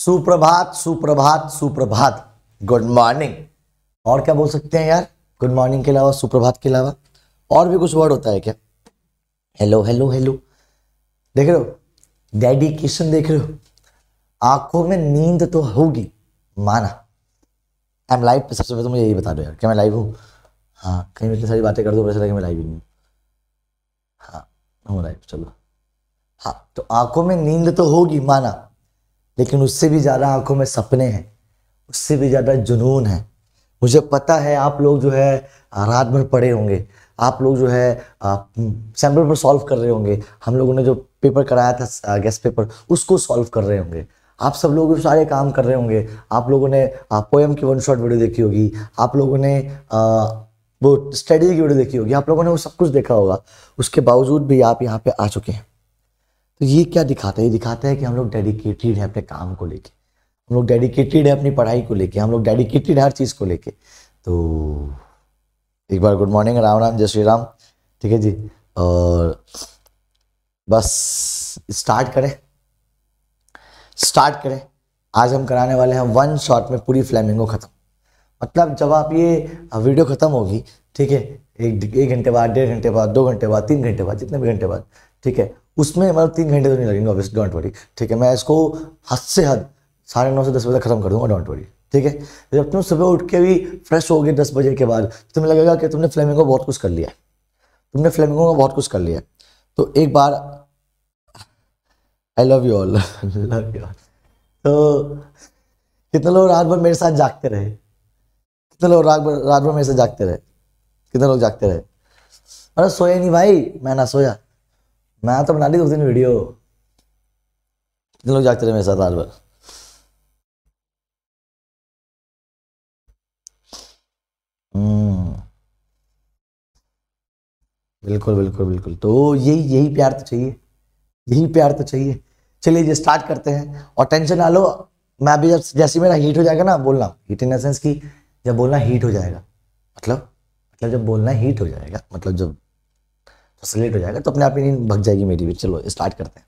सुप्रभात सुप्रभात सुप्रभात गुड मॉर्निंग और क्या बोल सकते हैं यार गुड मॉर्निंग के अलावा सुप्रभात के अलावा और भी कुछ वर्ड होता है क्या हेलो हेलो हेलो देख रहे हो डेडिकेशन देख रहे हो आंखों में नींद तो होगी माना आई एम लाइव पे सबसे पहले तो मुझे यही बता दो यार क्या मैं लाइव हूँ हाँ कहीं इतनी सारी बातें कर दो वैसे लगे मैं लाइव ही नहीं हाँ हूँ लाइव चलो हाँ तो आंखों में नींद तो होगी माना लेकिन उससे भी ज़्यादा आंखों में सपने हैं उससे भी ज़्यादा जुनून है मुझे पता है आप लोग जो है रात भर पढ़े होंगे आप लोग जो है सैम्पल पर सॉल्व कर रहे होंगे हम लोगों ने जो पेपर कराया था गेस्ट पेपर उसको सॉल्व कर रहे होंगे आप सब लोग सारे काम कर रहे होंगे आप लोगों ने पोएम की वन शॉट वीडियो देखी होगी आप लोगों ने वो स्टडी की वीडियो देखी होगी आप लोगों ने वो सब कुछ देखा होगा उसके बावजूद भी आप यहाँ पे आ चुके हैं तो ये क्या दिखाता है ये दिखाता है कि हम लोग डेडिकेटेड है अपने काम को लेके हम लोग डेडिकेटेड है अपनी पढ़ाई को लेके हम लोग डेडिकेटेड हर चीज़ को लेके तो एक बार गुड मॉर्निंग राम राम जय श्री राम ठीक है जी और बस स्टार्ट करें स्टार्ट करें आज हम कराने वाले हैं वन शॉट में पूरी फ्लैमिंगो ख़त्म मतलब जब आप ये वीडियो ख़त्म होगी ठीक है एक एक घंटे बाद डेढ़ घंटे बाद दो घंटे बाद तीन घंटे बाद जितने भी घंटे बाद ठीक है उसमें मतलब तीन घंटे तो नहीं लगेंगे ऑब्वियस डोंट वरी ठीक है मैं इसको हद से हद साढ़े नौ से दस बजे तक खत्म कर दूंगा डोंट वरी ठीक है जब तुम सुबह उठ के भी फ्रेश हो गए दस बजे के बाद तो तुम्हें लगेगा कि तुमने फ्लेमिंगो बहुत कुछ कर लिया तुमने फ्लेमिंगो का बहुत कुछ कर लिया तो एक बार I love you all love you all तो कितने लोग रात भर मेरे साथ जागते रहे कितने लोग रात भर रात भर मेरे साथ जागते रहे कितने लोग जागते रहे अरे सोए नहीं भाई मैं ना सोया मैं तो बना ली उस दिन वीडियो कितने लोग जागते रहे मेरे साथ आज भर हम्म। बिल्कुल बिल्कुल बिल्कुल तो यही यही प्यार तो चाहिए यही प्यार तो चाहिए चलिए जी स्टार्ट करते हैं और टेंशन ना लो मैं अभी जब जैसे मेरा हीट हो जाएगा ना बोलना हीट इन द सेंस कि जब बोलना हीट हो जाएगा मतलब मतलब जब बोलना हीट हो जाएगा मतलब जब फैसिलेट हो तो जाएगा तो अपने आप ही नींद भग जाएगी मेरी भी चलो स्टार्ट करते हैं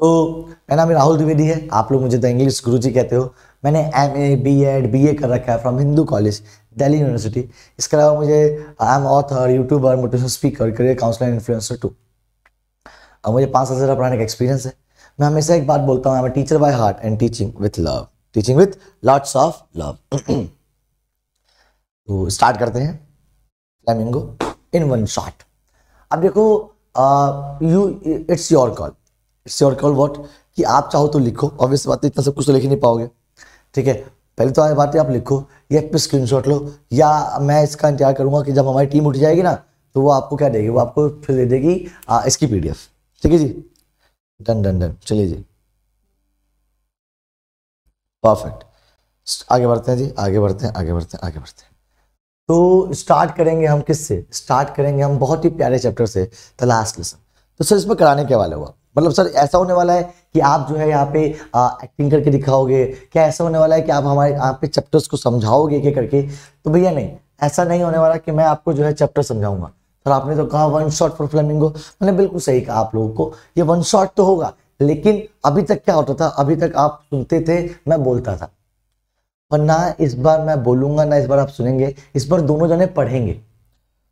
तो मेरा नाम राहुल द्विवेदी है आप लोग मुझे द तो इंग्लिश गुरु जी कहते हो मैंने M A B Ed B A कर रखा है from Hindu college Delhi university इसके अलावा मुझे I am author YouTuber motivation speaker career counsellor and influencer too और मुझे पाँच हज़ार पढ़ाने का एक्सपीरियंस है मैं हमेशा एक बात बोलता हूँ I am teacher by heart and teaching with love teaching with lots of love तो स्टार्ट करते हैं फ्लैमिंगो इन वन शॉट अब देखो you it's your call it's your call what कि आप चाहो तो लिखो ऑब्वियस बात इतना सब कुछ तो लिख नहीं पाओगे ठीक है पहले तो बात है आप लिखो या फिर स्क्रीन लो या मैं इसका इंतजार करूँगा कि जब हमारी टीम उठ जाएगी ना तो वो आपको क्या देगी वो आपको फिर दे देगी आ, इसकी पी ठीक है जी डन डन डन चलिए जी परफेक्ट आगे बढ़ते हैं जी आगे बढ़ते हैं आगे बढ़ते हैं आगे बढ़ते हैं तो स्टार्ट करेंगे हम किससे स्टार्ट करेंगे हम बहुत ही प्यारे चैप्टर से द लास्ट लेसन तो सर इसमें कराने क्या वाला हुआ मतलब सर ऐसा होने वाला है कि आप जो है यहाँ पे आ, एक्टिंग करके दिखाओगे क्या ऐसा होने वाला है कि आप हमारे यहाँ पे चैप्टर्स को समझाओगे के करके तो भैया नहीं ऐसा नहीं होने वाला कि मैं आपको जो है चैप्टर समझाऊंगा सर आपने तो कहा वन शॉट फॉर फ्लेमिंगो मैंने बिल्कुल सही कहा आप लोगों को ये वन शॉट तो होगा लेकिन अभी तक क्या होता था अभी तक आप सुनते थे मैं बोलता था और ना इस बार मैं बोलूंगा ना इस बार आप सुनेंगे इस बार दोनों जने पढ़ेंगे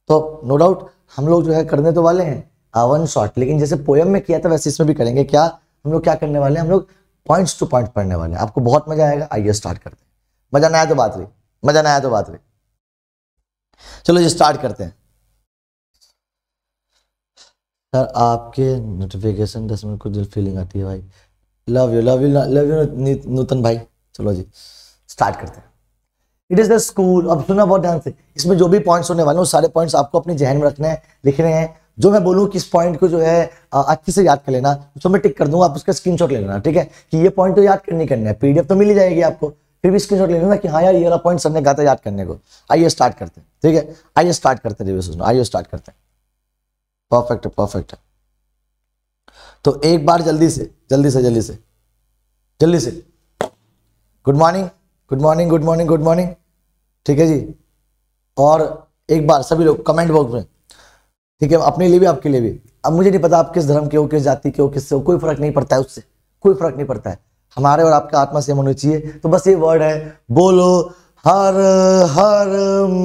तो नो डाउट हम लोग जो है करने तो वाले हैं वन शॉर्ट लेकिन जैसे पोयम में किया था वैसे इसमें भी करेंगे क्या हम लोग क्या करने वाले हैं हम लोग पॉइंट्स टू पॉइंट पढ़ने वाले हैं आपको बहुत मजा आएगा आइए स्टार्ट करते हैं मजा ना आया तो बात रही मजा ना आया तो बात रही चलो जी स्टार्ट करते हैं सर आपके नोटिफिकेशन दस मिनट को दिल फीलिंग आती है भाई love you love you love you Nutan भाई चलो जी स्टार्ट करते हैं इट इज़ द स्कूल अब सुना बहुत ध्यान से इसमें जो भी पॉइंट्स होने वाले हैं सारे पॉइंट्स आपको अपने जहन में रखने हैं लिखने हैं जो मैं बोलूँ किस पॉइंट को जो है अच्छे से याद कर लेना उसको मैं टिक कर दूंगा आप उसका स्क्रीनशॉट ले लेना ठीक है कि ये पॉइंट तो याद करनी करना है पीडीएफ तो मिल ही जाएगी आपको फिर भी स्क्रीनशॉट ले लेना कि हाँ यार ये वाला पॉइंट सबने कहा था याद करने को आइए स्टार्ट करते हैं ठीक है आइए स्टार्ट करते हैं रिव्यू आइए स्टार्ट करते हैं परफेक्ट है परफेक्ट है तो एक बार जल्दी से जल्दी से जल्दी से जल्दी से good morning good morning good morning good morning ठीक है जी और एक बार सभी लोग कमेंट बॉक्स में ठीक है अपने लिए भी आपके लिए भी अब मुझे नहीं पता आप किस धर्म के हो किस जाति के हो किससे हो कोई फर्क नहीं पड़ता है उससे कोई फर्क नहीं पड़ता है हमारे और आपका आत्मा सेम होना चाहिए तो बस ये वर्ड है बोलो हर हर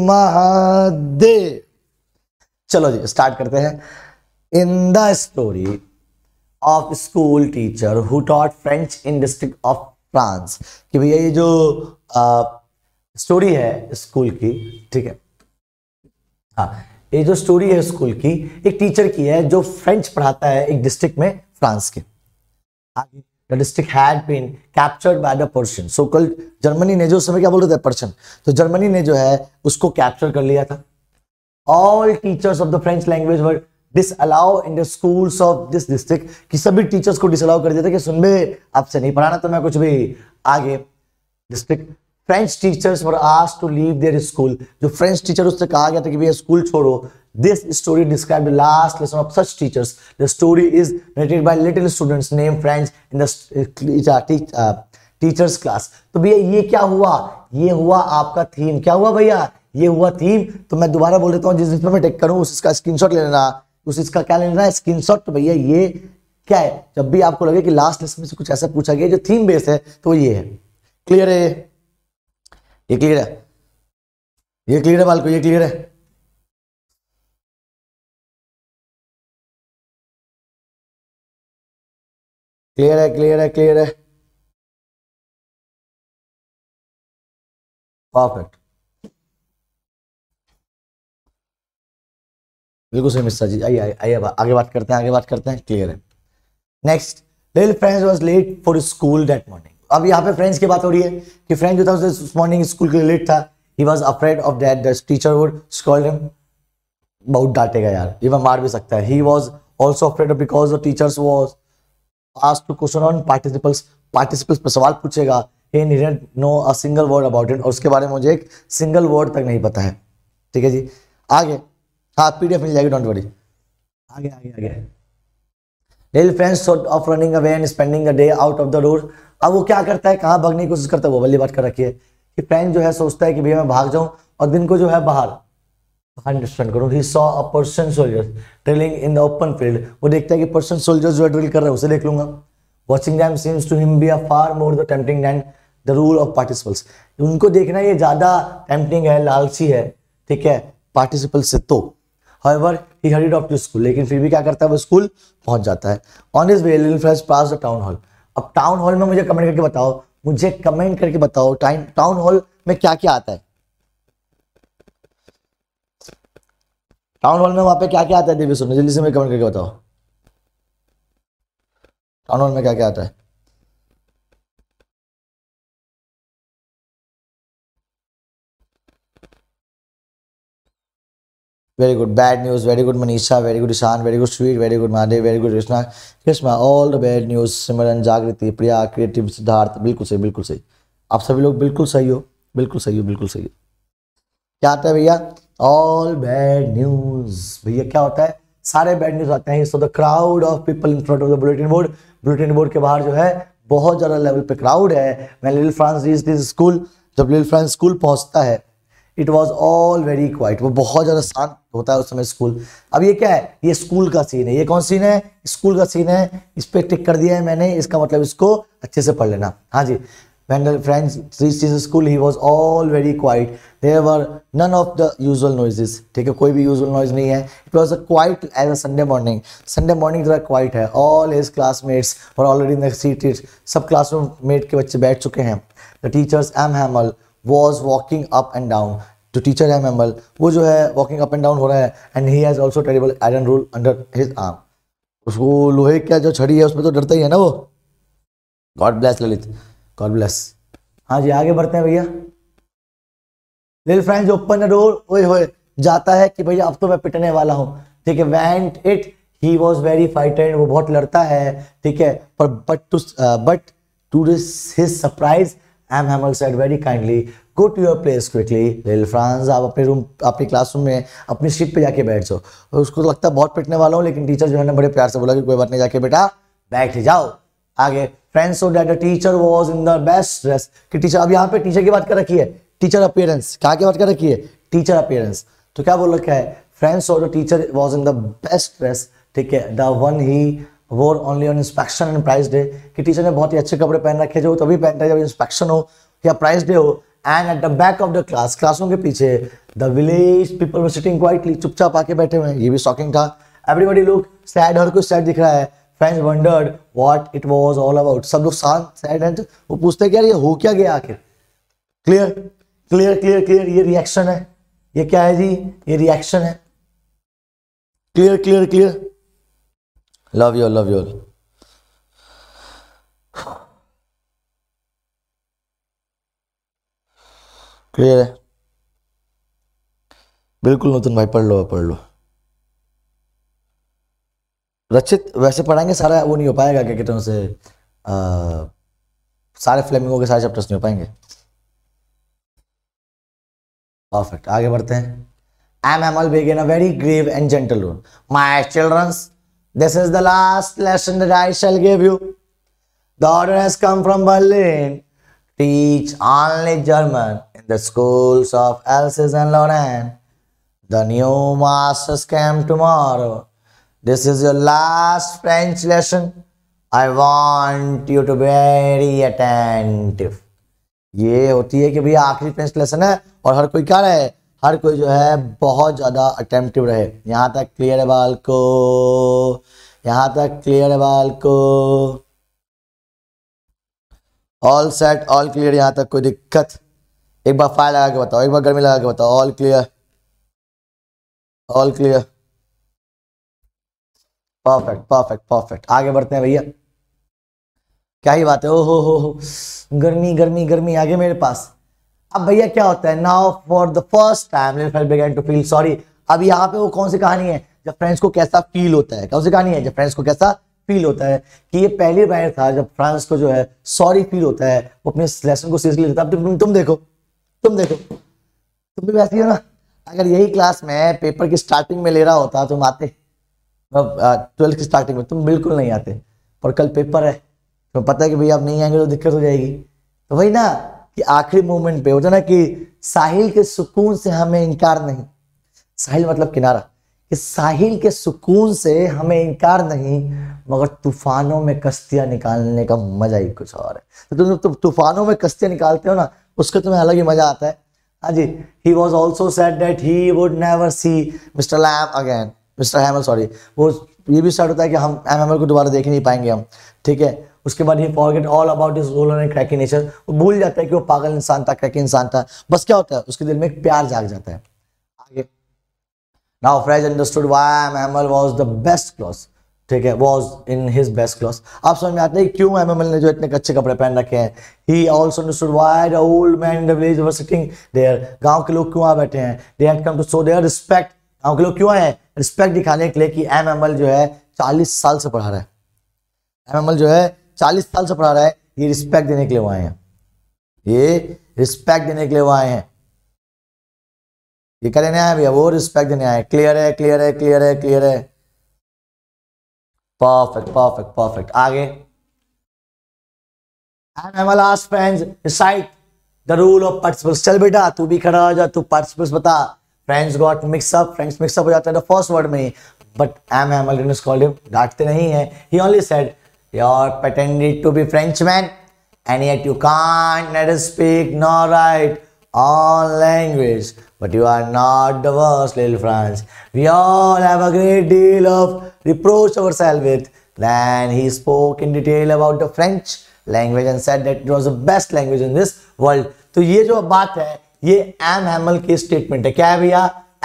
महादेव चलो जी स्टार्ट करते हैं in the story of school teacher who taught French in district of plans कि भैया ये जो आ, स्टोरी है स्कूल की ठीक है हाँ ये जो स्टोरी है स्कूल की एक टीचर की है जो फ्रेंच पढ़ाता है एक डिस्ट्रिक्ट में फ्रांस के The district had been Germany ने जो समय क्या बोलते थे पर्शियन तो जर्मनी ने जो है उसको कैप्चर कर लिया था all teachers of the French language were disallow in the schools of this district कि सभी टीचर्स को डिसअलाउ कर दिया था कि सुन बे आपसे नहीं पढ़ाना तो मैं कुछ भी आगे district French teachers were ask to leave their school जो फ्रेंच टीचर उससे कहा गया था कि भैया स्कूल छोड़ो this story describe the last lesson of such teachers the story is related by little students name French in the teachers class तो भैया ये क्या हुआ ये हुआ आपका थीम क्या हुआ भैया ये हुआ थीम तो मैं दोबारा बोल देता हूँ जिस जिस पर मैं टेक करूँ उसका स्क्रीनशॉट ले लेना उस इसका क्या लेना है स्क्रीन तो भैया ये क्या है जब भी आपको लगे कि लास्ट लिस्ट में से कुछ ऐसा पूछा गया जो थीम बेस्ड है तो ये है क्लियर है ये क्लियर है ये क्लियर है बालको ये क्लियर है क्लियर है क्लियर है क्लियर है परफेक्ट बिल्कुल सही मिश्रा जी आइए आइए आगे बात करते हैं आगे बात करते हैं क्लियर है नेक्स्ट लिल friends was late for school that morning अब यहाँ पे फ्रेंड्स की बात हो रही है कि फ्रेंड जो था उस मॉर्निंग स्कूल के लिए लेट था he was afraid of that the teacher would scold बहुत डांटेगा यार ये मार भी सकता है he was also afraid because the teachers was asked to question on participles participles पर सवाल पूछेगा he didn't know a single word about it और उसके बारे में मुझे एक सिंगल वर्ड तक नहीं पता है ठीक है जी आगे हाँ पी डी एफ मिल जाएगी डोंट वरी आगे आगे आगे डेल friends of running away and spending the day out of the road अब वो क्या करता है कहाँ भागने की कोशिश करता है वो वाली बात कर रखी है कि फ्रेंड जो है सोचता है कि भैया मैं भाग जाऊँ और दिन को जो है बाहर अंडरस्टैंड करो he saw a person soldier trailing in the open field वो देखता है कि पर्सन सोल्जर जो है ड्रिल कर रहा है उसे देख लूंगा watching them seems to him be a far more the tempting than the rule of participles उनको देखना ये ज़्यादा टेम्पटिंग है लालची है ठीक है पार्टिसिपल से तो however he hurried off to school लेकिन फिर भी क्या करता है वो स्कूल पहुंच जाता है on his way pass the town hall अब टाउन हॉल में मुझे कमेंट करके बताओ मुझे कमेंट करके बताओ टाइम टाउन हॉल में क्या क्या आता है टाउन हॉल में वहां पे क्या क्या आता है देवी सुनो जल्दी से मुझे कमेंट करके बताओ टाउन हॉल में क्या क्या आता है very good bad news very good Manisha very good Ishan very good sweet very good Mahadev very good Krishna Krishna all the bad news Simran Jagriti Priya creative Siddharth बिल्कुल सही बिल्कुल सही आप सभी लोग बिल्कुल सही हो बिल्कुल सही हो बिल्कुल सही हो क्या आता है भैया ऑल बैड न्यूज भैया क्या होता है सारे बैड न्यूज आते हैं so the crowd of people in front of the bulletin board bulletin board के बाहर जो है बहुत ज़्यादा लेवल पे क्राउड है मैं लिल फ्रांस रीज दिस स्कूल जब लिल फ्रांस स्कूल पहुंचता है it was all very quiet वो बहुत ज़्यादा शांत होता है उस समय स्कूल अब ये क्या है ये स्कूल का सीन है ये कौन सीन है स्कूल का सीन है इस पर टिक कर दिया है मैंने इसका मतलब इसको अच्छे से पढ़ लेना हाँ जी वेंडल friends school he was all very quiet there were none of the usual noises ठीक है कोई भी यूजल नॉइज नहीं है it was a quiet as a Sunday morning Sunday morning जरा क्वाइट है ऑल हिज क्लासमेट्स और ऑलरेडी इन दीटेड सब क्लासरूम मेट के बच्चे बैठ चुके हैं the teachers M Hamel was walking up and down जो टीचर है मेम्बल वो जो है वॉकिंग अप एंड डाउन हो रहा है and he has also terrible iron rule under his arm उसको लोहे क्या जो छड़ी है उसमें तो डरता ही है ना वो God bless Lalit God bless हाँ जी आगे बढ़ते हैं भैया लिल फ्रेंड्स ओपन डोर ओए होए जाता है कि भैया अब तो मैं पिटने वाला हूँ ठीक है went it he was very fighted वो बहुत लड़ता है ठीक है पर but to but to his surprise M Hamer said very kindly go to your place quickly लिल फ्रांस आप अपने रूम अपनी क्लासरूम में अपनी सीट पे जाके बैठ जाओ और उसको तो लगता है बहुत पिटने वाला हूँ लेकिन टीचर जो है ना बड़े प्यार से बोला कि कोई बात नहीं जाके बेटा बैठ जाओ आगे friends so that the teacher was in the best dress कि टीचर अब यहाँ पे टीचर की बात कर रखी है टीचर अपेयरेंस क्या की बात कर रखी है टीचर अपेयरेंस तो क्या बोल रखा है friends so the teacher was in the best dress ठीक है the one he wore only on inspection and prize day कि टीचर ने बहुत ही अच्छे कपड़े पहन रखे जो तभी पहनता है जब इंस्पेक्शन हो या प्राइस डे हो and at the back of the class क्लासों के पीछे the village people were sitting quietly चुपचाप आके बैठे हुए हैं ये भी शॉकिंग था एवरीबडी लुक सैड हर कुछ सैड दिख रहा है friends wondered what it was all about सब लोग शांत सैड एंड वो पूछते हैं यार ये हो क्या गया आखिर क्लियर क्लियर क्लियर क्लियर ये रिएक्शन है ये क्या है जी ये रिएक्शन है clear clear clear love you love you clear है बिल्कुल नूतन भाई पढ़ लो पढ़ लो रचित वैसे पढ़ाएंगे सारा वो नहीं हो पाएगा क्या कहते हैं उसे आ, सारे फ्लेमिंगों के सारे चैप्टर्स नहीं हो पाएंगे परफेक्ट आगे बढ़ते हैं I am Hamel beg a very grave and gentle tone my children's This is the last lesson that I shall give you. The order has come from Berlin. Teach only German in the schools of Alsace and Lorraine. The new masters come tomorrow. This is your last French lesson. I want you to be very attentive. ये होती है कि भैया आखिरी French lesson है और हर कोई क्या रहा है हर कोई जो है बहुत ज़्यादा अटेम्प्टिव रहे यहाँ तक क्लियर है बाल को यहाँ तक क्लियर है बाल को ऑल सेट ऑल क्लियर यहाँ तक कोई दिक्कत एक बार फायर लगा के बताओ एक बार गर्मी लगा के बताओ all clear all clear perfect perfect perfect आगे बढ़ते हैं भैया क्या ही बात है ओ हो हो हो गर्मी गर्मी गर्मी आगे मेरे पास अब भैया क्या होता है now for the first time लिटफेल बिगन टू फील सॉरी अब यहाँ पे वो कौन सी कहानी है जब फ्रेंड्स को कैसा फील होता है कौन सी कहानी है जब फ्रेंड्स को कैसा फील होता है कि ये पहली बार था जब फ्रांस को जो है सॉरी फील होता है वो अपने लेसन को सीरियसली लेता है तुम, देखो तुम देखो तुम भी वैसे हो ना अगर यही क्लास में पेपर की स्टार्टिंग में ले रहा होता तुम आते ट्वेल्थ की स्टार्टिंग में तुम बिल्कुल नहीं आते पर कल पेपर है तुम्हें पता है कि भैया आप नहीं आएंगे तो दिक्कत हो जाएगी तो वही ना कि आखिरी मोमेंट पे होता ना कि साहिल के सुकून से हमें इनकार नहीं साहिल मतलब किनारा कि साहिल के सुकून से हमें इनकार नहीं मगर तूफानों में कश्तियां निकालने का मजा ही कुछ और है तो तुम तो तूफानों में कश्तियां निकालते हो ना उसका तुम्हें अलग ही मजा आता है हाँ जी he was also sad that he would never see mister लैम अगैन मिस्टर हैमल सॉरी वो ये भी स्टार्ट होता है कि हम एम को दोबारा देख नहीं पाएंगे हम ठीक है उसके बाद he forget all about his roller and cranky nature वो भूल जाता है कि वो पागल इंसान था क्रैकी इंसान था बस क्या होता है उसके दिल में एक प्यार जाग जाता है आगे now Franz understood why ML was the best clothes ठीक है was in his best clothes आप समझ में आते हैं क्यों एम ने जो इतने अच्छे कपड़े पहन रखे हैं he also understood why the old man in the village were sitting there गांव के लोग क्यों आ बैठे हैं they had come to show their respect गांव के लोग क्यों आए रिस्पेक्ट दिखाने के लिए कि एम जो है चालीस साल से पढ़ा रहा है एम जो है चालीस साल से पढ़ा रहा है ये रिस्पेक्ट देने के लिए आए हैं ये रिस्पेक्ट देने के लिए आए हैं ये कह लेने आए भैया वो रिस्पेक्ट देने आए क्लियर है क्लियर है क्लियर है क्लियर है परफेक्ट परफेक्ट परफेक्ट आगे and I last friends recite the rule of participles चल बेटा तू भी खड़ा हो जा तू पार्टिसिपल्स बता friends got mix up friends mix up हो जाता है फर्स्ट वर्ड में ही but M M L called डांटते नहीं है he only said You're pretended to be Frenchman and yet you can't neither speak nor write all language. But you are not the worst, little France. We all have a great deal of reproach ourselves with. Then he spoke in detail about the French language and said that it was the best language in this world. So, ये जो बात है ये M की statement है क्या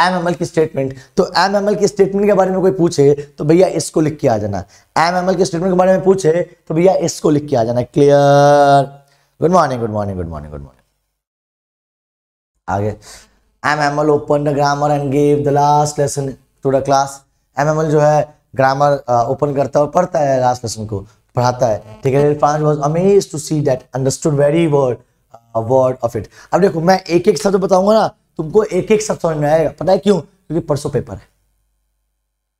M की statement तो एम की स्टेटमेंट के बारे में कोई पूछे तो भैया इसको लिख के आ जाना एम की स्टेटमेंट के बारे में पूछे तो भैया इसको लिख के आ जाना clear good morning good morning good morning good morning आगे M M L open the grammar and give the last lesson to the class M M L जो है ग्रामर ओपन करता है पढ़ता है लास्ट लेसन को पढ़ाता है ठीक है Franz was amaze to see that understood very word word of it अब देखो मैं एक एक शब्द बताऊंगा ना तुमको एक एक शब्द समझ में आएगा पता है क्यों क्योंकि परसों पेपर है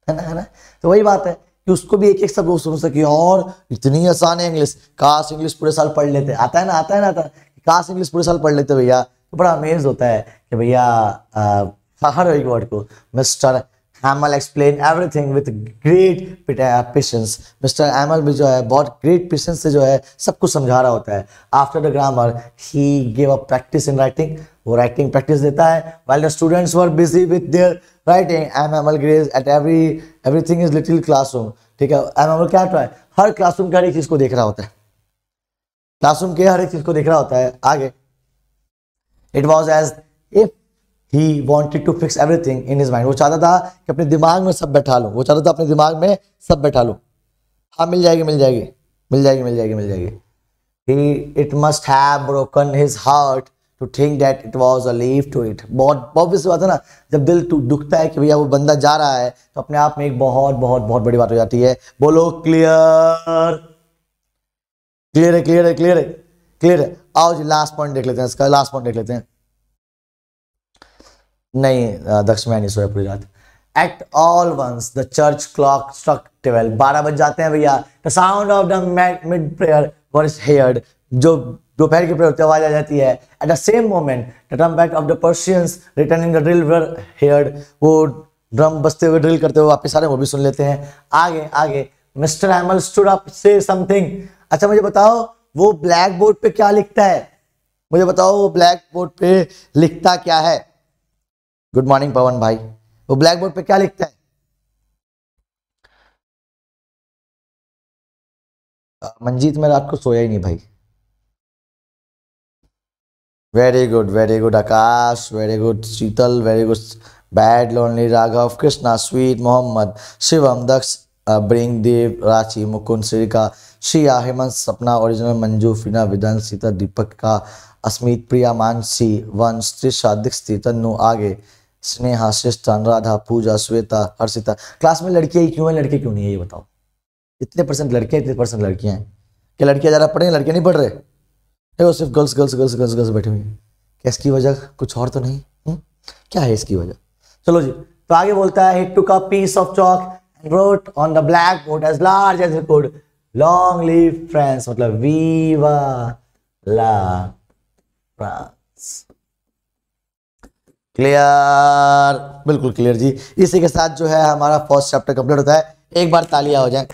है ना है ना तो वही बात है कि उसको भी एक एक शब्द सुन सके और इतनी आसान है इंग्लिश काश इंग्लिश पूरे साल पढ़ लेते आता है ना आता है ना आता है काश इंग्लिश पूरे साल पढ़ लेते भैया तो बड़ा अमेज होता है कि भैया हर एक वर्ड को mister Hamel explain everything with great patience mister Hamel भी जो है बहुत ग्रेट पेशेंस से जो है सब कुछ समझा रहा होता है after the grammar he give a practice in writing वो राइटिंग प्रैक्टिस देता है well the students were busy with their writing M M L gaze at every everything is little classroom ठीक है एम एम एल क्या होता है हर classroom की हर एक चीज़ को देख रहा होता है क्लासरूम के हर एक चीज़ को देख रहा होता है आगे it was as if he wanted to fix everything in his mind वो चाहता था कि अपने दिमाग में सब बैठा लो वो चाहता था अपने दिमाग में सब बैठा लो हाँ मिल जाएगी मिल जाएगी मिल जाएगी मिल जाएगी मिल जाएगी he it must have broken his heart to think that it was a leave to it बहुत बहुत सी बात है ना जब दिल दुखता है कि भैया वो बंदा जा रहा है तो अपने आप में एक बहुत बहुत बहुत बड़ी बात हो जाती है बोलो क्लियर क्लियर है क्लियर है क्लियर है क्लियर है आओ जी लास्ट पॉइंट देख लेते हैं इसका लास्ट पॉइंट देख लेते हैं नहीं दक्ष मैं नहीं सोया पूरी रात at all once the church clock struck twelve बारह बज जाते हैं भैया the sound of the mid prayer was heard जो दोपहर की प्रेयर होती आवाज आ जाती है at the same moment the drum beat of the Prussians returning the drill were heard वो ड्रम बजते हुए ड्रिल करते हुए वापिस आ रहे हैं वो भी सुन लेते हैं आगे आगे mister Hamel stood up say something अच्छा मुझे बताओ वो ब्लैक बोर्ड पे क्या लिखता है मुझे बताओ वो ब्लैक बोर्ड पे लिखता क्या है गुड मॉर्निंग पवन भाई वो ब्लैक बोर्ड पे क्या लिखता है मंजीत मैं रात को सोया ही नहीं भाई very good very good Akash very good Sheetal very good bad lonely Raghav Krishna sweet Mohammad Shivam Daksh bring Dev Rachi Mukund श्रीका Shriya Hemant सपना ओरिजिनल मंजू फिना विधान सीता दीपक का अस्मित प्रिया मानसी वंश त्रिशा दीक्षित तन्नू आगे स्नेहा श्रेष्ठा अनुराधा पूजा श्वेता हर्षिता क्लास में लड़कियां ही क्यों है लड़के क्यों नहीं है ये बताओ इतने परसेंट लड़के इतने परसेंट लड़कियां हैं क्या लड़कियां ज़्यादा पढ़ रही लड़के नहीं पढ़ रहे वो सिर्फ girls girls girls girls girls बैठे हुए हैं क्या इसकी वजह कुछ और तो नहीं हम्म? क्या है इसकी वजह चलो जी तो आगे बोलता है हिट टू का piece of chalk and wrote on the blackboard as large as could long live France मतलब वीवा ला फ्रांस क्लियर बिल्कुल क्लियर जी इसी के साथ जो है हमारा फर्स्ट चैप्टर कंप्लीट होता है एक बार तालियां हो जाए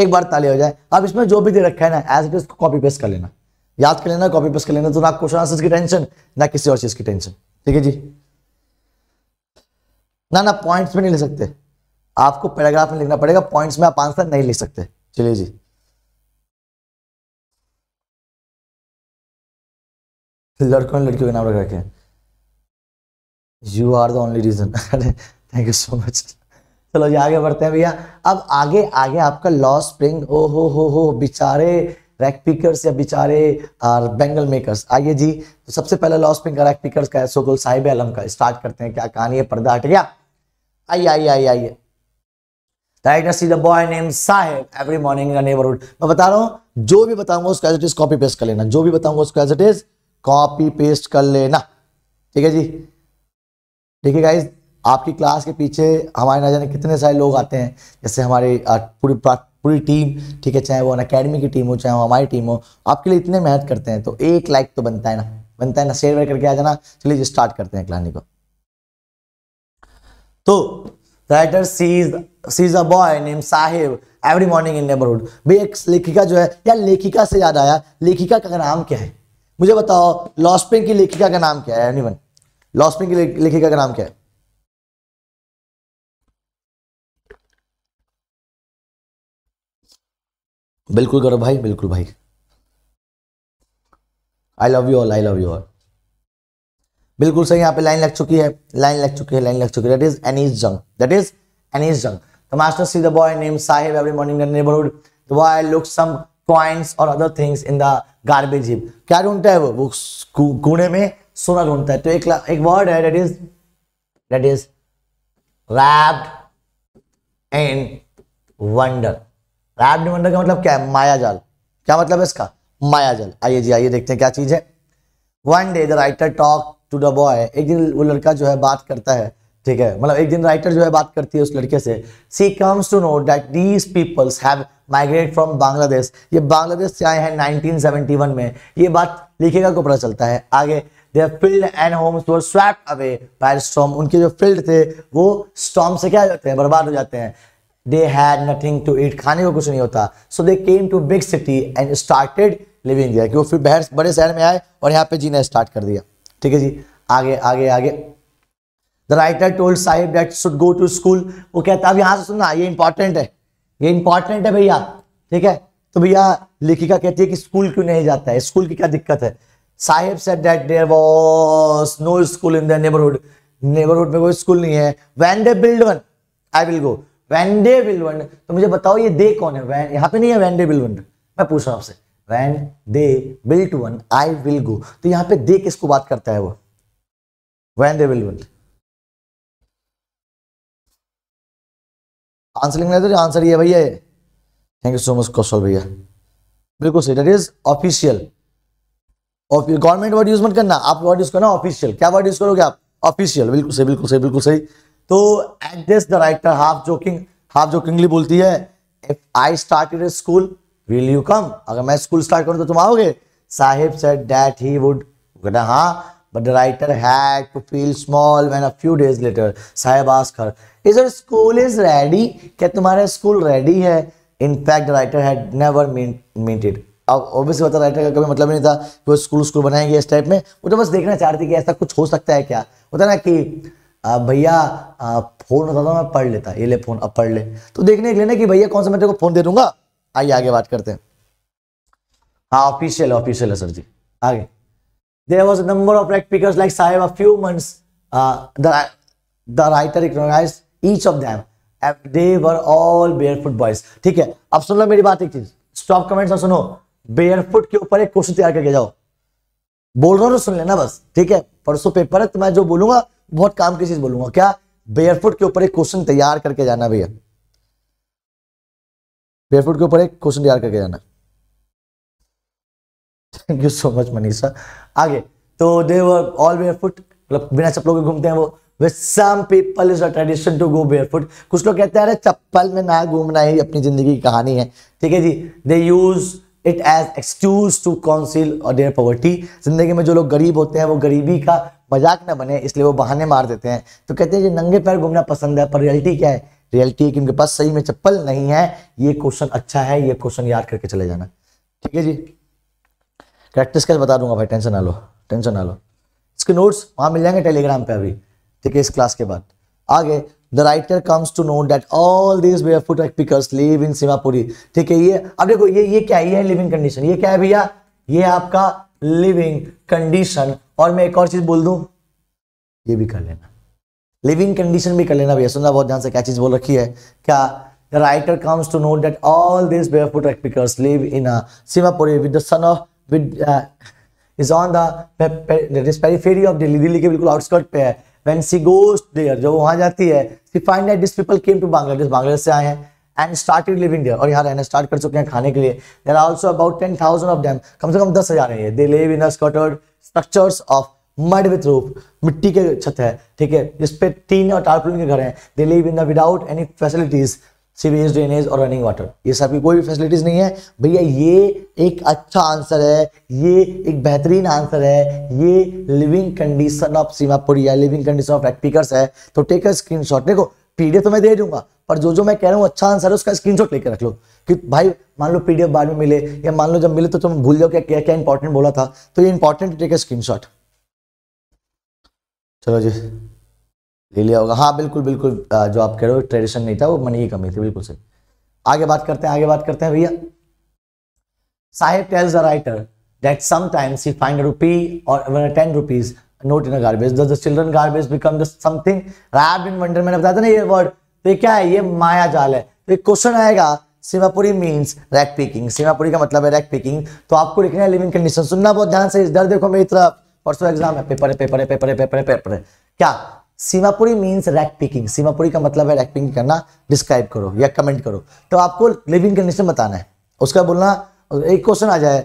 एक बार तालियां हो जाए अब इसमें जो भी दे रखा है ना as it is copy paste कर लेना याद कर लेना कॉपी पेस्ट कर लेना तो ना क्वेश्चन आंसर की टेंशन ना किसी और चीज की टेंशन ठीक है जी ना ना पॉइंट्स में नहीं ले सकते आपको पैराग्राफ में लिखना पड़ेगा पॉइंट्स में आप आंसर नहीं लिख सकते चलिए जी लड़कों ने लड़कियों के नाम रख रखे हैं you are the only reason अरे थैंक यू सो मच चलो ये आगे बढ़ते हैं भैया अब आगे आगे आपका लॉ स्प्रिंग ओ हो हो हो बेचारे रैक पिकर्स या बेचारे बेंगल मेकर्स आइए जी तो सबसे पहले लॉ स्प्रिंग का रैक पिकर्स का सोकुल साहिब आलम का स्टार्ट करते हैं क्या कहानी है पर्दा हट गया आइए आइए आइए आइए boy name Saheb every morning मैं बता रहा हूँ जो भी बताऊंगा उसको as it is copy paste कर लेना जो भी बताऊंगा उसको as it is copy paste कर लेना ठीक है जी ठीक है गाइज आपकी क्लास के पीछे हमारे ना जाने कितने सारे लोग आते हैं जैसे हमारे पूरी पूरी टीम ठीक है चाहे वो अकेडमी की टीम हो चाहे वो हमारी टीम हो आपके लिए इतने मेहनत करते हैं तो एक लाइक तो बनता है ना बनता है ना शेयर वेयर करके आ जाना चलिए स्टार्ट करते हैं क्लानी को तो writer sees sees a boy name Saheb every morning in neighbourhood भाई एक लेखिका जो है या लेखिका से याद आया लेखिका का नाम क्या है मुझे बताओ लॉस्पिंग की लेखिका का नाम क्या है एनी वन लॉस्पिंग की लेखिका का नाम क्या है बिल्कुल गौरव भाई बिल्कुल भाई I love you all I love you all बिल्कुल सही यहाँ पे लाइन लग चुकी है लाइन लग चुकी है लाइन लग चुकी है that is Anees Jung that is Anees Jung the master see the boy name Saheb every morning in the neighbourhood the boy look some coins और other things in the garbage heap क्या ढूंढता है वो वो कूड़े में सोना ढूंढता है तो एक एक वर्ड है that is that is wrapped in wonder wrapped in wonder का मतलब क्या है माया जाल क्या मतलब है इसका माया जाल आइए जी आइए देखते हैं क्या चीज है one day the writer talk to the boy एक दिन वो लड़का जो है बात करता है ठीक है मतलब एक दिन राइटर जो है बात करती है उस लड़के से she comes to know that these peoples have migrate from Bangladesh ये बांग्लादेश से आए हैं 1971 में ये बात लिखेगा को पता चलता है आगे their field and homes were swept away by storm उनके जो फील्ड थे वो स्टॉम से क्या हो जाते हैं बर्बाद हो जाते हैं they had nothing to eat खाने को कुछ नहीं होता so they came to big city and started living दिया कि वो फिर बड़े शहर में आए और यहाँ पे जीना स्टार्ट कर दिया ठीक है जी आगे आगे आगे the writer told Saheb that should go to school वो कहता है अब यहाँ से सुनना ये इंपॉर्टेंट है ये इंपॉर्टेंट है भैया ठीक है तो भैया लेखिका कहती है कि स्कूल क्यों नहीं जाता है स्कूल की क्या दिक्कत है Saheb said that there was no school in the neighbourhood neighbourhood में कोई स्कूल नहीं है when they build one I will go when they build one तो मुझे बताओ ये दे कौन है वैन यहाँ पे नहीं है वैन दे बिल्ड वन मैं पूछ रहा हूँ आपसे when they built one I will go तो यहां पे दे किसको बात करता है वो when they build one answer लिखना तो है तो आंसर ये भैया thank you so much Kaushal भैया बिल्कुल सही that is official government word use मत करना आप वर्ड यूज करना ऑफिशियल क्या वर्ड यूज करोगे आप ऑफिशियल बिल्कुल सही बिल्कुल सही बिल्कुल सही तो adjust the writer half joking half jokingly बोलती है if I start started school will you come अगर मैं स्कूल स्टार्ट करूं तो तुम आओगे Saheb said that he would कहना हाँ But the writer had to feel small when a few days later, Sahib asked her, Is your school is ready? क्या तुम्हारा स्कूल रेडी है in fact writer had never meet it अब obviously होता writer का कभी मतलब नहीं था कि वो स्कूल स्कूल बनाएंगे इस टाइप में वो तो बस देखना चाह रही थी कि ऐसा कुछ हो सकता है क्या होता ना कि भैया फोन होता था तो मैं पढ़ लेता ये ले फोन अब पढ़ ले तो देखने के लिए ना कि भैया कौन सा मैं तेरे को फोन दे दूंगा आइए आगे बात करते हैं हाँ ऑफिशियल ऑफिशियल है सर जी आगे there was a number of rec pickers like Saib a few months. Uh, the, the writer recognized each of them. And they were all barefoot boys. ठीक है अब सुन लो मेरी बात एक चीज स्टॉप कमेंट्स और सुनो बेयरफुट के ऊपर एक क्वेश्चन तैयार करके जाओ बोल रहा हूँ सुन लेना बस ठीक है परसों पेपर है तो मैं जो बोलूंगा बहुत काम की चीज बोलूंगा क्या बेयरफुट के ऊपर एक क्वेश्चन तैयार करके जाना भैया बेयरफुट के ऊपर एक क्वेश्चन तैयार करके जाना thank you so much Manisha आगे तो they were all bare foot मतलब बिना चप्पलों के घूमते हैं वो some people is a tradition to go go foot कुछ लोग कहते हैं अरे चप्पल में ना घूमना ही अपनी जिंदगी की कहानी है ठीक है जी they use it as excuse to council और देयर पॉवर्टी जिंदगी में जो लोग गरीब होते हैं वो गरीबी का मजाक ना बने इसलिए वो बहाने मार देते हैं तो कहते हैं जी नंगे पैर घूमना पसंद है पर रियलिटी क्या है रियलिटी है कि उनके पास सही में चप्पल नहीं है ये क्वेश्चन अच्छा है ये क्वेश्चन याद करके चले जाना ठीक है जी प्रैक्टिस कैसे बता दूंगा भाई टेंशन ना लो टेंशन ना लो इसके नोट्स वहाँ मिल जाएंगे टेलीग्राम पे अभी ठीक है इस क्लास के बाद आगे the writer comes to know that all this way foot pickers live in Seemapuri ठीक है ये अब देखो ये ये क्या ये है लिविंग कंडीशन ये क्या है भैया ये आपका लिविंग कंडीशन और मैं एक और चीज बोल दू ये भी कर लेना लिविंग कंडीशन भी कर लेना भैया सुनना बहुत ध्यान से क्या चीज बोल रखी है क्या the writer comes to know that all this way foot pickers live in Seemapuri with the sun of with is on that is periphery of Delhi Delhi के बिल्कुल आउटस्कर्ट पे है वैन सी गोज देयर जब वहां जाती है she find that this people came to Bangladesh Bangladesh से आए हैं एंड स्टार्टेड लिविंग देयर और यहाँ रहना स्टार्ट कर चुके हैं खाने के लिए there are also about ten thousand of them कम से कम दस हज़ार है they live in scattered structures of mud with roof मिट्टी के छत है ठीक है जिसपे तीन और टारपुलिन के घर हैं they live in the without any facilities sewage drainage और रनिंग वाटर ये सब की कोई भी फैसिलिटीज़ नहीं है भैया ये एक अच्छा आंसर है ये एक बेहतरीन आंसर है ये लिविंग कंडीशन ऑफ सीमापुर या लिविंग कंडीशन ऑफ एक्टिकर्स है तो टेक अ स्क्रीन शॉट देखो पीडीएफ तो मैं दे दूंगा पर जो जो मैं कह रहा हूँ अच्छा आंसर है उसका स्क्रीनशॉट लेकर रख लो कि भाई मान लो पीडीएफ बाद में मिले या मान लो जब मिले तो तुम भूल जाओ क्या क्या क्या इंपॉर्टेंट बोला था तो ये इंपॉर्टेंट टेक अ स्क्रीन चलो जी ले लिया होगा हाँ बिल्कुल बिल्कुल जो आप कह रहे हो ट्रेडिशन नहीं था वो मनी की कमी थी बिल्कुल सही आगे बात करते हैं आगे बात करते हैं भैया Saheb tells the writer that sometimes he find rupee और ten rupees note in garbage children garbage become garbage wonder मैंने बताया था ना ये वर्ड तो ये क्या है ये माया जाल है तो एक क्वेश्चन आएगा Seemapuri means rag picking Seemapuri का मतलब है रैक पिकिंग तो आपको लिखना है लिविंग कंडीशन सुनना बहुत ध्यान से इधर देखो मेरी तरफ परसों एग्जाम है पेपर है पेपर है पेपर है पेपर है पेपर है क्या Seemapuri means rag picking Seemapuri का मतलब है रैक पिकिंग करना डिस्क्राइब करो या कमेंट करो तो आपको लिविंग कंडीशन बताना है उसका बोलना एक क्वेश्चन आ जाए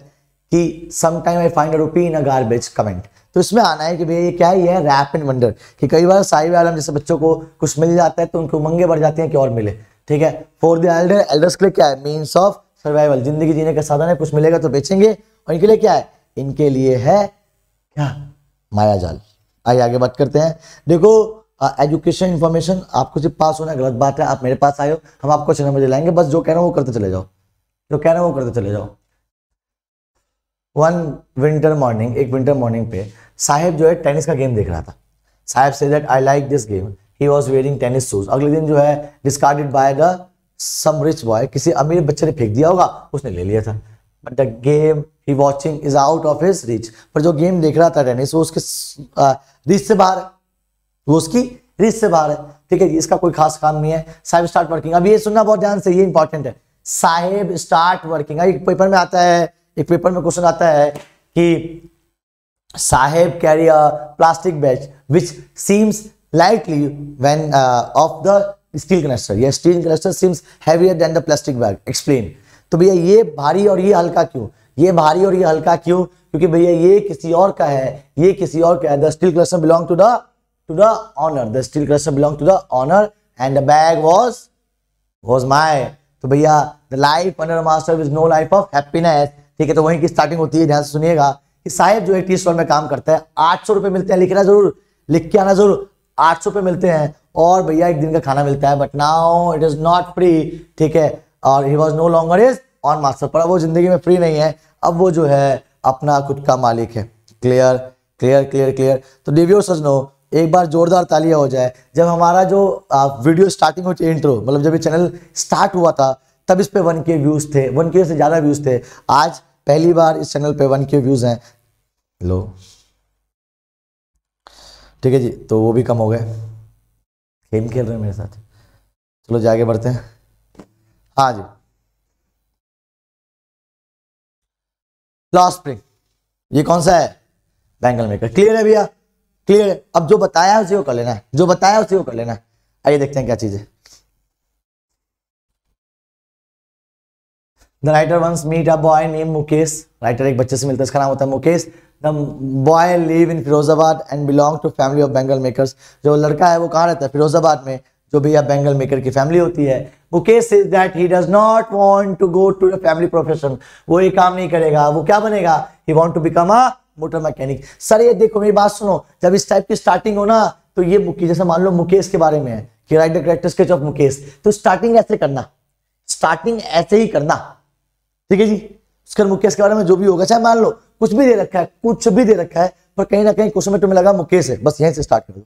कि सम टाइम आई फाइंड रूपी इन अ गार्बेज कमेंट तो इसमें आना है कि भैया ये क्या है ये रैप एंड वंडर कि कई बार साहिब आलम जैसे बच्चों को कुछ मिल जाता है तो उनकी उमंगे बढ़ जाती हैं कि और मिले ठीक है फॉर द एल्डर एल्डर्स के लिए क्या है मीन्स ऑफ सर्वाइवल जिंदगी जीने का साधन है कुछ मिलेगा तो बेचेंगे और इनके लिए क्या है इनके लिए है क्या माया जाल आइए आगे बात करते हैं देखो एजुकेशन इन्फॉर्मेशन आपको सिर्फ पास होना गलत बात है आप मेरे पास आए हो हम आपको अच्छे नंबर दिलाएंगे बस जो कह रहे हो वो करते चले जाओ जो कह रहे हो वो करते चले जाओ वन विंटर मॉर्निंग एक विंटर मॉर्निंग पे साहेब जो है टेनिस का गेम देख रहा था साहेब से that I like this game he was wearing tennis shoes अगले दिन जो है discarded by the some rich boy किसी अमीर बच्चे ने फेंक दिया होगा उसने ले लिया था but the game he watching is out of his reach पर जो गेम देख रहा था टेनिस वो उसके रीच से बाहर है वो उसकी रीच से बाहर है ठीक है इसका कोई खास काम नहीं है साहिब स्टार्ट वर्किंग अब ये सुनना बहुत ध्यान से ये इंपॉर्टेंट है साहेब स्टार्ट वर्किंग एक पेपर में आता है एक पेपर में क्वेश्चन आता है कि Saheb carry a plastic bag which seems lightly than of the steel connector या steel connector seems heavier than the plastic bag explain तो भैया ये भारी और ये हल्का क्यों ये भारी और ये हल्का क्यों क्योंकि भैया ये किसी और का है ये किसी और का है the steel cluster belong to the to the owner the steel cluster belong to the owner and the bag was was my तो भैया the life under master is no life of happiness ठीक है तो वहीं की starting होती है ध्यान से सुनिएगा कि साहेब जो है टी स्टॉल में काम करता है आठ सौ रुपये मिलते हैं लिखना जरूर लिख के आना जरूर आठ सौ रुपये मिलते हैं और भैया एक दिन का खाना मिलता है but now it is not free ठीक है और he was no longer is on master पर वो जिंदगी में फ्री नहीं है अब वो जो है अपना खुद का मालिक है क्लियर क्लियर क्लियर क्लियर तो डिव्यो सजनो एक बार जोरदार तालियां हो जाए जब हमारा जो आ, वीडियो स्टार्टिंग हो इंट्रो मतलब जब ये चैनल स्टार्ट हुआ था तब इस पे वन के व्यूज़ थे वन के से ज़्यादा व्यूज़ थे आज पहली बार इस चैनल पे वन के व्यूज़ हैं लो ठीक है जी तो वो भी कम हो गए गेम खेल रहे हैं मेरे साथ चलो जाके बढ़ते हैं हाँ जी लास्ट स्प्रिंग ये कौन सा है बैंगल मेकर क्लियर है भैया क्लियर है अब जो बताया है वो कर लेना है जो बताया उसे वो कर लेना है आइए देखते हैं क्या चीज है the writer once meet a boy name Mukesh writer एक बच्चे से मिलता है इसका नाम होता है Mukesh the boy live in Firozabad and belong to family of bangle makers जो लड़का है वो कहाँ रहता है फिरोजाबाद में जो भैया बैंगल मेकर की फैमिली होती है Mukesh is that he does not want to go to the family profession वो ये काम नहीं करेगा वो क्या बनेगा he want to become a motor mechanic sir ये देखो मेरी बात सुनो जब इस टाइप की स्टार्टिंग हो ना तो ये जैसे मान लो मुकेश के बारे में है कि write the character sketch of Mukesh तो स्टार्टिंग ऐसे करना स्टार्टिंग ऐसे ही करना ठीक है जी उसके मुकेश के बारे में जो भी होगा चाहे मान लो कुछ भी दे रखा है कुछ भी दे रखा है पर कहीं ना कहीं क्वेश्चन में तुम्हें लगा मुकेश है बस यहीं से स्टार्ट कर दो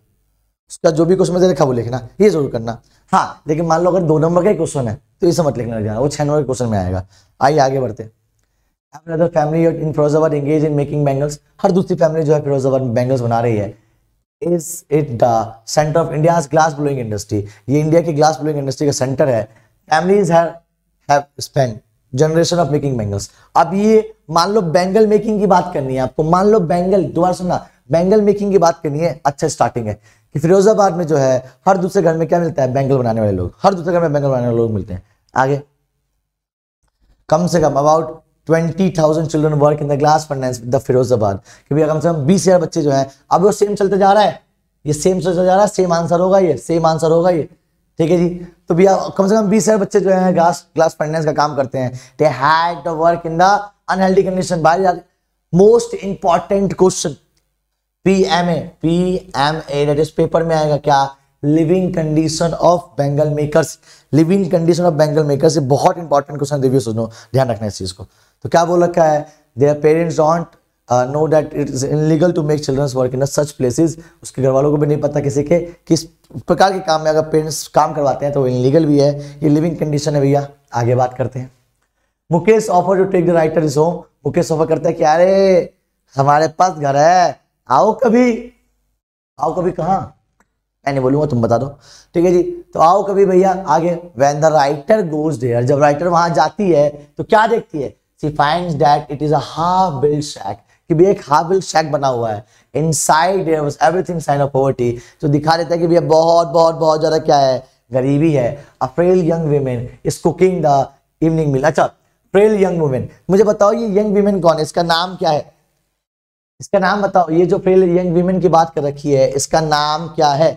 उसका जो भी क्वेश्चन मैंने रखा वो लिखना ये जरूर करना हाँ लेकिन मान लो अगर दो नंबर का ही क्वेश्चन है तो ये समझ लिखना जाना वो छह नंबर क्वेश्चन में आएगा आइए आगे बढ़ते हैं family in Firozabad engage in making bangles हर दूसरी फैमिली जो है फिरोजाबाद में बैंगल्स बना रही है is it the centre of India glass blowing industry ये इंडिया की ग्लास ब्लोइंग इंडस्ट्री का सेंटर है families have spend generation of making bangles अब ये मान लो बैंगल मेकिंग की बात करनी है आपको मान लो बैंगल दोबारा सुनना बैंगल मेकिंग की बात करनी है अच्छा स्टार्टिंग है कि फिरोजाबाद में जो है हर दूसरे घर में क्या मिलता है बैंगल बनाने वाले लोग हर दूसरे घर में बैंगल बनाने वाले लोग मिलते हैं आगे कम से कम about twenty thousand children work in the glass finance the Firozabad कि भैया कम से कम बीस हजार बच्चे जो है अब वो सेम चलते जा रहा है ये सेम चलता जा रहा है सेम आंसर होगा ये सेम आंसर होगा ये ठीक है जी तो भैया कम से कम बीस हजार बच्चे जो है ग्लास ग्लास फाइनेंस का काम करते हैं they had the work in the unhealthy condition by most important question P M A P M A paper में आएगा क्या living condition of bangle makers living condition of bangle makers बहुत important question review सुनो ध्यान रखना इस चीज को तो क्या बोल रखा है their parents don't know that it is illegal to make childrens work in such places उसके घर वालों को भी नहीं पता किसी के किस प्रकार के काम में अगर पेरेंट्स काम करवाते हैं तो वो इनलीगल भी है ये लिविंग कंडीशन है भैया आगे बात करते हैं Mukesh offer to take the writer is home Mukesh offer करते हैं कि अरे हमारे पास घर है आओ कभी आओ कभी कहा मैं नहीं बोलूंगा तुम बता दो ठीक है जी तो आओ कभी भैया आगे when the writer goes there जब राइटर वहां जाती है तो क्या देखती है she find that it is half build shack कि भी एक हाफ बिल्ड शैक बना हुआ है inside everything sign of poverty तो दिखा देता है कि भैया बहुत बहुत बहुत ज़्यादा क्या है गरीबी है a young women is cooking the evening meal अच्छा फ्रेल यंग वुमेन मुझे बताओ ये यंग वीमेन कौन है इसका नाम क्या है इसका नाम बताओ ये जो फेल यंग वीमेन की बात कर रखी है इसका नाम क्या है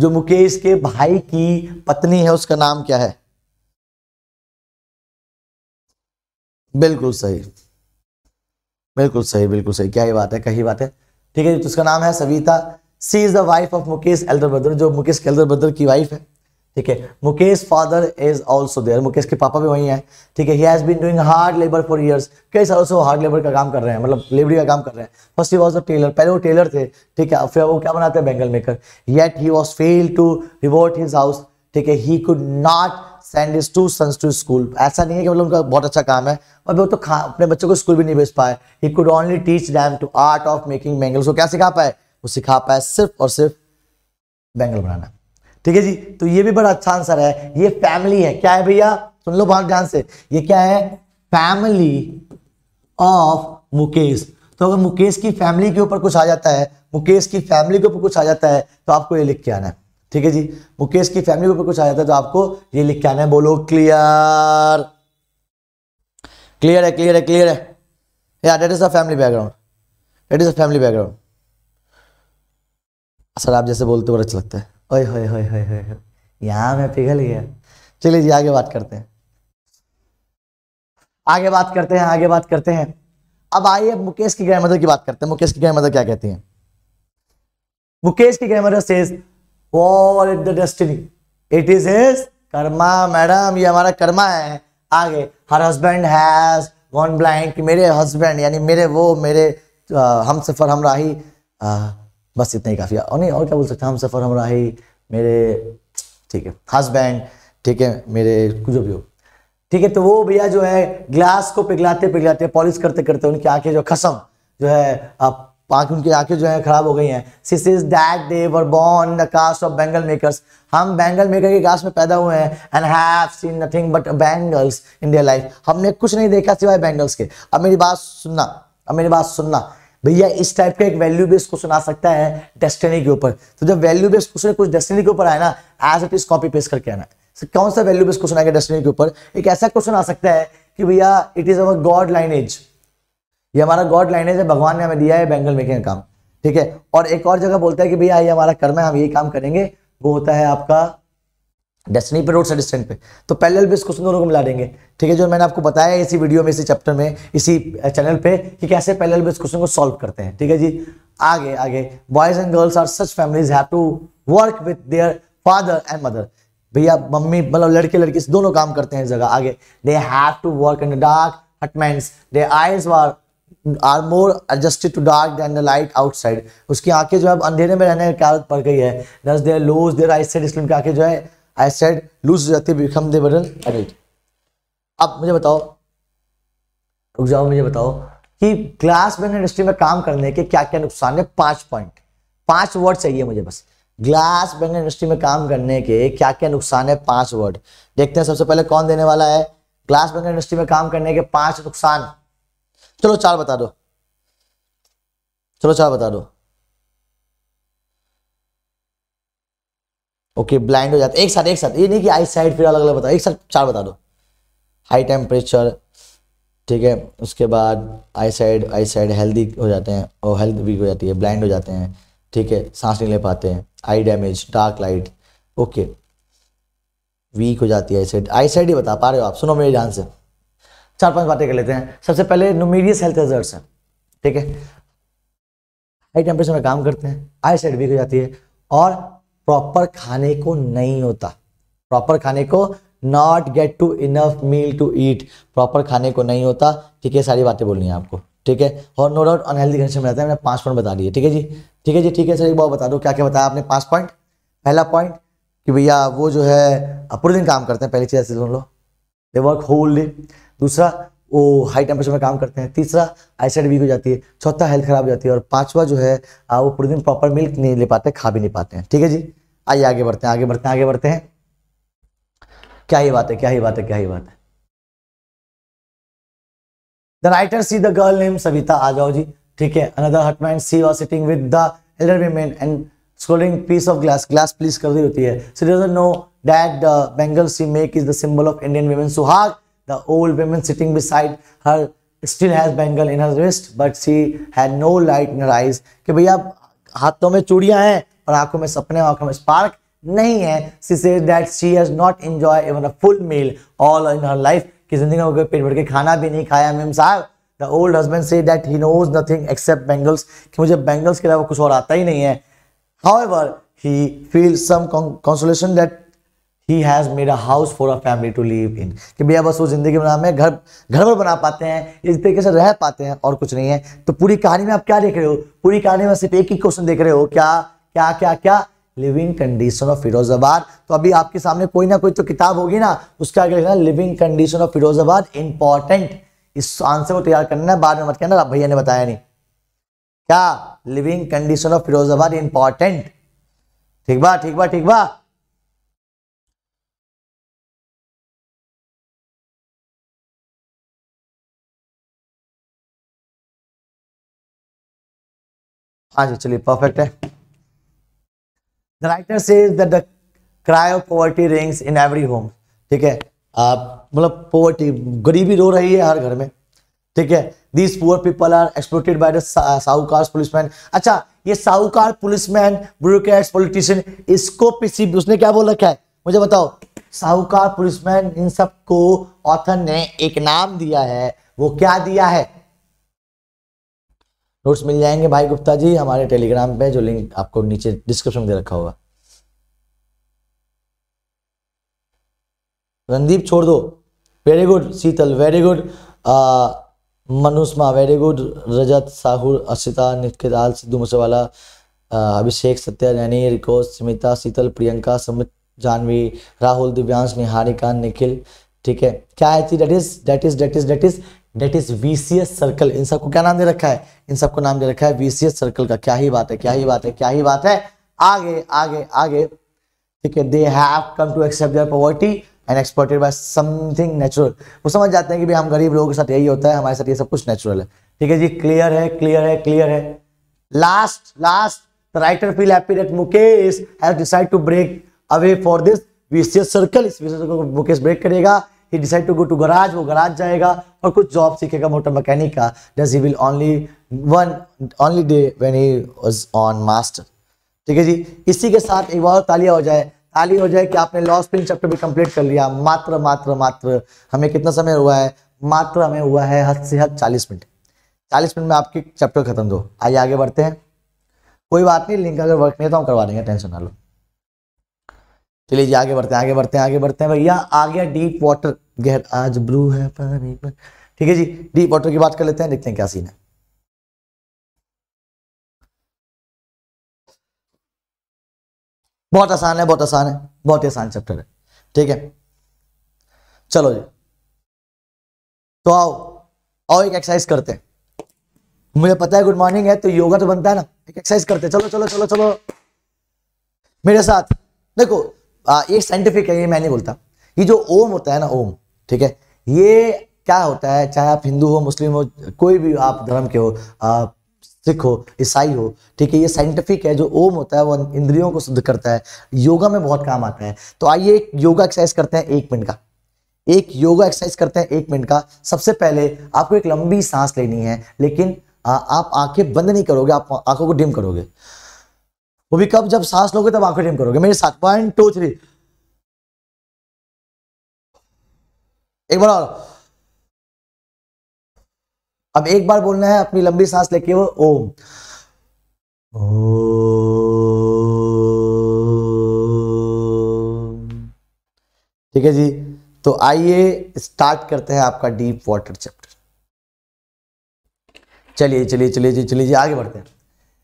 जो मुकेश के भाई की पत्नी है उसका नाम क्या है बिल्कुल सही बिल्कुल सही बिल्कुल सही क्या ही बात है कही बात है ठीक है तो उसका नाम है Savita she is the wife of Mukesh elder brother जो मुकेश के एल्डर ब्रदर की वाइफ है ठीक है Mukesh father is also there Mukesh के पापा भी वहीं हैं ठीक है he has been doing hard labour for years कई सालों से वो हार्ड लेबर का काम कर रहे हैं मतलब लेबरी का काम कर रहे हैं first he was a tailor पहले वो टेलर थे ठीक है फिर वो क्या बनाते हैं bangle maker yet he was fail to renovate his house ठीक है he could not send his two sons to school ऐसा नहीं है कि मतलब उनका बहुत अच्छा काम है और वो तो अपने बच्चों को स्कूल भी नहीं भेज पाए he could only teach them to art of making bangles वो क्या सिखा पाए वो सिखा पाए सिर्फ और सिर्फ बैंगल बनाना ठीक है जी तो ये भी बड़ा अच्छा आंसर है ये फैमिली है क्या है भैया सुन लो बहुत ध्यान से ये क्या है फैमिली ऑफ मुकेश तो अगर मुकेश की फैमिली के ऊपर कुछ आ जाता है मुकेश की फैमिली के ऊपर कुछ आ जाता है तो आपको ये लिख के आना है ठीक है जी मुकेश की फैमिली के ऊपर कुछ आ जाता है तो आपको ये लिख के आना है बोलो क्लियर क्लियर है क्लियर है क्लियर है यार that is a family background that is a family background sir आप जैसे बोलते हो बड़ा अच्छा लगता है ओए होए होए होए होए यहाँ मैं पिघल गया चलिए जी आगे बात करते हैं आगे बात करते हैं आगे बात करते हैं अब आइए मुकेश की ग्रह मदर की बात करते हैं मुकेश की ग्रह मदर क्या कहती हैं मुकेश की grandmother says well it the destiny it is his karma madam ये हमारा कर्मा है आगे her husband has gone blind मेरे हस्बैंड यानी मेरे वो मेरे आ, हम सफर हम राही आ, बस इतना ही काफ़ी और नहीं और क्या बोल सकते हम सफ़र राही मेरे ठीक है हस्बैंड ठीक है मेरे कुछ भी हो ठीक है तो वो भैया जो है ग्लास को पिघलाते पिघलाते पॉलिश करते करते उनकी आंखें जो खसम जो है आप आंखें उनकी आंखें जो है खराब हो गई हैं this is that they were born the caste of bangle makers हम बैंगल मेकर के कास्ट में पैदा हुए हैं and have seen nothing but bangles in their life हमने कुछ नहीं देखा सिवाय बैंगल्स के अब मेरी बात सुनना अब मेरी बात सुनना भैया इस टाइप का एक वैल्यू बेस्ड क्वेश्चन आ सकता है डेस्टिनी के ऊपर तो जब वैल्यू बेस्ड क्वेश्चन कुछ डेस्टिनी के ऊपर आए ना as it is copy paste करके आना so, कौन सा वैल्यू बेस्ड क्वेश्चन आएगा डेस्टिनी के ऊपर एक ऐसा क्वेश्चन आ सकता है कि भैया it is our god lineage ये हमारा गॉड लाइनेज है भगवान ने हमें दिया है बेंगल मेकिंग काम ठीक है और एक और जगह बोलता है कि भैया ये हमारा कर्म है हम ये काम करेंगे वो होता है आपका डेस्टनी पे रोड सडिस्टेंट पे तो पैरेलल बेस क्वेश्चन दोनों को मिला देंगे ठीक है जो मैंने आपको बताया इसी वीडियो में इसी चैप्टर में इसी चैनल पे कि कैसे पैरेलल बेस क्वेश्चन को सॉल्व करते हैं ठीक है जी आगे आगे boys and girls are such families have to work with their father and mother भैया मम्मी मतलब लड़के लड़की दोनों काम करते हैं जगह आगे they have to work in dark hutments their eyes were are more adjusted to dark than the light outside उसकी आंखें जो है अंधेरे में रहने की आदत पड़ गई है दस देर लोज देर आई से इसलिए उनकी आंखें जो है आई सेड लूज हो जाती है बिकम एडल्ट अब मुझे बताओ रुक जाओ मुझे बताओ कि ग्लास मैन इंडस्ट्री में काम करने के क्या क्या नुकसान है पांच पॉइंट पांच वर्ड चाहिए मुझे बस ग्लास बैंक इंडस्ट्री में काम करने के क्या क्या नुकसान है पांच वर्ड देखते हैं सबसे पहले कौन देने वाला है ग्लास बैंक इंडस्ट्री में काम करने के पांच नुकसान चलो चार बता दो चलो चार बता दो ओके ब्लाइंड हो जाते एक साथ एक साथ ये नहीं कि आई साइड फिर अलग अलग बताओ एक साथ चार बता दो हाई टेम्परेचर ठीक है उसके बाद eyesight eyesight healthy हो जाते हैं और हेल्थ वीक हो जाती है ब्लाइंड हो जाते हैं ठीक है सांस नहीं ले पाते हैं eye damage dark light okay weak हो जाती है आई साइड आई साइड ही बता पा रहे हो आप सुनो मेरे ध्यान से चार पांच बातें कर लेते हैं सबसे पहले नुमीरियस हेल्थ रिजल्ट है ठीक है हाई टेम्परेचर में काम करते हैं आई साइड वीक हो जाती है और प्रॉपर खाने को नहीं होता प्रॉपर खाने को not get to enough meal to eat proper खाने को नहीं होता ठीक है सारी बातें बोलनी है आपको ठीक है और नो डाउट अनहेल्दी कंडीशन में रहता है मैंने पांच पॉइंट बता दिए ठीक है जी ठीक है जी ठीक है सर एक बार बता दो क्या क्या बताया आपने पांच पॉइंट पहला पॉइंट कि भैया वो जो है पूरे दिन काम करते हैं पहली चीज़ ऐसे सुन लो दे वर्क होल डे दूसरा वो हाई टेम्परेचर में काम करते हैं तीसरा आईसाइड वीक हो जाती है चौथा हेल्थ खराब हो जाती है और पांचवा जो है वो पूरे दिन प्रॉपर मिल्क नहीं ले पाते खा भी नहीं पाते हैं ठीक है जी आइए आगे बढ़ते हैं आगे बढ़ते हैं आगे बढ़ते हैं क्या ही बात है क्या ही बात है क्या ही बात है the writer she the girl name Savita आ जाओ जी ठीक है another hutment she was sitting with the elder women and soldering piece of glass glass please कर दी होती है so doesn't know that bangle she make is the symbol of Indian women suhag The old woman sitting beside her still has bangle in her wrist, but she had no light in her eyes. कि भैया हाथों में चूड़ियां हैं और आंखों में सपने आंखों में स्पार्क नहीं है she says that she has not enjoy even a full meal all in her life कि जिंदगी में पेट भर के खाना भी नहीं खाया मैम साहब the old husband says that he knows nothing except bangles कि मुझे बैंगल्स के अलावा कुछ और आता ही नहीं है however he feel some consolation that he has made a house for a family to live in कि भैया बस वो ज़िंदगी बना हमें घर घर पर बना पाते हैं इस तरीके से रह पाते हैं और कुछ नहीं है तो पूरी कहानी में आप क्या देख रहे हो पूरी कहानी में सिर्फ एक ही क्वेश्चन देख रहे हो क्या क्या क्या क्या लिविंग कंडीशन ऑफ फिरोजाबाद तो अभी आपके सामने कोई ना कोई तो किताब होगी ना उसका आगे लिखना living condition of Firozabad important इस आंसर को तैयार करना है बाद में मत कहना भैया ने बताया नहीं क्या living condition of Firozabad important ठीक बा ठीक बा ठीक बा हाँ जी चलिए परफेक्ट है the writer says that the cry of poverty rings in every home ठीक है आप मतलब पॉवर्टी गरीबी रो रही है हर घर में ठीक है these poor people are exploited by the sahukar policeman अच्छा ये साहूकार पुलिसमैन ब्यूरोक्रेट्स पॉलिटिशियन इसको पीसी उसने क्या बोल रखा है मुझे बताओ साहूकार पुलिसमैन इन सबको ऑथर ने एक नाम दिया है वो क्या दिया है नोट्स मिल जाएंगे भाई गुप्ता जी हमारे टेलीग्राम पे जो लिंक आपको नीचे डिस्क्रिप्शन में दे रखा होगा रणदीप छोड़ दो very good Sheetal very good Manushma very good Rajat Sahu Arshita Nikhital Sidhu Moosewala Abhishek Satya Naini Riko Smita Sheetal Priyanka Sumit Janvi Rahul Divyansh Niharika Nikhil ठीक है क्या है that is that is that is that is that is vicious circle इन सबको क्या नाम दे रखा है इन सबको नाम दे रखा है वीसीएस सर्कल का क्या ही बात है क्या ही बात है क्या ही बात है आगे आगे आगे ठीक है they have come to accept their poverty and exported by something natural वो समझ जाते हैं कि भाई हम गरीब लोगों के साथ यही होता है हमारे साथ ये सब कुछ नेचुरल है ठीक है जी क्लियर है क्लियर है क्लियर है last last the writer feel happy that Mukesh has decide to break away for this vicious circle इस वीसीएस सर्कल को मुकेश ब्रेक करेगा. He decide to go to garage. वो garage जाएगा. और कुछ जॉब सीखेगा मोटर मैकेनिक का does he will only one only day when he was on master ठीक है जी इसी के साथ एक बार तालियां हो जाए ताली हो जाए कि आपने लॉ स्प्रिंग चैप्टर भी कंप्लीट कर लिया मात्र मात्र मात्र हमें कितना समय हुआ है मात्र हमें हुआ है हद से हद चालीस मिनट चालीस मिनट में आपकी चैप्टर खत्म दो आइए आगे बढ़ते हैं कोई बात नहीं लिंक अगर वर्क नहीं तो हम करवा देंगे टेंशन ना लो चलिए जी आगे बढ़ते हैं आगे बढ़ते हैं आगे बढ़ते हैं भैया आ गया डीप वाटर गहर आज ब्रू है पानी पर ठीक है जी डीप वाटर की बात कर लेते हैं देखते हैं क्या सीन है बहुत आसान है बहुत आसान है बहुत ही आसान चैप्टर है ठीक है चलो जी तो आओ आओ एक एक्सरसाइज करते हैं मुझे पता है गुड मॉर्निंग है तो योगा तो बनता है ना एक एक्सरसाइज करते हैं चलो चलो चलो चलो मेरे साथ देखो आ, साइंटिफिक है ये मैं नहीं बोलता ये जो ओम होता है ना ओम ठीक है ये क्या होता है चाहे आप हिंदू हो मुस्लिम हो कोई भी आप धर्म के हो सिख हो ईसाई हो ठीक है ये साइंटिफिक है जो ओम होता है वो इंद्रियों को शुद्ध करता है योगा में बहुत काम आता है तो आइए एक योगा एक्सरसाइज करते हैं एक मिनट का एक योगा एक्सरसाइज करते हैं एक मिनट का सबसे पहले आपको एक लंबी सांस लेनी है लेकिन आप आंखें बंद नहीं करोगे आप आंखों को डिम करोगे वो भी कब जब सांस लोगे तब आंखें टाइम करोगे मेरे साथ पॉइंट टू थ्री एक बार और अब एक बार बोलना है अपनी लंबी सांस लेके वो ओम ठीक है जी तो आइए स्टार्ट करते हैं आपका डीप वाटर चैप्टर चलिए चलिए चलिए चलिए चलिए आगे बढ़ते हैं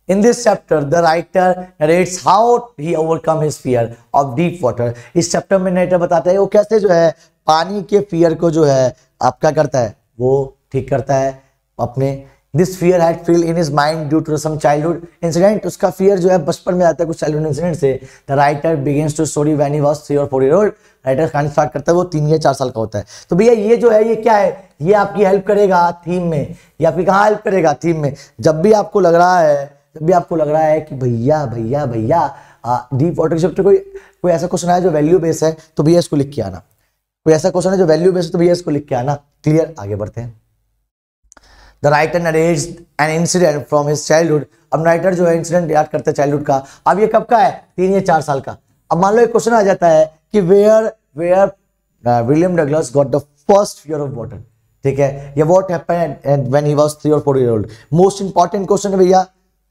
In this chapter, the writer narrates how he overcome his fear of deep water. इस चैप्टर में narrator बताता है वो कैसे जो है पानी के फियर को जो है आप क्या करता है वो ठीक करता है अपने this fear had feel in his mind due to some childhood incident उसका फियर जो है बचपन में आता है कुछ चाइल्डहुड इंसिडेंट से the writer begins to story when he was three और फोर ईयर ओल्ड राइटर कहानी स्टार्ट करता है वो तीन या चार साल का होता है तो भैया ये जो है ये क्या है ये आपकी हेल्प करेगा थीम में ये आपकी कहाँ हेल्प करेगा थीम में जब भी आपको लग रहा है जब भी आपको लग रहा है कि भैया भैया भैया डीप वाटर चैप्टर कोई कोई ऐसा क्वेश्चन आया जो वैल्यू बेस है तो भैया इसको लिख के आना कोई ऐसा क्वेश्चन है जो वैल्यू बेस है तो भैया इसको लिख के आना क्लियर आगे बढ़ते हैं the writer narrates an incident from his childhood अब राइटर जो है इंसिडेंट याद करता है चाइल्डहुड का अब ये कब का है तीन या चार साल का अब मान लो एक क्वेश्चन आ जाता है कि where where William Douglas got the first fear of water ठीक है या what happen and when he was three और four year old most important question है भैया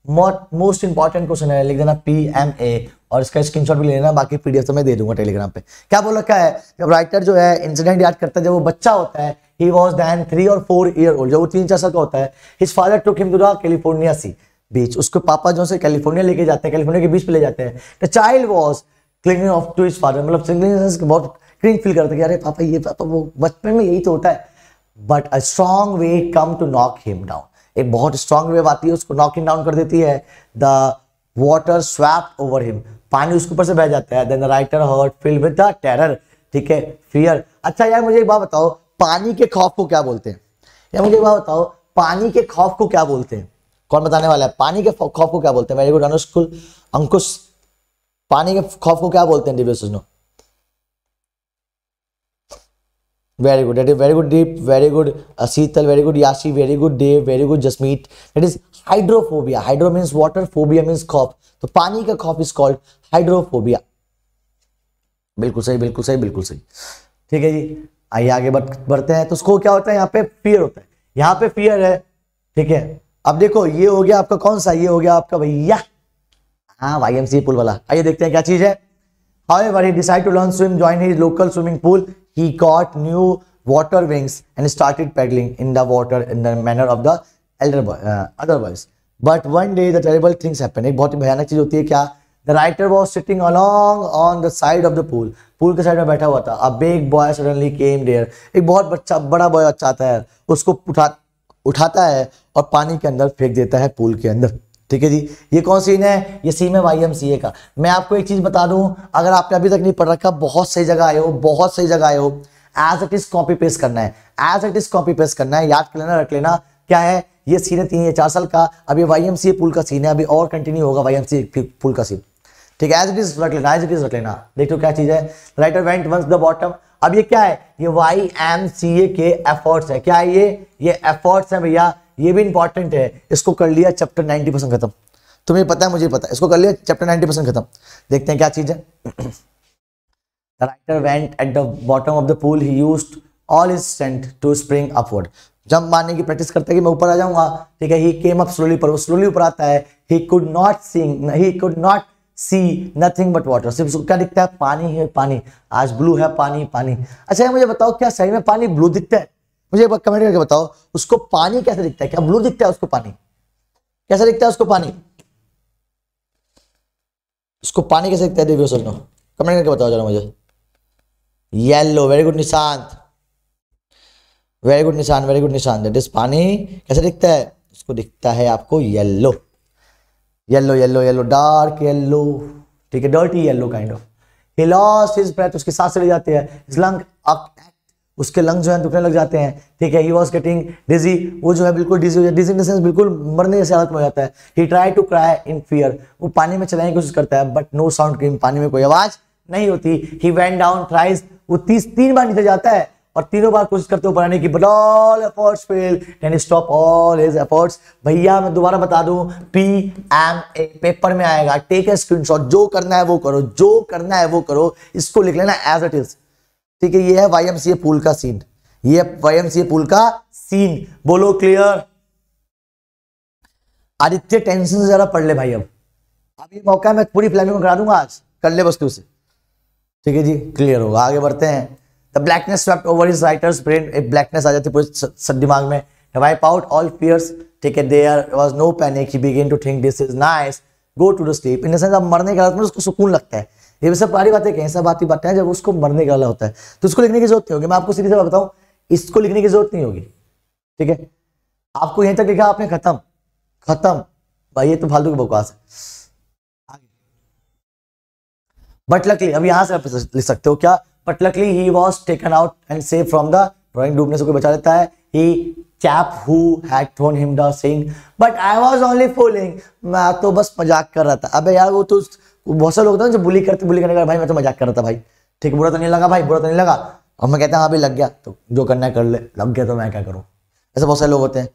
मोस्ट इंपॉर्टेंट क्वेश्चन है लिख देना पी एम ए और इसका स्क्रीनशॉट भी लेना बाकी पीडीएफ तो मैं दे दूंगा टेलीग्राम पे क्या बोल रखा है जब राइटर जो है इंसिडेंट याद करता है जब वो बच्चा होता है ही वॉज दैन थ्री और फोर ईयर ओल्ड जब वो तीन चार साल का होता है his father took him to California sea beach उसके पापा जो से कैलिफोर्निया लेके जाते हैं कैलिफोर्निया के बीच पे ले जाते हैं the child was cling of to his father मतलब बहुत क्लिंग फील करते अरे पापा ये पापा वो बचपन में यही तो होता है but a strong wave come to knock him down एक बहुत स्ट्रांग वेव आती है उसको नॉकिंग डाउन कर देती है the water swept over him पानी उसके ऊपर से बह जाता है then the writer heart fill with the terror ठीक है फियर अच्छा यार मुझे एक बात बताओ पानी के खौफ को क्या बोलते हैं यार मुझे एक बात बताओ पानी के खौफ को क्या बोलते हैं कौन बताने वाला है पानी के खौफ को क्या बोलते हैं वेरी गुड अनुष्कुल अंकुश पानी के खौफ को क्या बोलते हैं दिव्य सुनो very good that is very good Deep very good Asheetal very good Yasi very good Dey very good Jasmeet that is hydrophobia hydro means water phobia means कॉफ तो पानी का कॉफ इज कॉल्ड हाइड्रोफोबिया बिल्कुल सही बिल्कुल सही बिल्कुल सही ठीक है जी आइए आगे बढ़ते हैं तो उसको क्या होता है यहाँ पे फियर होता है यहाँ पे फियर है ठीक है अब देखो ये हो गया आपका कौन सा ये हो गया आपका भैया हाँ वाई पुल वाला आइए देखते हैं क्या चीज है however he decide to learn swim join he local swimming pool he got new water wings and started paddling in the water in the manner of the elder boy, uh, other boys. But one day the terrible things happened. एक बहुत ही भयानक चीज होती है क्या the writer was sitting along on the side of the pool pool के side में बैठा हुआ था अब big boy suddenly came there एक बहुत बच्चा बड़ा बॉय अच्छा आता है उसको उठा उठाता है और पानी के अंदर फेंक देता है पूल के अंदर ठीक है जी ये कौन सीन है ये सीम है वाई एम सी ए का मैं आपको एक चीज़ बता दूं अगर आपने अभी तक नहीं पढ़ रखा बहुत सही जगह आए हो बहुत सही जगह आए हो as it is copy paste करना है as it is copy paste करना है याद कर लेना रख लेना क्या है ये सीन है तीन या चार साल का अभी वाई एम सी ए पुल का सीन है अभी और कंटिन्यू होगा वाई एम सी ए पुल का सीन ठीक है एज इट इज रख लेना एज इट इज रख लेना देखो क्या चीज़ है writer went once the bottom अब ये क्या है ये वाई एम सी ए के एफर्ट्स है क्या है ये ये एफर्ट्स है भैया ये भी इंपॉर्टेंट है इसको कर लिया चैप्टर नाइनटी परसेंट खत्म तुम्हें पता है मुझे पता है इसको कर लिया चैप्टर नाइनटी परसेंट खत्म देखते हैं क्या चीज है the writer went at the bottom of the pool he used all his strength to spring upward jump मारने की प्रैक्टिस करता है कि मैं ऊपर आ जाऊंगा ठीक है ही केम अप स्लोली पर वो स्लोली ऊपर आता है ही कुड नॉट सींग he could not see nothing but water सिर्फ उसको क्या दिखता है पानी है पानी आज ब्लू है पानी पानी अच्छा मुझे बताओ क्या सही में पानी ब्लू दिखता है मुझे एक बार कमेंट करके बताओ उसको पानी कैसे दिखता है क्या ब्लू दिखता है उसको पानी कैसा दिखता है उसको पानी उसको पानी कैसे दिखता है देवी सुनो कमेंट करके बताओ जरा मुझे yellow very good Nishant very good Nishan very good Nishan that is पानी कैसे दिखता है उसको दिखता है आपको yellow yellow yellow yellow dark yellow ठीक है dirty yellow kind of he lost his breath उसकी सांस चली जाती है हिज लंग उसके लंग्स जो है दुखने लग जाते हैं ठीक है ही वॉज गेटिंग डिजी वो जो है बिल्कुल डिजी हो जाए डिजी इन सेंस बिल्कुल मरने जैसे हालत में हो जाता है he try to cry in fear वो पानी में चलाने की कोशिश करता है बट नो साउंड क्रीम पानी में कोई आवाज नहीं होती ही वेंट डाउन थ्राइज वो तीस तीन बार नीचे जाता है और तीनों बार कोशिश करते हो बनाने की but all efforts fail can stop all his efforts भैया मैं दोबारा बता दूं पी एम ए पेपर में आएगा टेक ए स्क्रीनशॉट जो करना है वो करो जो करना है वो करो इसको लिख लेना एज इट इज ठीक है ये है वाई पूल का सीन ये वाई पूल का सीन बोलो क्लियर आदित्य टेंशन से ज्यादा पढ़ ले भाई अब अब ये मौका है मैं पूरी प्लानिंग करा दूंगा आज कर ले वस्तु से ठीक है जी क्लियर होगा आगे बढ़ते हैं the blackness swept over his writer's brain एक ब्लैकनेस आ जाती है पूरे दिमाग में वाइप आउट ऑल फियर्स ठीक है there was no panic he begin to think this is nice go to the sleep in the sense अब मरने के बाद में उसको सुकून लगता है ये सब सारी बातें कहीं बात ही बातें हैं जब उसको मरने वाला होता है तो उसको लिखने की जरूरत नहीं होगी मैं आपको सीधी से बताऊं इसको लिखने की जरूरत नहीं होगी ठीक है आपको यहीं तक लिखा आपने खत्म खत्म भाई ये तो फालतू की बकवास है बट लकली अब यहां से आप लिख सकते हो क्या but luckily he was taken out and save from the drowning डूबने से कोई बचा लेता है ही chap who had thrown him the sing but I was only fooling मैं तो बस मजाक कर रहा था अबे यार वो तो बहुत सारे लोग थे ना जो बुली करते बुली करने का भाई मैं तो मजाक कर रहा था भाई ठीक बुरा तो नहीं लगा भाई बुरा तो नहीं लगा अब मैं कहता हूँ अभी हाँ लग गया तो जो करना है कर ले लग गया तो मैं क्या करूँ ऐसे बहुत सारे लोग होते हैं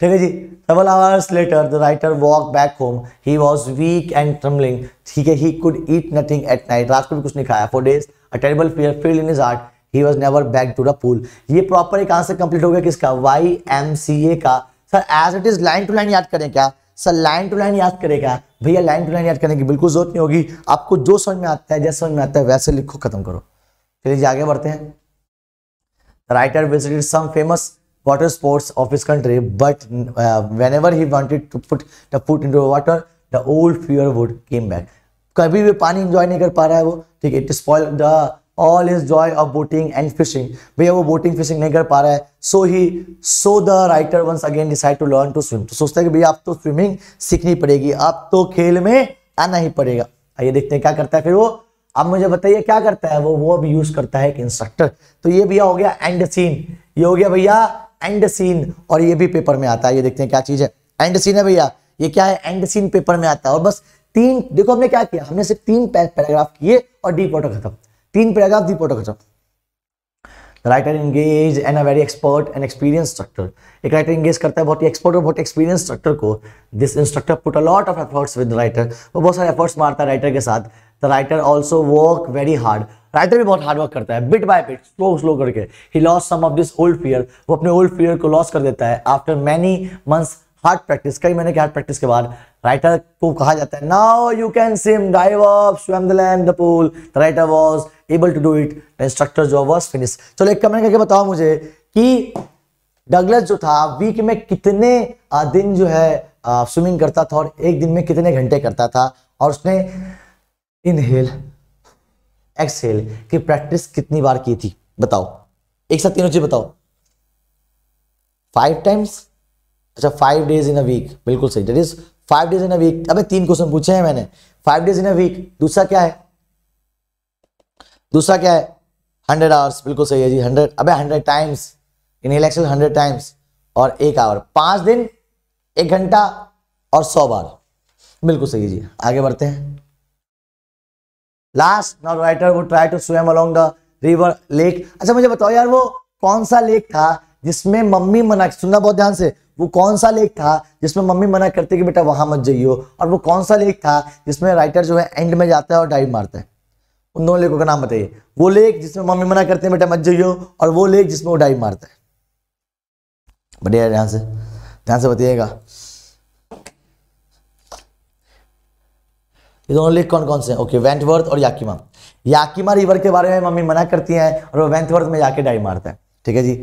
ठीक है जी several hours later the writer walk back home he was weak and trembling ठीक है he could eat nothing at night रात को भी कुछ नहीं खाया for days a terrible fear feel in his heart he was never back to the pool ये proper एक आंसर कंप्लीट हो गया किसका वाई एम सी ए का sir as it is line to line याद करें क्या सर लाइन टू लाइन याद करेगा भैया लाइन टू लाइन याद करने की बिल्कुल जरूरत नहीं होगी आपको जो समझ में आता है जैसे समझ में आता है वैसे लिखो खत्म करो चलिए आगे बढ़ते हैं writer visited some famous water sports of his country but whenever he wanted to put the foot in the water the old fear would came back कभी भी पानी इंजॉय नहीं कर पा रहा है वो ठीक है it spoil the all his joy of boating and fishing भैया वो बोटिंग फिशिंग नहीं कर पा रहा है so he so the writer once again decide to learn to swim तो सोचता है कि भैया आप तो स्विमिंग सीखनी पड़ेगी आप तो खेल में आना ही पड़ेगा आइए देखते हैं क्या करता है फिर वो अब मुझे बताइए क्या करता है वो वो अब यूज करता है एक इंस्ट्रक्टर तो ये भैया हो गया एंड सीन ये हो गया भैया एंड सीन और ये भी पेपर में आता है ये देखते हैं क्या चीज है एंड सीन है भैया ये क्या है एंड सीन पेपर में आता है और बस तीन देखो हमने क्या किया हमने सिर्फ तीन पैराग्राफ किए और डीप वाटर खत्म तीन paragraph the photograph writer engage an a very expert and experience instructor एक राइटर इंगेज करता है बहुत ही एक्सपर्ट और बहुत एक्सपीरियंस इंस्ट्रक्टर को this instructor put a lot of efforts with writer वो बहुत सारे एफर्ट्स मारता है राइटर के साथ the writer also work very hard writer भी बहुत हार्ड वर्क करता है bit by bit slow slow करके ही lost some of this old fear वो अपने ओल्ड फियर को लॉस कर देता है after many months hard practice कई महीने के हार्ड प्रैक्टिस के बाद राइटर को कहा जाता है now you can swim dive up swim the land the pool the writer was able to do it the instructor job was finish चलो एक कमेंट करके बताओ मुझे कि डगलस जो था वीक में कितने दिन जो है स्विमिंग करता था और एक दिन में कितने घंटे करता था और उसने इनहेल एक्सहेल की प्रैक्टिस कितनी बार की थी बताओ एक साथ तीनों चीज बताओ फाइव टाइम्स अच्छा five days in a week बिल्कुल सही that is five days in a week अबे तीन क्वेश्चन पूछे हैं मैंने five days in a week दूसरा क्या है दूसरा क्या है हंड्रेड आवर्स बिल्कुल सही है जी हंड्रेड अबे hundred times in election hundred times और एक आवर पांच दिन एक घंटा और सौ बार बिल्कुल सही है जी आगे बढ़ते हैं लास्ट नॉट राइटर वो try to swim along the river lake अच्छा मुझे बताओ यार वो कौन सा लेक था जिसमें मम्मी मना सुनना बहुत ध्यान से वो कौन सा लेख था जिसमें मम्मी मना करती कि बेटा वहां मत जाइयो और वो कौन सा लेख था जिसमें राइटर जो है एंड में जाता है और डाइव मारता है उन दोनों लेखों का नाम बताइए वो लेख जिसमें मम्मी मना करते हैं बेटा मत जाइयो और वो लेख जिसमें वो डाइव मारता है बढ़िया ध्यान से ध्यान से बताइएगा ये दोनों लेख कौन कौन से हैं ओके वेंटवर्थ और याकिमा याकिमा रिवर के बारे में मम्मी मना करती हैं और वो वेंटवर्थ में जाके डाइव मारता है ठीक है जी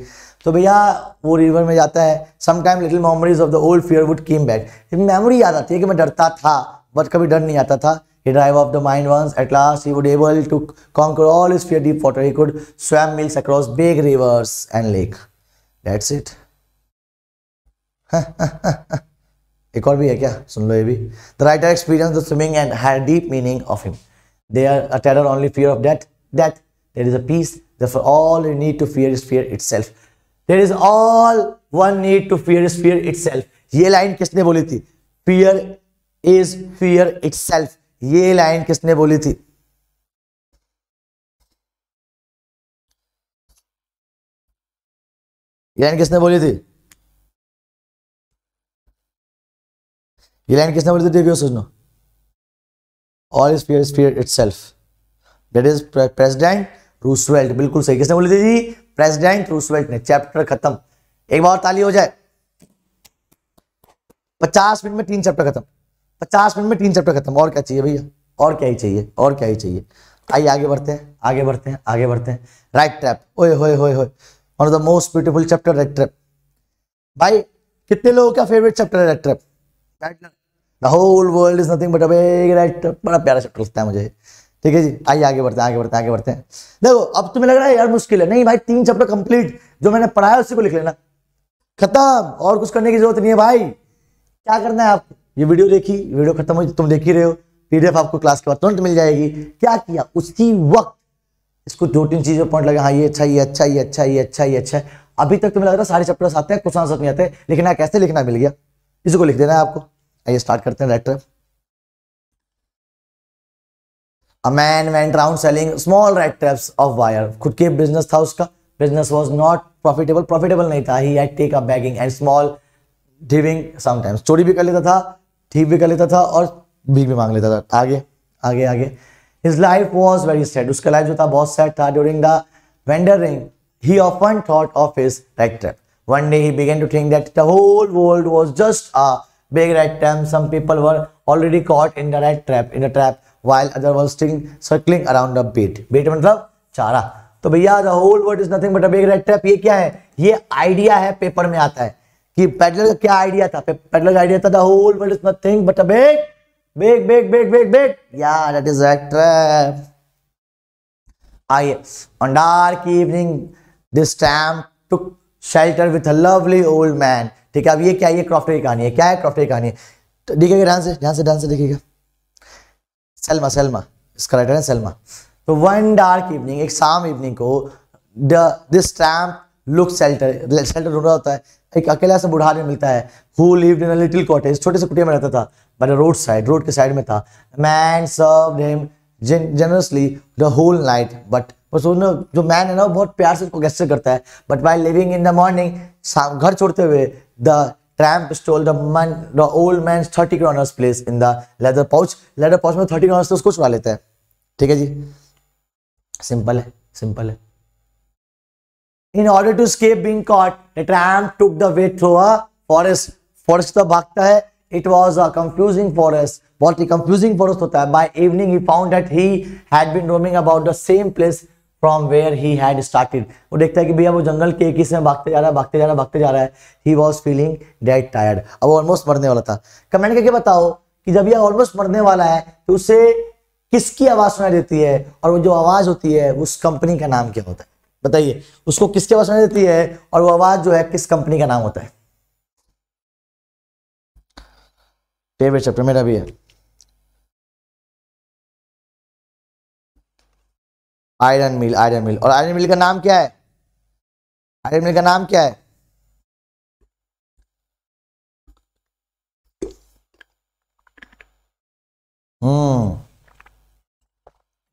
तो भैया वो रिवर में जाता है sometime little memories of the old fear would come back memory याद आती है कि मैं डरता था बट कभी डर नहीं आता था he drive off the mind once at last he would able to conquer all is fear deep water he could swam miles across big rivers and lake That's it एक और भी है क्या सुन लो ये भी the writer experience the swimming and had deep meaning of him they are a terror only fear of that death there is a peace for all you need to fear is fear itself there is all one need to fear is fear it ये line किसने बोली थी fear is fear it ये line किसने बोली थी ये line किसने बोली थी ये लाइन किसने बोली थी देखियो सुनो all is fear is fear itself that is president Roosevelt बिल्कुल सही किसने बोली थी जी प्रेसिडेंट रूसवेल्ट ने चैप्टर खत्म एक बार ताली हो जाए पचास मिनट में तीन चैप्टर खत्म पचास मिनट में तीन चैप्टर खत्म और क्या चाहिए भैया और क्या ही चाहिए और क्या ही चाहिए आइए आगे बढ़ते हैं आगे बढ़ते हैं आगे बढ़ते हैं right trap one of the most beautiful chapter right trap भाई कितने लोगों का फेवरेट चैप्टर है right trap the whole world is nothing but a big right trap बड़ा प्यारा चैप्टर लगता है मुझे ठीक है जी आइए आगे बढ़ते हैं आगे बढ़ते हैं आगे बढ़ते हैं देखो अब तुम्हें लग रहा है यार मुश्किल है नहीं भाई तीन चैप्टर कंप्लीट जो मैंने पढ़ाया उसी को लिख लेना खत्म और कुछ करने की जरूरत नहीं है भाई क्या करना है आप ये वीडियो देखी वीडियो खत्म हुई तुम देख ही रहे हो पीडीएफ आपको क्लास के बाद तुरंत मिल जाएगी क्या किया उसी वक्त इसको दो तीन चीजों पॉइंट लगे हाँ ये अच्छा ये अच्छा ये अच्छा ये अच्छा ये अच्छा है अभी तक तुम्हें लग रहा है सारे चैप्टर आते हैं कुछ आंसर नहीं आते लिखना कैसे लिखना मिल गया इसी को लिख देना है आपको आइए स्टार्ट करते हैं right a man went round selling small red traps of wire खुद के बिजनेस था उसका business was not profitable profitable नहीं था he had take a begging and small thieving sometimes चोरी भी कर लेता था ठीक भी कर लेता था और भीख भी मांग लेता था आगे आगे आगे his life was very sad उसका लाइफ जो था बहुत सैड था during the wandering he often thought of his red trap one day he began to think that the whole world was just a big red trap some people were already caught in the red trap in the trap while other one sting circling around a bait bait मतलब चारा तो भैया the whole word is nothing but a big red trap ये क्या है ये idea है paper में आता है कि पेडलर का क्या आइडिया था पेडलर का आइडिया था the whole world is nothing but a big big big big big big या दैट इज अ ट्रैप आइए on dark evening this stamp took shelter with a lovely old man ठीक है अब ये क्या ये क्रॉफ्टर की कहानी है क्या है क्रॉफ्टर की कहानी है तो देखिएगा ध्यान से ध्यान से ध्यान से देखिएगा सलमा सलमा इसका राइटर है सलमा तो वन डार्क इवनिंग एक शाम इवनिंग को the this tramp look shelter shelter ढूंढ रहा होता है एक अकेला सा बुढ़ा आदमी मिलता है who lived in a little cottage छोटे से कुटिया में रहता था बट रोड साइड रोड के साइड में था man serve him generously the whole night but बस वो जो मैन है ना वो बहुत प्यार से उसको गेस्टर करता है but by leaving in the morning घर छोड़ते हुए the tramp stole the man the old man thirty kroners place in the leather pouch leather pouch में थर्टी kroners तो उसको चुरा लेते हैं ठीक है जी सिंपल है सिंपल है in order to escape being caught the tramp took the way through a forest forest तो भागता है it was a confusing forest बहुत ही कंफ्यूजिंग फॉरेस्ट होता है by evening he found that he had been roaming about the same place from where he had started वो देखता है कि भैया वो जंगल के एक हिस्से में भागते जा रहा है भागते जा रहा है भागते जा रहा है he was feeling dead tired अब ऑलमोस्ट मरने वाला था कमेंट करके बताओ कि जब यह ऑलमोस्ट मरने वाला है तो उसे किसकी आवाज़ सुनाई देती है और वो जो आवाज़ होती है उस कंपनी का नाम क्या होता है बताइए उसको किसकी आवाज़ सुनाई देती है और वो आवाज़ जो है किस कंपनी का नाम होता है फेवरेट चैप्टर मेरा भी है आयरन मिल आयरन मिल और आयरन मिल का नाम क्या है आयरन मिल का नाम क्या है hmm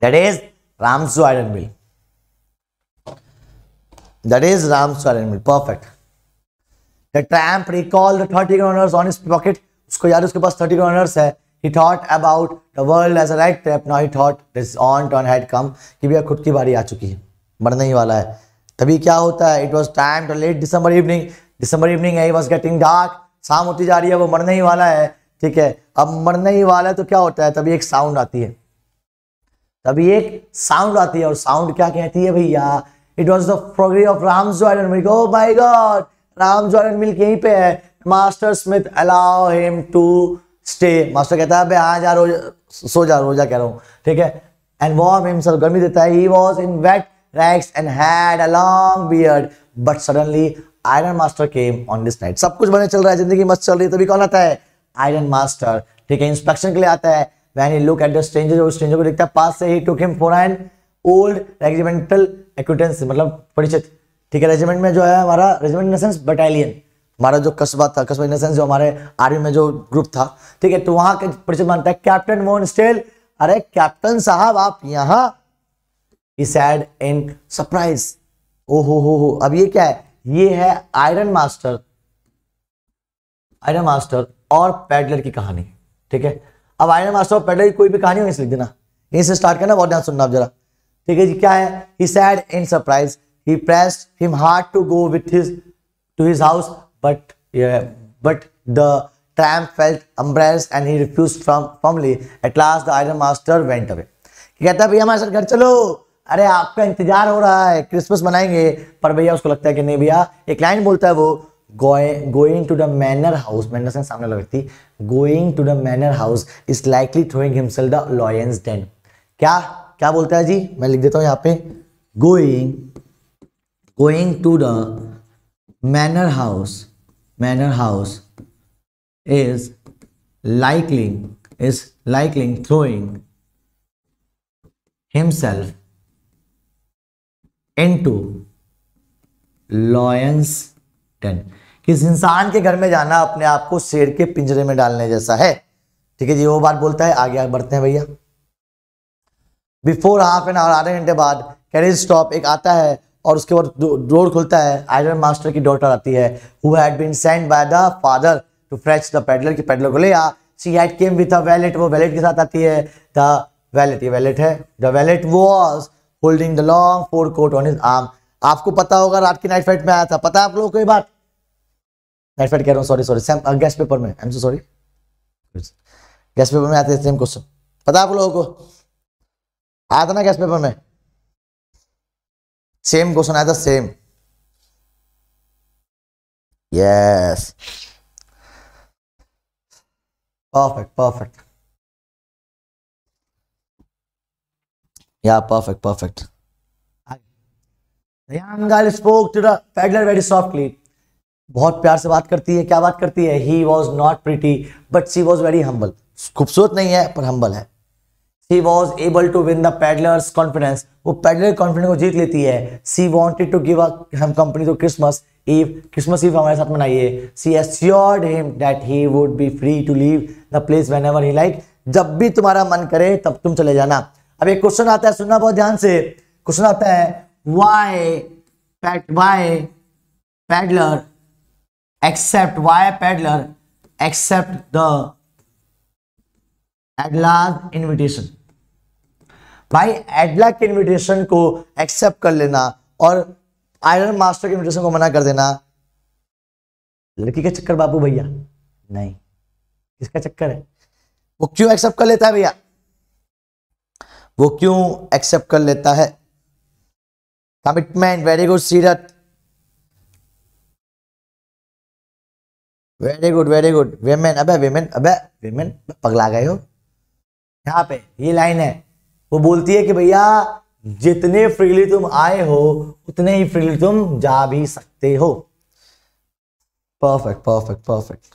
that is Ramsjo iron mill that is Ramsjo iron mill perfect the tramp recall the thirty on pocket उसको याद उसके पास थर्टी ऑनर्स है He thought about the world as a rag trap. Now he thought this on turn had come कि भैया खुद की बारी आ चुकी है मरने ही वाला है तभी क्या होता है it was time to late December evening December evening है वॉज गेटिंग डार्क शाम होती जा रही है वो मरने ही वाला है ठीक है अब मरने ही वाला है तो क्या होता है तभी एक साउंड आती है तभी एक साउंड आती है और साउंड क्या कहती है भैया इट वॉज द प्रोग्री ऑफ राम join milk oh my god राम ज्वाइन मिल्क यहीं पे है master Smith allow him to stay master कहता है आ जा रोज सो जा रोजा कह रहा हूँ ठीक है एंड वॉम हिमसेल्फ गर्मी देता है he was in wet rags and had a long beard but suddenly iron master came on this night सब कुछ बने चल रहा है जिंदगी मस्त चल रही है तभी कौन आता है आयरन मास्टर ठीक है इंस्पेक्शन के लिए आता है when he look at the stranger उस स्ट्रेंजर को देखता है पास से ही to him for and old regimental acquaintance मतलब परिचित ठीक है रेजिमेंट में जो है हमारा regiment in the sense battalion हमारा जो कस्बा था कस्बा इन देंस जो हमारे आर्मी में जो ग्रुप था ठीक है तो वहां के परिचय मानता है कैप्टन मोहन स्टेल अरे कैप्टन साहब आप यहाँ सैड इन सरप्राइज ओ हो हो हो अब ये क्या है ये है आयरन मास्टर आयरन मास्टर और पैडलर की कहानी ठीक है अब आयरन मास्टर और पैडलर की कोई भी कहानी हो इसलिए देना यहीं से स्टार्ट करना बहुत ध्यान सुनना आप जरा ठीक है जी क्या है he said in surprise he pressed him hard to go with his to his house but yeah, but the tramp felt embarrassed and he refused from firmly. At last the iron master went away. He said, "Brother, come साथ Let's go." अरे आपका इंतजार हो रहा है Christmas मनाएंगे पर भैया उसको लगता है कि नहीं भैया एक लाइन बोलता है वो going to the manor house manor से सामने लगती going to the manor house is likely throwing himself the lions den क्या क्या बोलता है जी मैं लिख देता हूं यहाँ पे going going to the manor house manor house is likely is likely throwing himself into lions den किस इंसान के घर में जाना अपने आप को शेर के पिंजरे में डालने जैसा है ठीक है जी वो बात बोलता है आगे आगे बढ़ते हैं भैया बिफोर हाफ एन आवर आधे घंटे बाद कैरिज स्टॉप एक आता है और उसके बाद डोर खुलता है आयरन मास्टर की डॉटर आती है who had been send by the father to fetch the peddler की पेडलर को ले आ she had came with a valet वो वैलेट के साथ आती है द वैलेट ये वैलेट है the valet was holding the long fur coat on his arm आपको पता होगा रात की नाइट फाइट में आया था पता है आप लोगों को ये बात नाइट फाइट कह रहा हूँ सॉरी सॉरी गैस पेपर में I am so sorry guess paper में आते सेम क्वेश्चन पता है आप लोगों को आया था ना गैस पेपर में सेम क्वेश्चन आया था same yes perfect perfect yeah perfect perfect Young girl spoke बहुत प्यार से बात करती है क्या बात करती है he was not pretty but she was very humble खूबसूरत नहीं है पर हम्बल है he was able to win the peddler's confidence वो पेडलर कॉन्फिडेंस को जीत लेती है she wanted to give um company to Christmas Eve Christmas Eve हमारे साथ मनाइए she assured him that he would be free to leave the place whenever he like जब भी तुम्हारा मन करे तब तुम चले जाना अब एक क्वेश्चन आता है सुनना बहुत ध्यान से क्वेश्चन आता है वाई पैट why peddler accept why peddler accept the Edla's invitation भाई एडला के इन्विटेशन को एक्सेप्ट कर लेना और आयरन मास्टर के इन्विटेशन को मना कर देना लड़की का चक्कर बाबू भैया नहीं किसका चक्कर है वो क्यों एक्सेप्ट कर लेता है भैया वो क्यों एक्सेप्ट कर लेता है कमिटमेंट वेरी गुड सीरत वेरी गुड वेरी गुड वेमेन अबे वेमेन अबे वेमेन पगला गए हो यहाँ पे ये लाइन है वो बोलती है कि भैया जितने फ्रीली तुम आए हो उतने ही फ्रीली तुम जा भी सकते हो परफेक्ट परफेक्ट परफेक्ट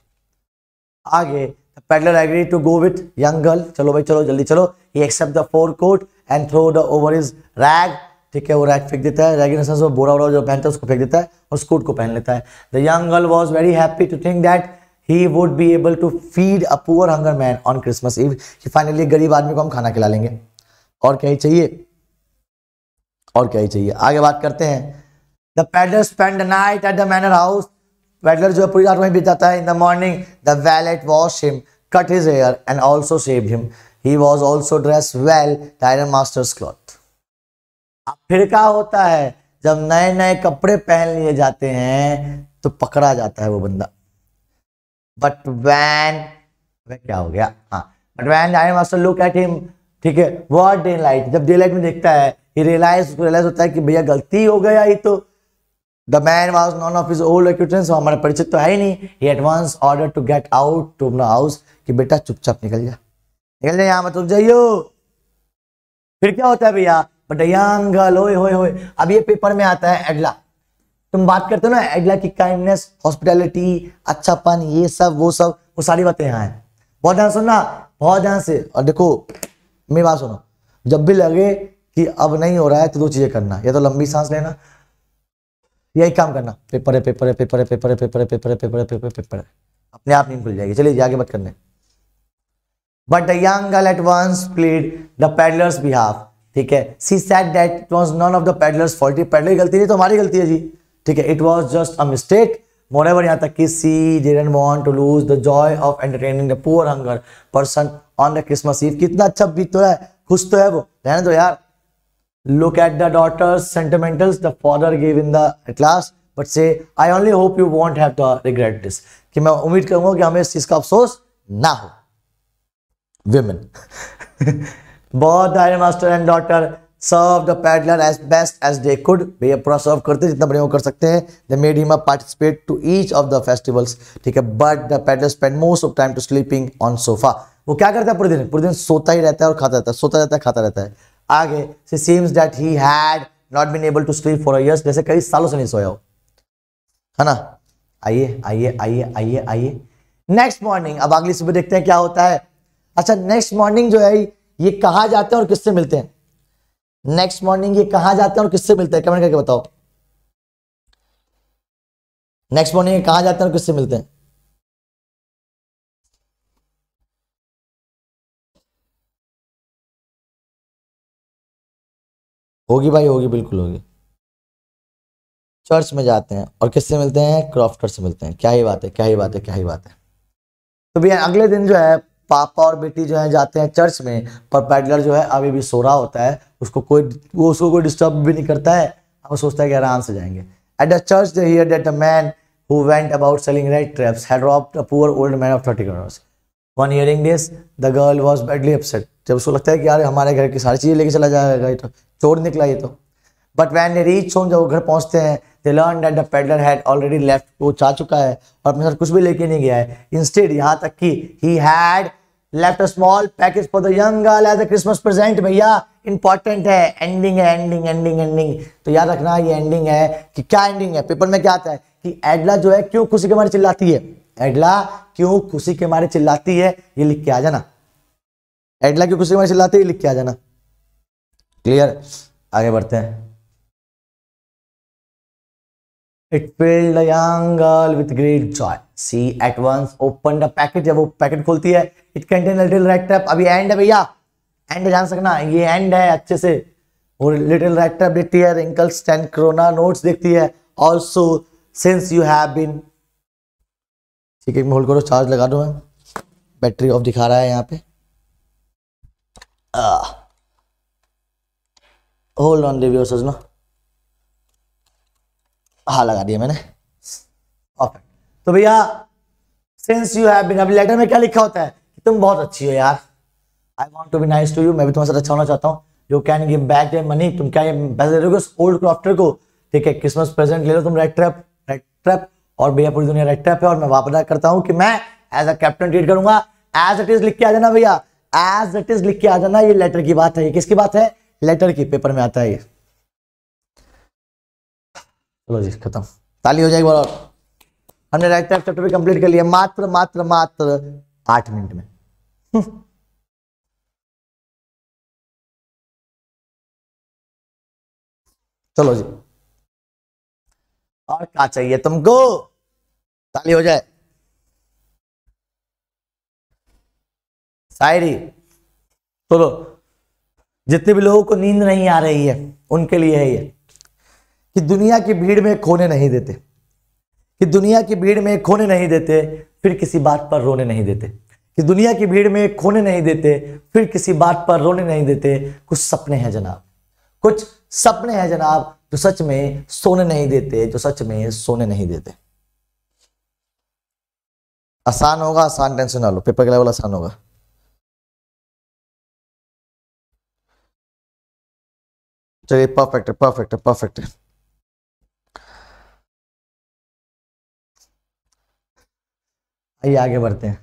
आगे peddler agree to go with young girl चलो भाई चलो जल्दी चलो he accept the fur coat and throw the over his rag ठीक है वो रैग फेंक देता है रैग वो बोरा वोरा जो पहनता है उसको फेंक देता है और स्कूट को पहन लेता है the young girl was very happy to think that he would be able to feed a poor hunger man on Christmas Eve कि फाइनली गरीब आदमी को हम खाना खिला लेंगे और क्या ही चाहिए और क्या ही चाहिए आगे बात करते हैं the peddler spend night at the manor house peddler जो पूरी रात वहीं बिताता है in the morning the valet wash him cut his hair and also shave him he was also dress well the iron master's cloth. अब फिर क्या होता है जब नए नए कपड़े पहन लिए जाते हैं तो पकड़ा जाता है वो बंदा बट वैन क्या हो गया हाँ but when I master look at him ठीक है वॉट डे लाइट जब डे लाइट में देखता है ये रियलाइज रियलाइज होता है कि भैया गलती हो गया ये तो the man was none of his old acquaintance हमारा परिचित तो है ही नहीं he advance order to get out to अपना हाउस कि बेटा चुपचाप निकल जा निकल जाए यहाँ मत रुक जाइयो फिर क्या होता है भैया बट गर्ल होए होए होए अब ये पेपर में आता है एडला तुम बात करते हो ना एडला की काइंडनेस हॉस्पिटैलिटी अच्छापन ये सब वो सब वो सारी बातें यहाँ है बहुत ध्यान सुनना बहुत ध्यान से और देखो मेरी बात सुनो जब भी लगे कि अब नहीं हो रहा है तो दो चीज़ें करना या तो लंबी सांस लेना एक काम करना पेपर है पेपर है पेपर है पेपर है पेपर है पेपर है पेपर है पेपर पेपर है अपने आप नींद खुल जाएगी चलिए आगे मत करने but the young girl at once the peddler's behalf ठीक है she said that it was none of the peddler's fault peddler की गलती नहीं तो हमारी गलती है जी ठीक है it was just a mistake moreover यहाँ तक कि she didn't want to lose the joy of entertaining the poor hunger person on the Christmas Eve कितना अच्छा बीत तो है खुश तो है वो रहने दो यार look at the daughter's sentimentals the father give in the but say I only hope you won't have regret this कि मैं उम्मीद करूंगा कि हमें इस चीज का अफसोस ना हो वेमेन बहुत डायर master and daughter serve the peddler as best as they could भैया पूरा सर्व करते जितना बढ़िया कर सकते हैं they made him participate to each of the festivals ठीक है but the peddler spend most of time to sleeping on sofa वो क्या करता है पूरे दिन पूरे दिन सोता ही रहता है और खाता रहता है सोता रहता है खाता रहता है आगे she seems that he had not been able to sleep for years जैसे कई सालों से नहीं सोया हो है ना आइए आइए आइए आइए आइए नेक्स्ट मॉर्निंग अब अगली सुबह देखते हैं क्या होता है अच्छा नेक्स्ट मॉर्निंग जो है ये कहा जाते हैं और किससे मिलते हैं नेक्स्ट मॉर्निंग ये कहा जाते हैं और किससे मिलते हैं कमेंट करके बताओ नेक्स्ट मॉर्निंग कहा जाते हैं और किससे मिलते हैं होगी भाई होगी बिल्कुल होगी चर्च में जाते हैं और किससे मिलते हैं क्रॉफ्टर से मिलते हैं क्या ही बात है क्या ही बात है क्या ही बात है तो भैया अगले दिन जो है पापा और बेटी जो है जाते हैं चर्च में पर पैडलर जो है अभी भी सो रहा होता है उसको कोई वो उसको कोई डिस्टर्ब भी नहीं करता है हम सोचता है कि आराम से जाएंगे at the church they hear that a man who went about selling rat traps had robbed a poor old man of thirty crores on hearing this the girl was badly upset जब उसको लगता है कि यार हमारे घर की सारी चीज़ें लेके चला जाएगा ये तो चोर निकला ये तो बट वैन रीच होम जब वो घर पहुँचते हैं they learn that the peddler had already left वो चाह चुका है और अपने साथ कुछ भी लेके नहीं गया है इंस्टेड यहाँ तक कि he had left a small package for the young girl as a Christmas present भैया इंपॉर्टेंट है एंडिंग है एंडिंग एंडिंग एंडिंग तो याद रखना ये एंडिंग है कि क्या एंडिंग है पेपर में क्या आता है कि एडला जो है क्यों खुशी के मारे चिल्लाती है एडला क्यों खुशी के मारे चिल्लाती है ये लिख के आ जाना एडला क्यों खुशी के मारे चिल्लाती है लिख के आ जाना क्लियर आगे बढ़ते हैं It filled the young girl with great joy. She at once opened the packet. जब वो पैकेट खोलती है it contain little rat trap अभी एंड है भैया एंड जान सकना ये एंड है अच्छे से और लिटिल रेड ट्रैप देखती है रिंकल्स टेन क्रोना नोट्स देखती है also since you have been ठीक है होल्ड करो चार्ज लगा दो मैं बैटरी ऑफ दिखा रहा है यहाँ पे होल्ड ऑन देवी सजना हाँ लगा दिया मैंने ओके तो भैया सिंस यू हैव बीन अभी लेटर में क्या लिखा होता है कि तुम बहुत अच्छी हो यार I want to be nice to you मैं भी तुम्हारे साथ अच्छा होना चाहता हूँ you can give back their money तुम क्या पैसे दे रहे दोगे ओल्ड क्राफ्टर को ठीक है क्रिसमस प्रेजेंट ले लो तुम रेड ट्रैप रेड ट्रैप और भैया पूरी दुनिया रेड ट्रैप है और मैं वापस करता हूँ कि मैं एज अ कैप्टन ट्रीट करूंगा एज इट इज लिख के आ जाना भैया एज इट इज लिख के आ जाना ये लेटर की बात है ये किसकी बात है लेटर की पेपर में आता है ये चलो जी खत्म ताली हो जाएगी और हमने राइट टाइप चैप्टर भी कंप्लीट कर लिया मात्र मात्र मात्र आठ मिनट में हम्म। चलो जी और क्या चाहिए तुमको ताली हो जाए शायरी चलो जितने भी लोगों को नींद नहीं आ रही है उनके लिए है ये कि दुनिया की भीड़ में खोने नहीं देते कि दुनिया की भीड़ में खोने नहीं देते फिर किसी बात पर रोने नहीं देते कि दुनिया की भीड़ में खोने नहीं देते फिर किसी बात पर रोने नहीं देते कुछ सपने हैं जनाब कुछ सपने हैं जनाब जो सच में सोने नहीं देते जो सच में सोने नहीं देते आसान होगा आसान टेंशन ना लो पेपर के लेवल आसान होगा चलिए परफेक्ट है परफेक्ट है परफेक्ट है आइए आगे बढ़ते हैं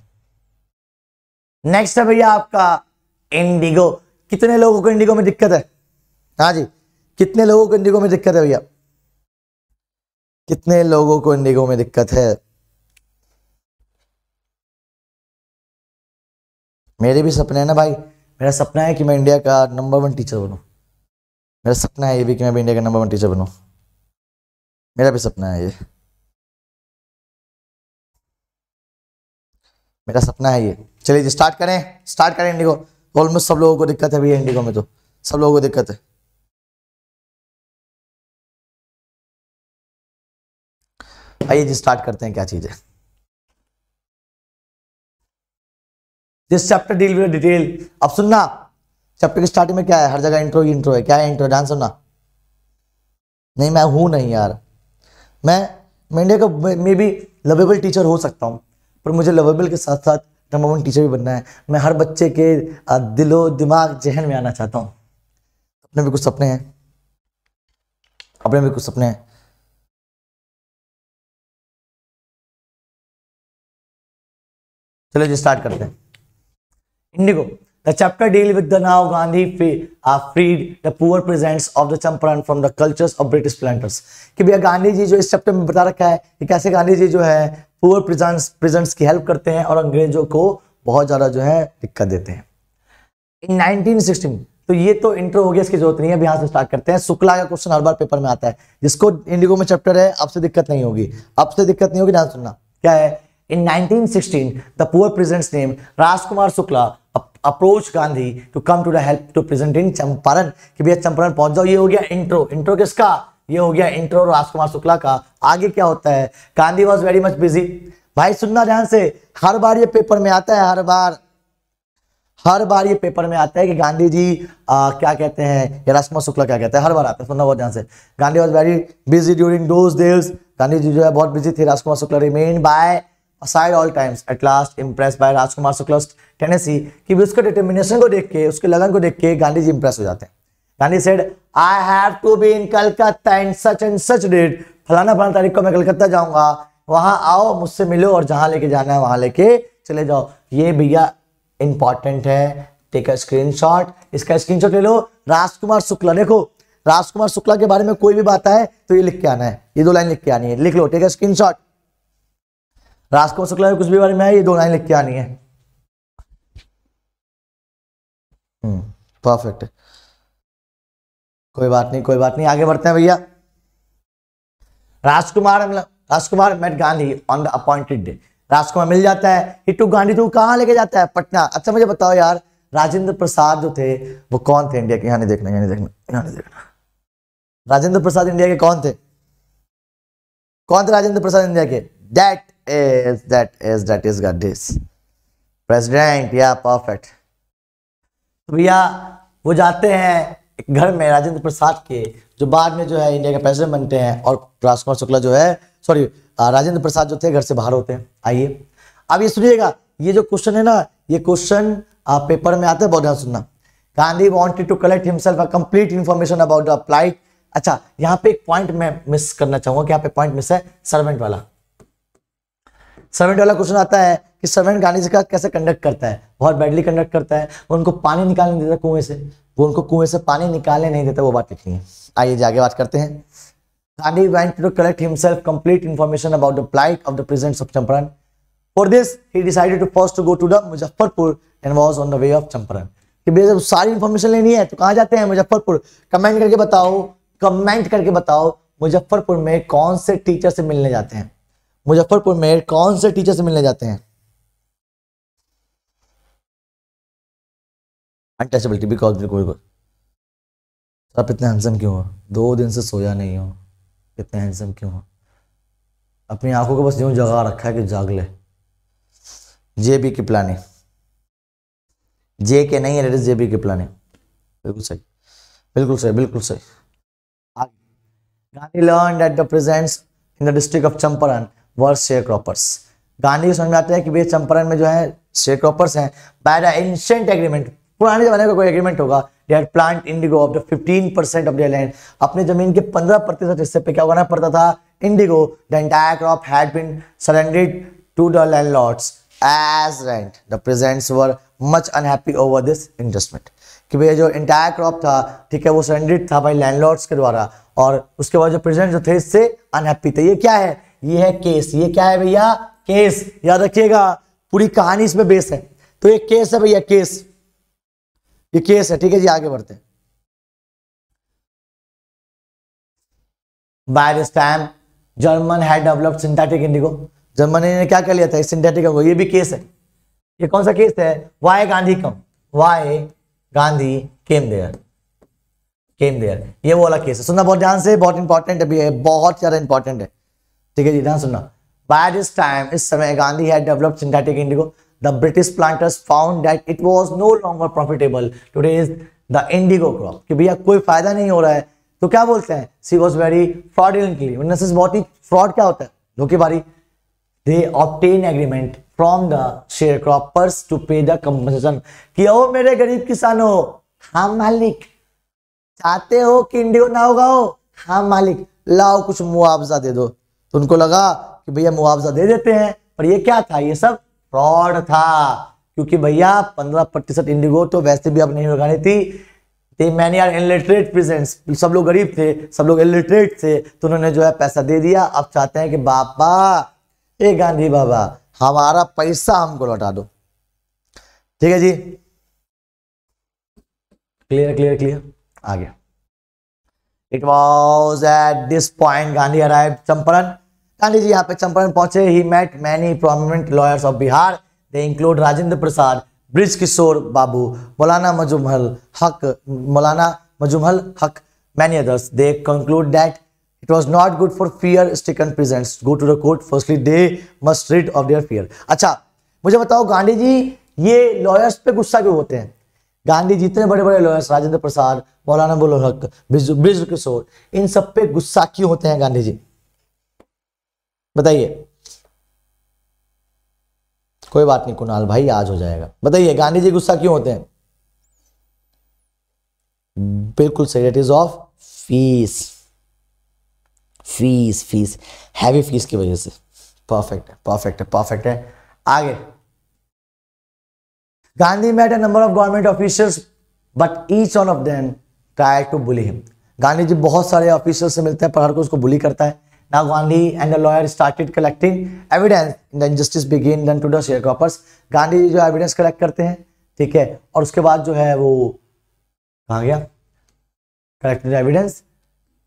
नेक्स्ट है भैया आपका इंडिगो कितने लोगों को इंडिगो में दिक्कत है हाँ जी कितने लोगों को इंडिगो में दिक्कत है भैया कितने लोगों को इंडिगो में दिक्कत है मेरे भी सपने हैं ना भाई मेरा सपना है कि मैं इंडिया का नंबर वन टीचर बनू मेरा सपना है ये भी कि मैं भी इंडिया का नंबर वन टीचर बनू मेरा भी सपना है ये मेरा सपना है ये चलिए जी स्टार्ट करें स्टार्ट करें इंडिगो ऑलमोस्ट सब लोगों को दिक्कत है भैया इंडिगो में तो सब लोगों को दिक्कत है आइए जी स्टार्ट करते हैं क्या चीज़ है this chapter deal with detail अब सुनना चैप्टर के स्टार्टिंग में क्या है हर जगह इंट्रो ही इंट्रो है क्या है इंट्रो ध्यान सुनना नहीं मैं हूं नहीं यार मैं मैं इंडिया का मे बी लवेबल टीचर हो सकता हूँ पर मुझे लवेबल के साथ साथ नंबर वन टीचर भी बनना है मैं हर बच्चे के दिलो दिमाग जहन में आना चाहता हूँ अपने भी कुछ सपने हैं अपने भी कुछ सपने हैं चलो जी स्टार्ट करते हैं indigo The chapter deals with the now Gandhi uh, freed the poor peasants of the Champaran from the cultures of British planters. कि भैया गांधी जी जो इस चैप्टर में बता रखा है कि कैसे गांधी जी जो है पुअर प्रेजेंट्स प्रेजेंट्स की हेल्प करते हैं और अंग्रेजों को बहुत ज़्यादा जो है दिक्कत देते हैं इन 1916 तो ये तो इंट्रो हो गया इसकी जरूरत नहीं है अब यहां से स्टार्ट करते हैं शुक्ला का क्वेश्चन हर बार पेपर में आता है जिसको इंडिगो में चैप्टर है आपसे दिक्कत नहीं होगी आपसे दिक्कत नहीं होगी ध्यान सुनना क्या है In 1916, the poor peasant's name Rajkumar Shukla approach Gandhi to come to the to peasant in Champaran कि भैया चंपारण पहुंच जाओ ये हो गया इंट्रो इंट्रो किसका ये हो गया इंट्रो राजकुमार शुक्ला का आगे क्या होता है Gandhi was very much busy भाई सुनना ध्यान से हर बार ये पेपर में आता है हर बार हर बार ये पेपर में आता है कि गांधी जी आ, क्या कहते हैं या राजकुमार शुक्ला क्या कहते हैं हर बार आता है सुनना बहुत ध्यान से Gandhi was very busy during those days Gandhi ji जो है बहुत बिजी थे Rajkumar Shukla remain by aside all times at last impress by Rajkumar Shukla's tenacity कि भी उसके डिटर्मिनेशन को देख के उसके लगन को देख के गांधी जी इम्प्रेस हो जाते हैं Gandhi said I have to be in Calcutta in such and such date फलाना फलाना तारीख को मैं कलकत्ता जाऊंगा वहां आओ मुझसे मिलो और जहां लेके जाना है वहां लेके चले जाओ ये भैया इंपॉर्टेंट है टेक अ स्क्रीनशॉट इसका स्क्रीनशॉट ले लो राजकुमार शुक्ला देखो राजकुमार शुक्ला के बारे में कोई भी बात आए तो ये लिख के आना है ये दो लाइन लिख के आनी है लिख लो take a screenshot Rajkumar Shukla कुछ भी बारे में ये दो लाइन लिख के आनी है परफेक्ट हम्म, कोई बात नहीं कोई बात नहीं आगे बढ़ते हैं भैया Rajkumar Rajkumar met Gandhi on the appointed day Rajkumar मिल जाता है हिटू गांधी तो कहाँ लेके जाता है पटना अच्छा मुझे बताओ यार राजेंद्र प्रसाद जो थे वो कौन थे इंडिया के यहाँ नहीं देखना यहाँ नहीं देखना यहाँ नहीं देखना राजेंद्र प्रसाद इंडिया के कौन थे कौन थे राजेंद्र प्रसाद इंडिया के that is, that is, that is this President, yeah, perfect. तो भैया वो जाते हैं घर में राजेंद्र प्रसाद के जो बाद में जो है इंडिया के प्रेसिडेंट बनते हैं और राजकुमार शुक्ला जो है सॉरी राजेंद्र प्रसाद जो थे घर से बाहर होते हैं आइए अब ये सुनिएगा ये जो क्वेश्चन है ना ये क्वेश्चन पेपर में आता है बहुत ध्यान सुनना Gandhi wanted to collect himself a complete information about the applied अच्छा यहाँ पे एक पॉइंट मैं मिस करना चाहूंगा कि यहाँ पे पॉइंट मिस है सर्वेंट वाला सर्वेंट वाला क्वेश्चन आता है कि सर्वेंट गांधी जी का कैसे कंडक्ट करता है बहुत बैडली कंडक्ट करता है वो उनको पानी निकालने देता कुएं से वो उनको कुएं से पानी निकालने नहीं देता वो बात लिखनी है आइए जी बात करते हैं Gandhi went to collect himself complete information about the plight of the peasant of Champaran. For this he decided to first to go to the Muzaffarpur and was on the way of Champaran. कि भैया जब सारी information लेनी है तो कहाँ जाते हैं मुजफ्फरपुर कमेंट करके बताओ कमेंट करके बताओ मुजफ्फरपुर में कौन से टीचर से मिलने जाते हैं मुजफ्फरपुर में कौन से टीचर से मिलने जाते हैं अनटचेबिलिटी बिकॉज बिल्कुल बिल्कुल तो आप इतने हैंडसम क्यों हो दो दिन से सोया नहीं हो इतने हैंडसम क्यों हो अपनी आंखों को बस यूं जगा रखा है कि जाग ले जे बी की प्लानिंग जे के नहीं है लेडीज जे बी की प्लानिंग बिल्कुल सही बिल्कुल सही बिल्कुल सही Gandhi learned at the presence in the district of Champaran were sharecroppers Gandhi को समझ में आता है कि वे चंपारण में जो है शेयर क्रॉपर्स हैं बाय द एंशेंट एग्रीमेंट पुराने जमाने का कोई एग्रीमेंट होगा plant indigo of the 15 percent of the land अपने जमीन के पंद्रह प्रतिशत हिस्से पे क्या उगाना पड़ता था indigo the entire crop had been surrendered to the landlords as rent the peasants were much unhappy over this investment कि भैया जो इंटायर क्रॉप था ठीक है वो सरेंडेड था भाई लैंड के द्वारा और उसके बाद जो प्रेजेंट जो थे इससे अनहैप्पी थे ये क्या है ये है केस ये क्या है भैया केस याद रखिएगा पूरी कहानी इसमें बेस है तो ये केस है भैया केस ये केस है ठीक है जी आगे बढ़ते हैं बाय दिस टाइम जर्मन है डेवलप्ड सिंथेटिक इंडिगो जर्मनी ने क्या कर लिया था सिंथेटिक इंडिगो ये भी केस है ये कौन सा केस है why Gandhi come why Gandhi came there came there ये वो वाला केस है सुनना बहुत ध्यान से बहुत इंपॉर्टेंट है बहुत ज्यादा इंपॉर्टेंट है ठीक है जी ध्यान सुनना बाय दिस टाइम इस समय गांधी है develop synthetic indigo the British planters found that it was no longer profitable Today is the indigo crop कि भैया कोई फायदा नहीं हो रहा है तो क्या बोलते हैं सी वॉज वेरी फ्रॉडली वरनेसेस बहुत ही फ्रॉड क्या होता है धोखे बारी they obtain agreement from the sharecroppers to pay the compensation कि ओ मेरे गरीब किसानों हम हाँ मालिक चाहते हो कि इंडिगो ना होगा हो हाँ हम मालिक लाओ कुछ मुआवजा दे दो तो उनको लगा कि भैया मुआवजा दे देते हैं पर ये क्या था ये सब फ्रॉड था क्योंकि भैया पंद्रह प्रतिशत इंडिगो तो वैसे भी अब नहीं लगानी थी मैंने यार इलिटरेट प्रेजेंट्स सब लोग गरीब थे सब लोग इलिटरेट थे तो उन्होंने जो है पैसा दे दिया अब चाहते हैं कि बापा ए गांधी बाबा हमारा पैसा हमको लौटा दो ठीक है जी क्लियर क्लियर क्लियर आ गया it was at this point Gandhi arrive Champaran Gandhi ji यहाँ पे चंपारण पहुंचे he met many prominent lawyers of Bihar they include Rajendra Prasad Brij Kishore Babu Maulana Mazharul Haq Maulana Mazharul Haq many others they conclude that it was not good for fear stricken peasants. Go to the court. Firstly, they must rid of their fear. अच्छा मुझे बताओ गांधी जी ये lawyers पे गुस्सा क्यों होते हैं गांधी जी इतने बड़े बड़े लॉयर्स राजेंद्र प्रसाद मौलाना बोलो हक ब्रिज किशोर इन सब पे गुस्सा क्यों होते हैं गांधी जी बताइए कोई बात नहीं कुणाल भाई आज हो जाएगा बताइए गांधी जी गुस्सा क्यों होते हैं बिल्कुल सही it is of fees fees fees heavy fees की वजह से परफेक्ट है परफेक्ट है परफेक्ट है आगे Gandhi met a number of government officials but each one of them try to bully him Gandhi ji बहुत सारे ऑफिसर से मिलते हैं पर हर कोई उसको बुली करता है Now Gandhi and the lawyer started collecting evidence. in The injustice begin then to the sharecroppers. Gandhi ji जो एविडेंस कलेक्ट करते हैं ठीक है और उसके बाद जो है वो कहाँ गया the evidence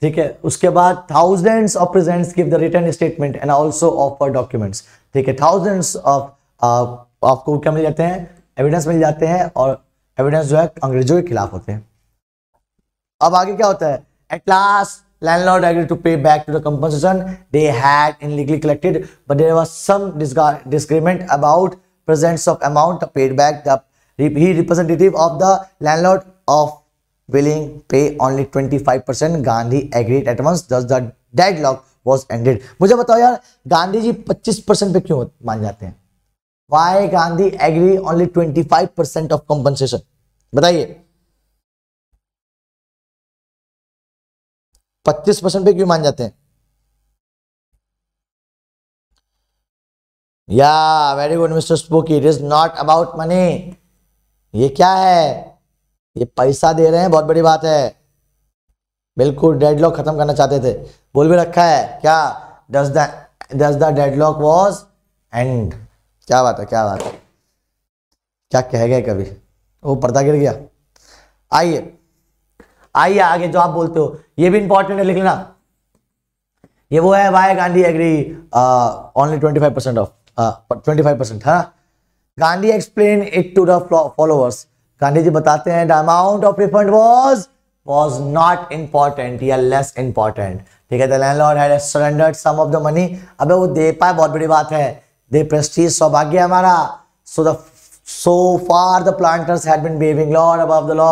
ठीक है उसके बाद thousands of presents give the written statement and also offer documents ठीक है थाउजेंड्स ऑफ आपको क्या मिल जाते हैं एविडेंस मिल जाते हैं और एविडेंस जो है अंग्रेजों के खिलाफ होते हैं अब आगे क्या होता है at last landlord agreed to pay back to the compensation they had illegally collected, but there was some disagreement about presence of amount paid back. The he representative of the landlord of willing pay only 25%. Gandhi agreed at once. Thus the deadlock was ended. mujhe batao yaar gandhi ji 25% pe क्यों maan jate hain Why Gandhi agree only 25% of compensation? bataiye पच्चीस percent पे क्यों मान जाते हैं या very good mister स्पूकी it is not about money ये क्या है ये पैसा दे रहे हैं बहुत बड़ी बात है बिल्कुल डेड लॉक खत्म करना चाहते थे बोल भी रखा है क्या does the does the deadlock was end क्या बात है क्या बात है क्या कह गए कभी वो पर्दा गिर गया आइए आइए आगे जो आप बोलते हो ये भी इंपॉर्टेंट है लिख लेना ये वो है why Gandhi agree only twenty five percent of twenty five percent हाँ Gandhi explain it to the followers Gandhi ji बताते हैं the amount of refund was was not important या लेस इंपॉर्टेंट ठीक है the landlord had surrendered some of the money अबे वो दे पाए बहुत बड़ी बात है दे प्रेस्टीज सौभाग्य हमारा so the so far the planters had been behaving lord above the law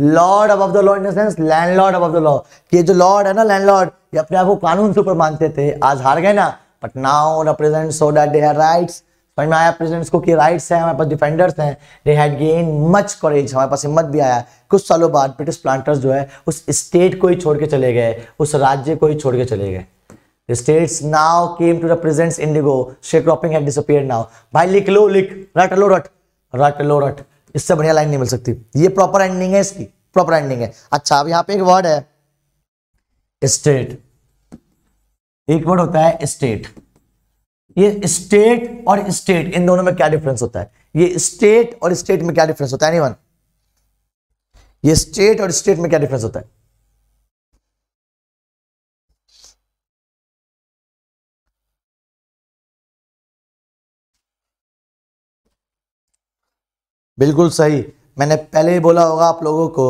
lord above the law in these landlord above the law कि जो लॉर्ड है ना लैंड लॉर्ड ये अपने आप को कानून से ऊपर मानते थे आज हार गए ना but now represent so that they are rights समझ में आया प्रेसिडेंट्स को कि राइट्स हैं हमारे पास डिफेंडर्स हैं they had gain much courage हमारे पास हिम्मत भी आया कुछ सालों बाद ब्रिटिश प्लांटर्स जो है उस स्टेट को ही छोड़ के चले गए उस राज्य को ही छोड़ के चले गए states now came to represents indigo indigo. Cropping had disappeared now भाई लिख लो लिख रट लो रट रट लो रट इससे बढ़िया लाइन नहीं मिल सकती ये प्रॉपर एंडिंग है इसकी प्रॉपर एंडिंग है अच्छा अब यहां पे एक वर्ड है स्टेट एक वर्ड होता है स्टेट ये स्टेट और स्टेट इन दोनों में क्या डिफरेंस होता है ये स्टेट और स्टेट में क्या डिफरेंस होता है एनीवन ये स्टेट और स्टेट में क्या डिफरेंस होता है बिल्कुल सही मैंने पहले ही बोला होगा आप लोगों को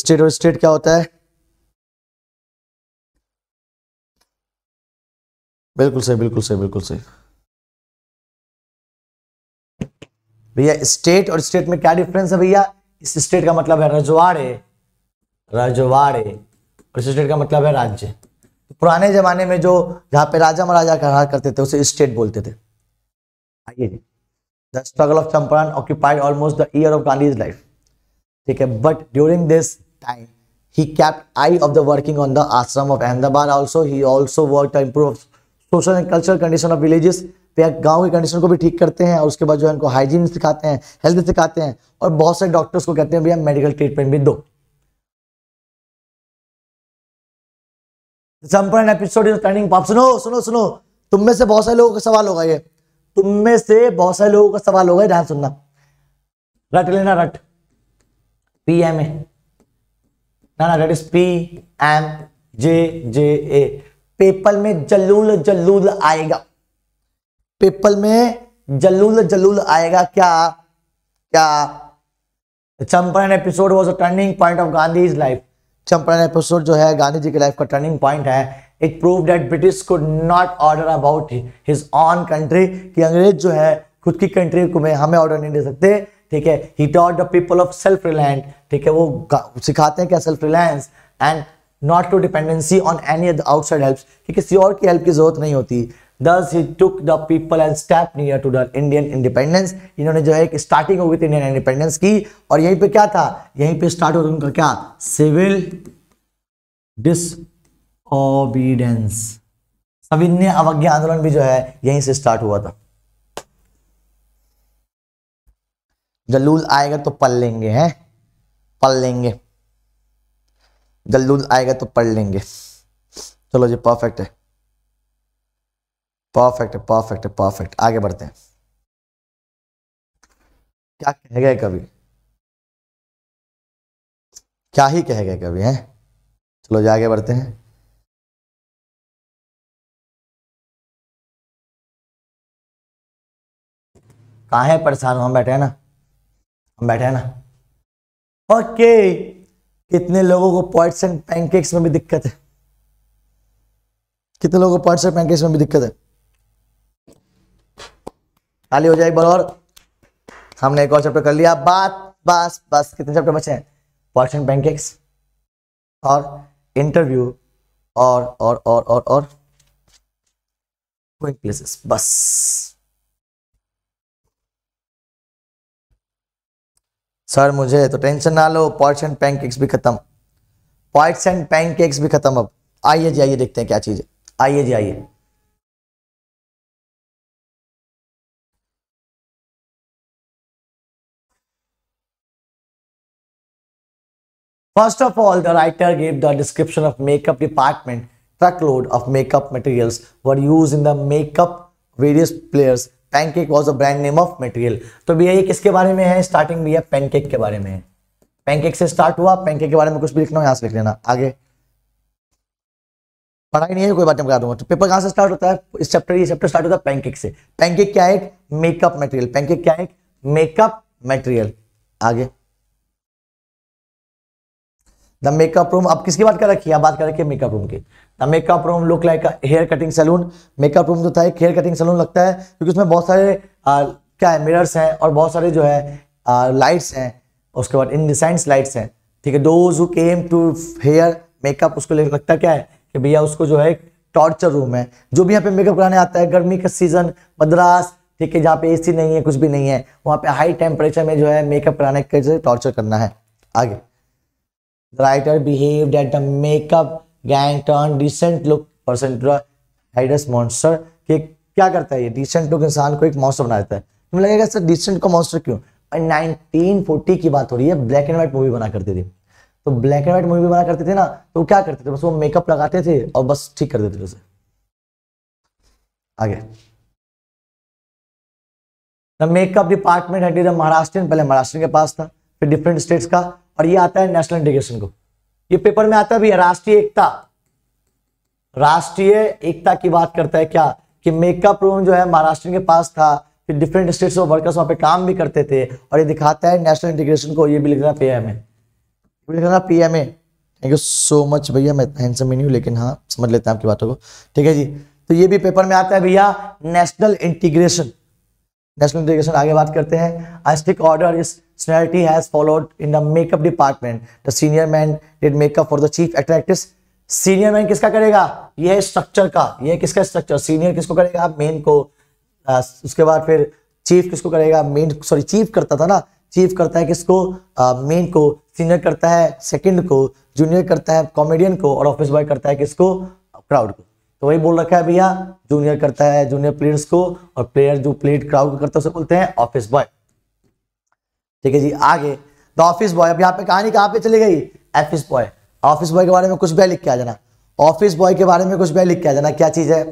स्टेट और स्टेट क्या होता है बिल्कुल सही बिल्कुल सही बिल्कुल सही भैया स्टेट और स्टेट में क्या डिफरेंस है भैया इस स्टेट का मतलब है रजवाड़े रजवाड़े और इस स्टेट का मतलब है राज्य तो पुराने जमाने में जो जहां पे राजा महाराजा कहा करते थे उसे स्टेट बोलते थे आइए जी the struggle of Champaran occupied almost the year of Gandhi life ठीक है but during this time he kept eye of the working on the ashram of Ahmedabad also he also work to improve social and cultural condition of villages गांव की condition को भी ठीक करते हैं और उसके बाद जो है उनको हाइजीन सिखाते हैं हेल्थ सिखाते हैं और बहुत सारे डॉक्टर्स को कहते हैं भैया मेडिकल ट्रीटमेंट भी दो चंपारण सुनो सुनो सुनो तुम में से बहुत सारे लोगों का सवाल होगा ये तुम में से बहुत सारे लोगों का सवाल होगा ध्यान सुनना रट लेना रट पी एम ए ना ना रट is P M J J A पेपल में जल्लूल जल्लूल आएगा पेपल में जल्लूल जल्लूल आएगा क्या क्या Champaran episode was a turning point of Gandhi life Champaran episode जो है गांधी जी की लाइफ का टर्निंग पॉइंट है it prove that British could not order about his own country कि अंग्रेज जो है खुद की कंट्री को में हमें ऑर्डर नहीं दे सकते ठीक है he taught the people of self reliant ठीक है वो सिखाते हैं क्या self reliance and not to dependency on any other outside help कि किसी और की हेल्प की जरूरत नहीं होती thus he took the people and step near to the Indian independence इन्होंने जो है एक स्टार्टिंग हो गई थी इंडियन इंडिपेंडेंस की और यहीं पे क्या था यहीं पे स्टार्ट हो उनका क्या सिविल डिस ओबीडेंस सविनय अवज्ञा आंदोलन भी जो है यहीं से स्टार्ट हुआ था जल्लूल आएगा तो पढ़ लेंगे हैं पढ़ लेंगे जल्लूल आएगा तो पढ़ लेंगे चलो जी परफेक्ट है परफेक्ट है परफेक्ट है परफेक्ट आगे बढ़ते हैं क्या कह गए कभी क्या ही कह गए कभी हैं चलो जी आगे बढ़ते हैं काहे है परेशान हम बैठे हैं ना हम बैठे हैं ना ओके कितने लोगों को पॉइंट्स एंड पैनकेक्स में भी दिक्कत है कितने लोगों को पॉइंट्स एंड पैनकेक्स में भी दिक्कत है खाली हो जाए एक हमने एक और चैप्टर कर लिया बात बस बस कितने चैप्टर बचे हैं पॉइंट्स एंड पैनकेक्स और इंटरव्यू और और और और और प्लेसेस बस सर मुझे तो टेंशन ना लो पॉइट्स एंड पैनकेक्स भी खत्म पॉइट एंड पैनकेक्स भी खत्म अब आइए जी आइए देखते हैं क्या चीज आइए जी आइए first of all the writer give the description of makeup department truck load of makeup materials were use in the makeup various players pancake was a brand name of material तो भैया ये किसके बारे में है स्टार्टिंग भैया pancake के बारे में पैनकेक से स्टार्ट हुआ पैनकेक के बारे में कुछ भी लिखना हो यहाँ से लिख लेना आगे पढ़ाई नहीं है कोई बात नहीं बता दूंगा तो पेपर कहाँ से स्टार्ट होता है इस चैप्टर ये चैप्टर स्टार्ट होता है पैनकेक से पैनकेक क्या है मेकअप मेटेरियल पैनकेक क्या है मेकअप मेटेरियल आगे द मेकअप रूम आप किसकी बात कर रखी है बात कर रखी है मेकअप रूम की the makeup room look like hair cutting saloon makeup room जो था एक हेयर कटिंग सैलून लगता है क्योंकि उसमें बहुत सारे आ, क्या है मिरर्स हैं और बहुत सारे जो है आ, लाइट्स हैं उसके बाद इन डिसाइंस लाइट्स हैं ठीक है those who came to hair makeup उसको लगता क्या है कि भैया उसको जो है टॉर्चर रूम है जो भी यहाँ पे मेकअप कराने आता है गर्मी का सीजन मद्रास ठीक है जहाँ पे एसी नहीं है कुछ भी नहीं है वहाँ पे हाई टेम्परेचर में जो है मेकअप कराने के टॉर्चर करना है आगे The writer behaved at the makeup gang turned decent look person to a hideous monster कि क्या करता है ये decent look इंसान को एक monster बना देता है तुम्हें तो लगेगा सर decent को monster क्यों और 1940 की बात हो रही है ब्लैक एंड व्हाइट मूवी बना करती थी तो ब्लैक एंड व्हाइट मूवी बना करते थे ना तो क्या करते थे बस वो मेकअप लगाते थे और बस ठीक कर देते थे उसे आगे द मेकअप डिपार्टमेंट हटी महाराष्ट्र पहले महाराष्ट्र के पास था फिर डिफरेंट स्टेट्स का और ये आता है नेशनल इंटीग्रेशन को ये पेपर में आता भी है राष्ट्रीय एकता राष्ट्रीय एकता की बात करता है क्या कि मेकअप रूम जो है महाराष्ट्र के पास था फिर डिफरेंट स्टेट्स ऑफ वर्कर्स वहां पे काम भी करते थे और ये दिखाता है नेशनल इंटीग्रेशन को ये भी लिखना पीएमए लिखना PMA thank you so much भैया मैं इतना हैंडसम नहीं हूँ लेकिन हाँ समझ लेते हैं आपकी बातों को ठीक है जी तो ये भी पेपर में आता है भैया नेशनल इंटीग्रेशन नेशनल इंटीग्रेशन आगे बात करते हैं a strict order order seniority has followed in the makeup department the senior man did makeup for the chief एट्रैक्टिस सीनियर मैन किसका करेगा ये स्ट्रक्चर का ये किसका स्ट्रक्चर सीनियर किसको करेगा मेन को आ, uh, उसके बाद फिर चीफ किसको करेगा मेन सॉरी चीफ करता था ना चीफ करता है किसको मेन uh, को सीनियर करता है सेकंड को जूनियर करता है कॉमेडियन को और ऑफिस बॉय करता है किसको क्राउड को तो वही बोल रखा है भैया जूनियर करता है जूनियर प्लेयर्स को और प्लेयर जो प्लेट क्राउड करता है उसे बोलते हैं ऑफिस बॉय ठीक है जी आगे द ऑफिस बॉय अब यहाँ पे कहानी कहाँ पे चली गई ऑफिस बॉय ऑफिस बॉय के बारे में कुछ भी लिख के आ जाना ऑफिस बॉय के बारे में कुछ भी लिख के आ जाना क्या चीज़ है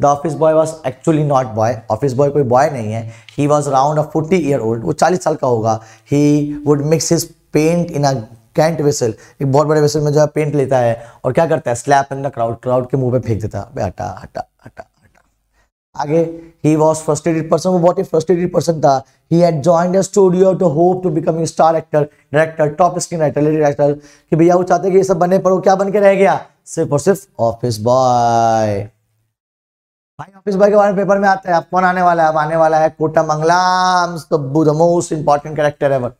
the office boy was actually not boy office boy कोई बॉय नहीं है he was around forty year old वो चालीस साल का होगा he would mix his paint in a giant vessel एक बहुत बड़े वेसल में जो है पेंट लेता है और क्या करता है slap in the crowd crowd के मुंह पे फेंक देता है हटा हटा हटा हटा आगे ही वॉज फ्रस्ट्रेटेड पर्सन वो बहुत ही फ्रस्ट्रेटेड पर्सन था he had joined a studio to hope to becoming star actor director top screen writer lady writer कि भैया वो चाहते कि ये सब बनने पर वो क्या बन के रह गया सिर्फ और सिर्फ ऑफिस बॉय भाई ऑफिस बॉय के बारे में पेपर में आता है अब कौन आने वाला है अब आने वाला है Kothamangalam the most important character ever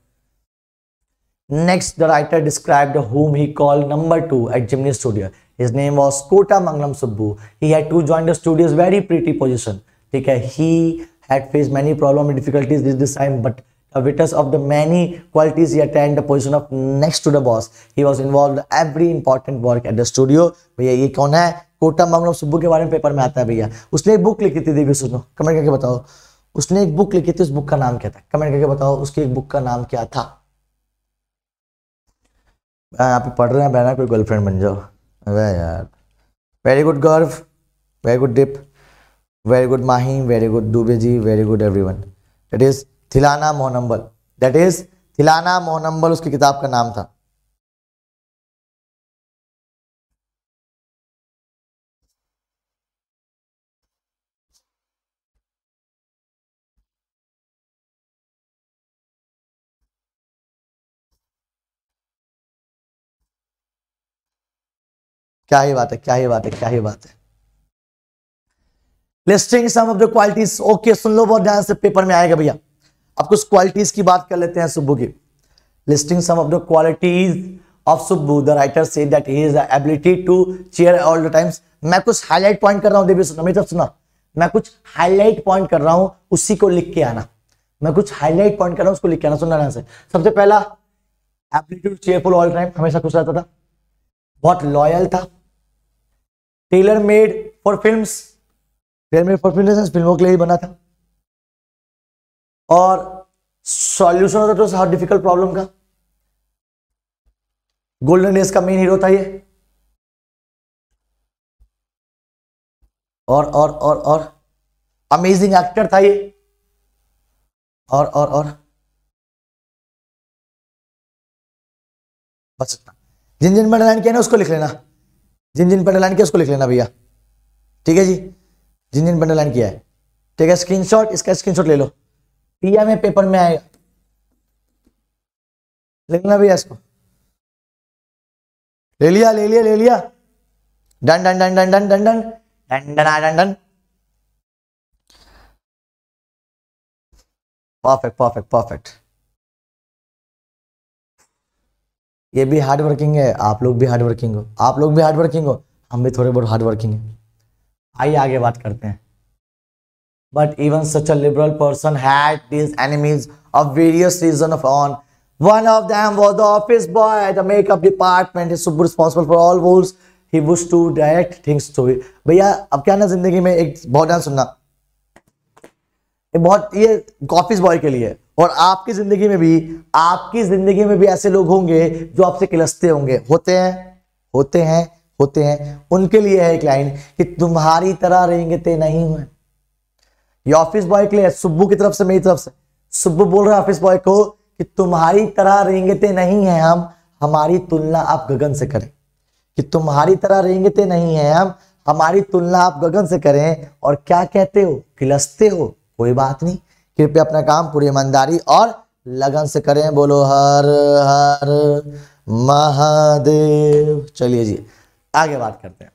next the writer describe whom he call number two at Gemini studio is name was Kothamangalam Subbu he had to join the studios very pretty position ठीक है he had face many problem difficulties this this time but विटर्स of the many qualities he attend the position of next to the boss he was involve every important work at the studio भैया ये कौन है कोटा मंगलम सुब्बू के बारे में paper में आता है भैया उसने एक बुक लिखी थी देखिए सुनो कमेंट करके बताओ उसने एक बुक लिखी थी उस बुक का नाम क्या था कमेंट करके बताओ उसकी एक बुक का नाम क्या था यहाँ पे पढ़ रहे हैं बहना कोई गर्लफ्रेंड बन जाओ वह यार very good Garv very good Dip very good Mahi very good Dubey ji very good every one that is Thillana Mohanambal that is Thillana Mohanambal उसकी किताब का नाम था क्या ही बात है क्या ही बात है क्या ही बात है listing some of the qualities okay सुन लो बहुत ध्यान से पेपर में आएगा भैया अब कुछ क्वालिटीज की बात कर लेते हैं सुब्बू की listing some of the qualities of Subbu the writer से that is ability to cheer all the times मैं कुछ हाईलाइट पॉइंट कर रहा हूं देवी सुना मेरी तरफ सुना मैं कुछ हाईलाइट पॉइंट कर रहा हूं उसी को लिख के आना मैं कुछ हाईलाइट पॉइंट कर रहा हूं उसको लिख के आना सुनना ध्यान से सबसे पहला एप्टीट्यूड चेयरफुल ऑल टाइम हमेशा खुश रहता था बहुत लॉयल था tailor made for film tailor made for film फिल्मों के लिए बना था और सॉल्यूशन होता था हर डिफिकल्ट प्रॉब्लम का गोल्डन डेज का मेन हीरो था ये और और और और अमेजिंग एक्टर था ये और और और बस इतना जिन जिन मैंने लाइन किया ना उसको लिख लेना जिन जिन पर अंडरलाइन किया उसको लिख लेना भैया ठीक है जी जिन जिन पर अंडरलाइन किया है ठीक है स्क्रीनशॉट इसका स्क्रीनशॉट ले लो पिया में पेपर में आएगा लिख लेना भैया इसको ले लिया ले लिया ले लिया done done done done done done done done done done done perfect perfect perfect ये भी हार्ड वर्किंग है आप लोग भी हार्ड वर्किंग हो आप लोग भी हार्ड वर्किंग हो हम भी थोड़े बहुत हार्ड वर्किंग है आइए आगे बात करते हैं but even such a liberal person had this enemies of various reason of on One of them was the office boy at the makeup department. He's super responsible for all rules. He wished to direct things to it. भैया अब क्या ना जिंदगी में एक बहुत ध्यान सुनना ये बहुत ये ऑफिस बॉय के लिए और आपकी जिंदगी में भी आपकी जिंदगी में भी ऐसे लोग होंगे जो आपसे किलसते होंगे होते हैं होते हैं होते हैं उनके लिए है एक लाइन कि तुम्हारी तरह ते नहीं हुए ये ऑफिस बॉय के लिए सुब्बू की तरफ से मेरी तरफ से सुब्बू बोल रहे हैं ऑफिस बॉय को कि तुम्हारी तरह ते नहीं है हम हमारी तुलना आप गगन से करें कि तुम्हारी तरह ते नहीं है हम हमारी तुलना आप गगन से करें और क्या कहते हो किलसते हो कोई बात नहीं कृपया अपना काम पूरी ईमानदारी और लगन से करें बोलो हर हर महादेव चलिए जी आगे बात करते हैं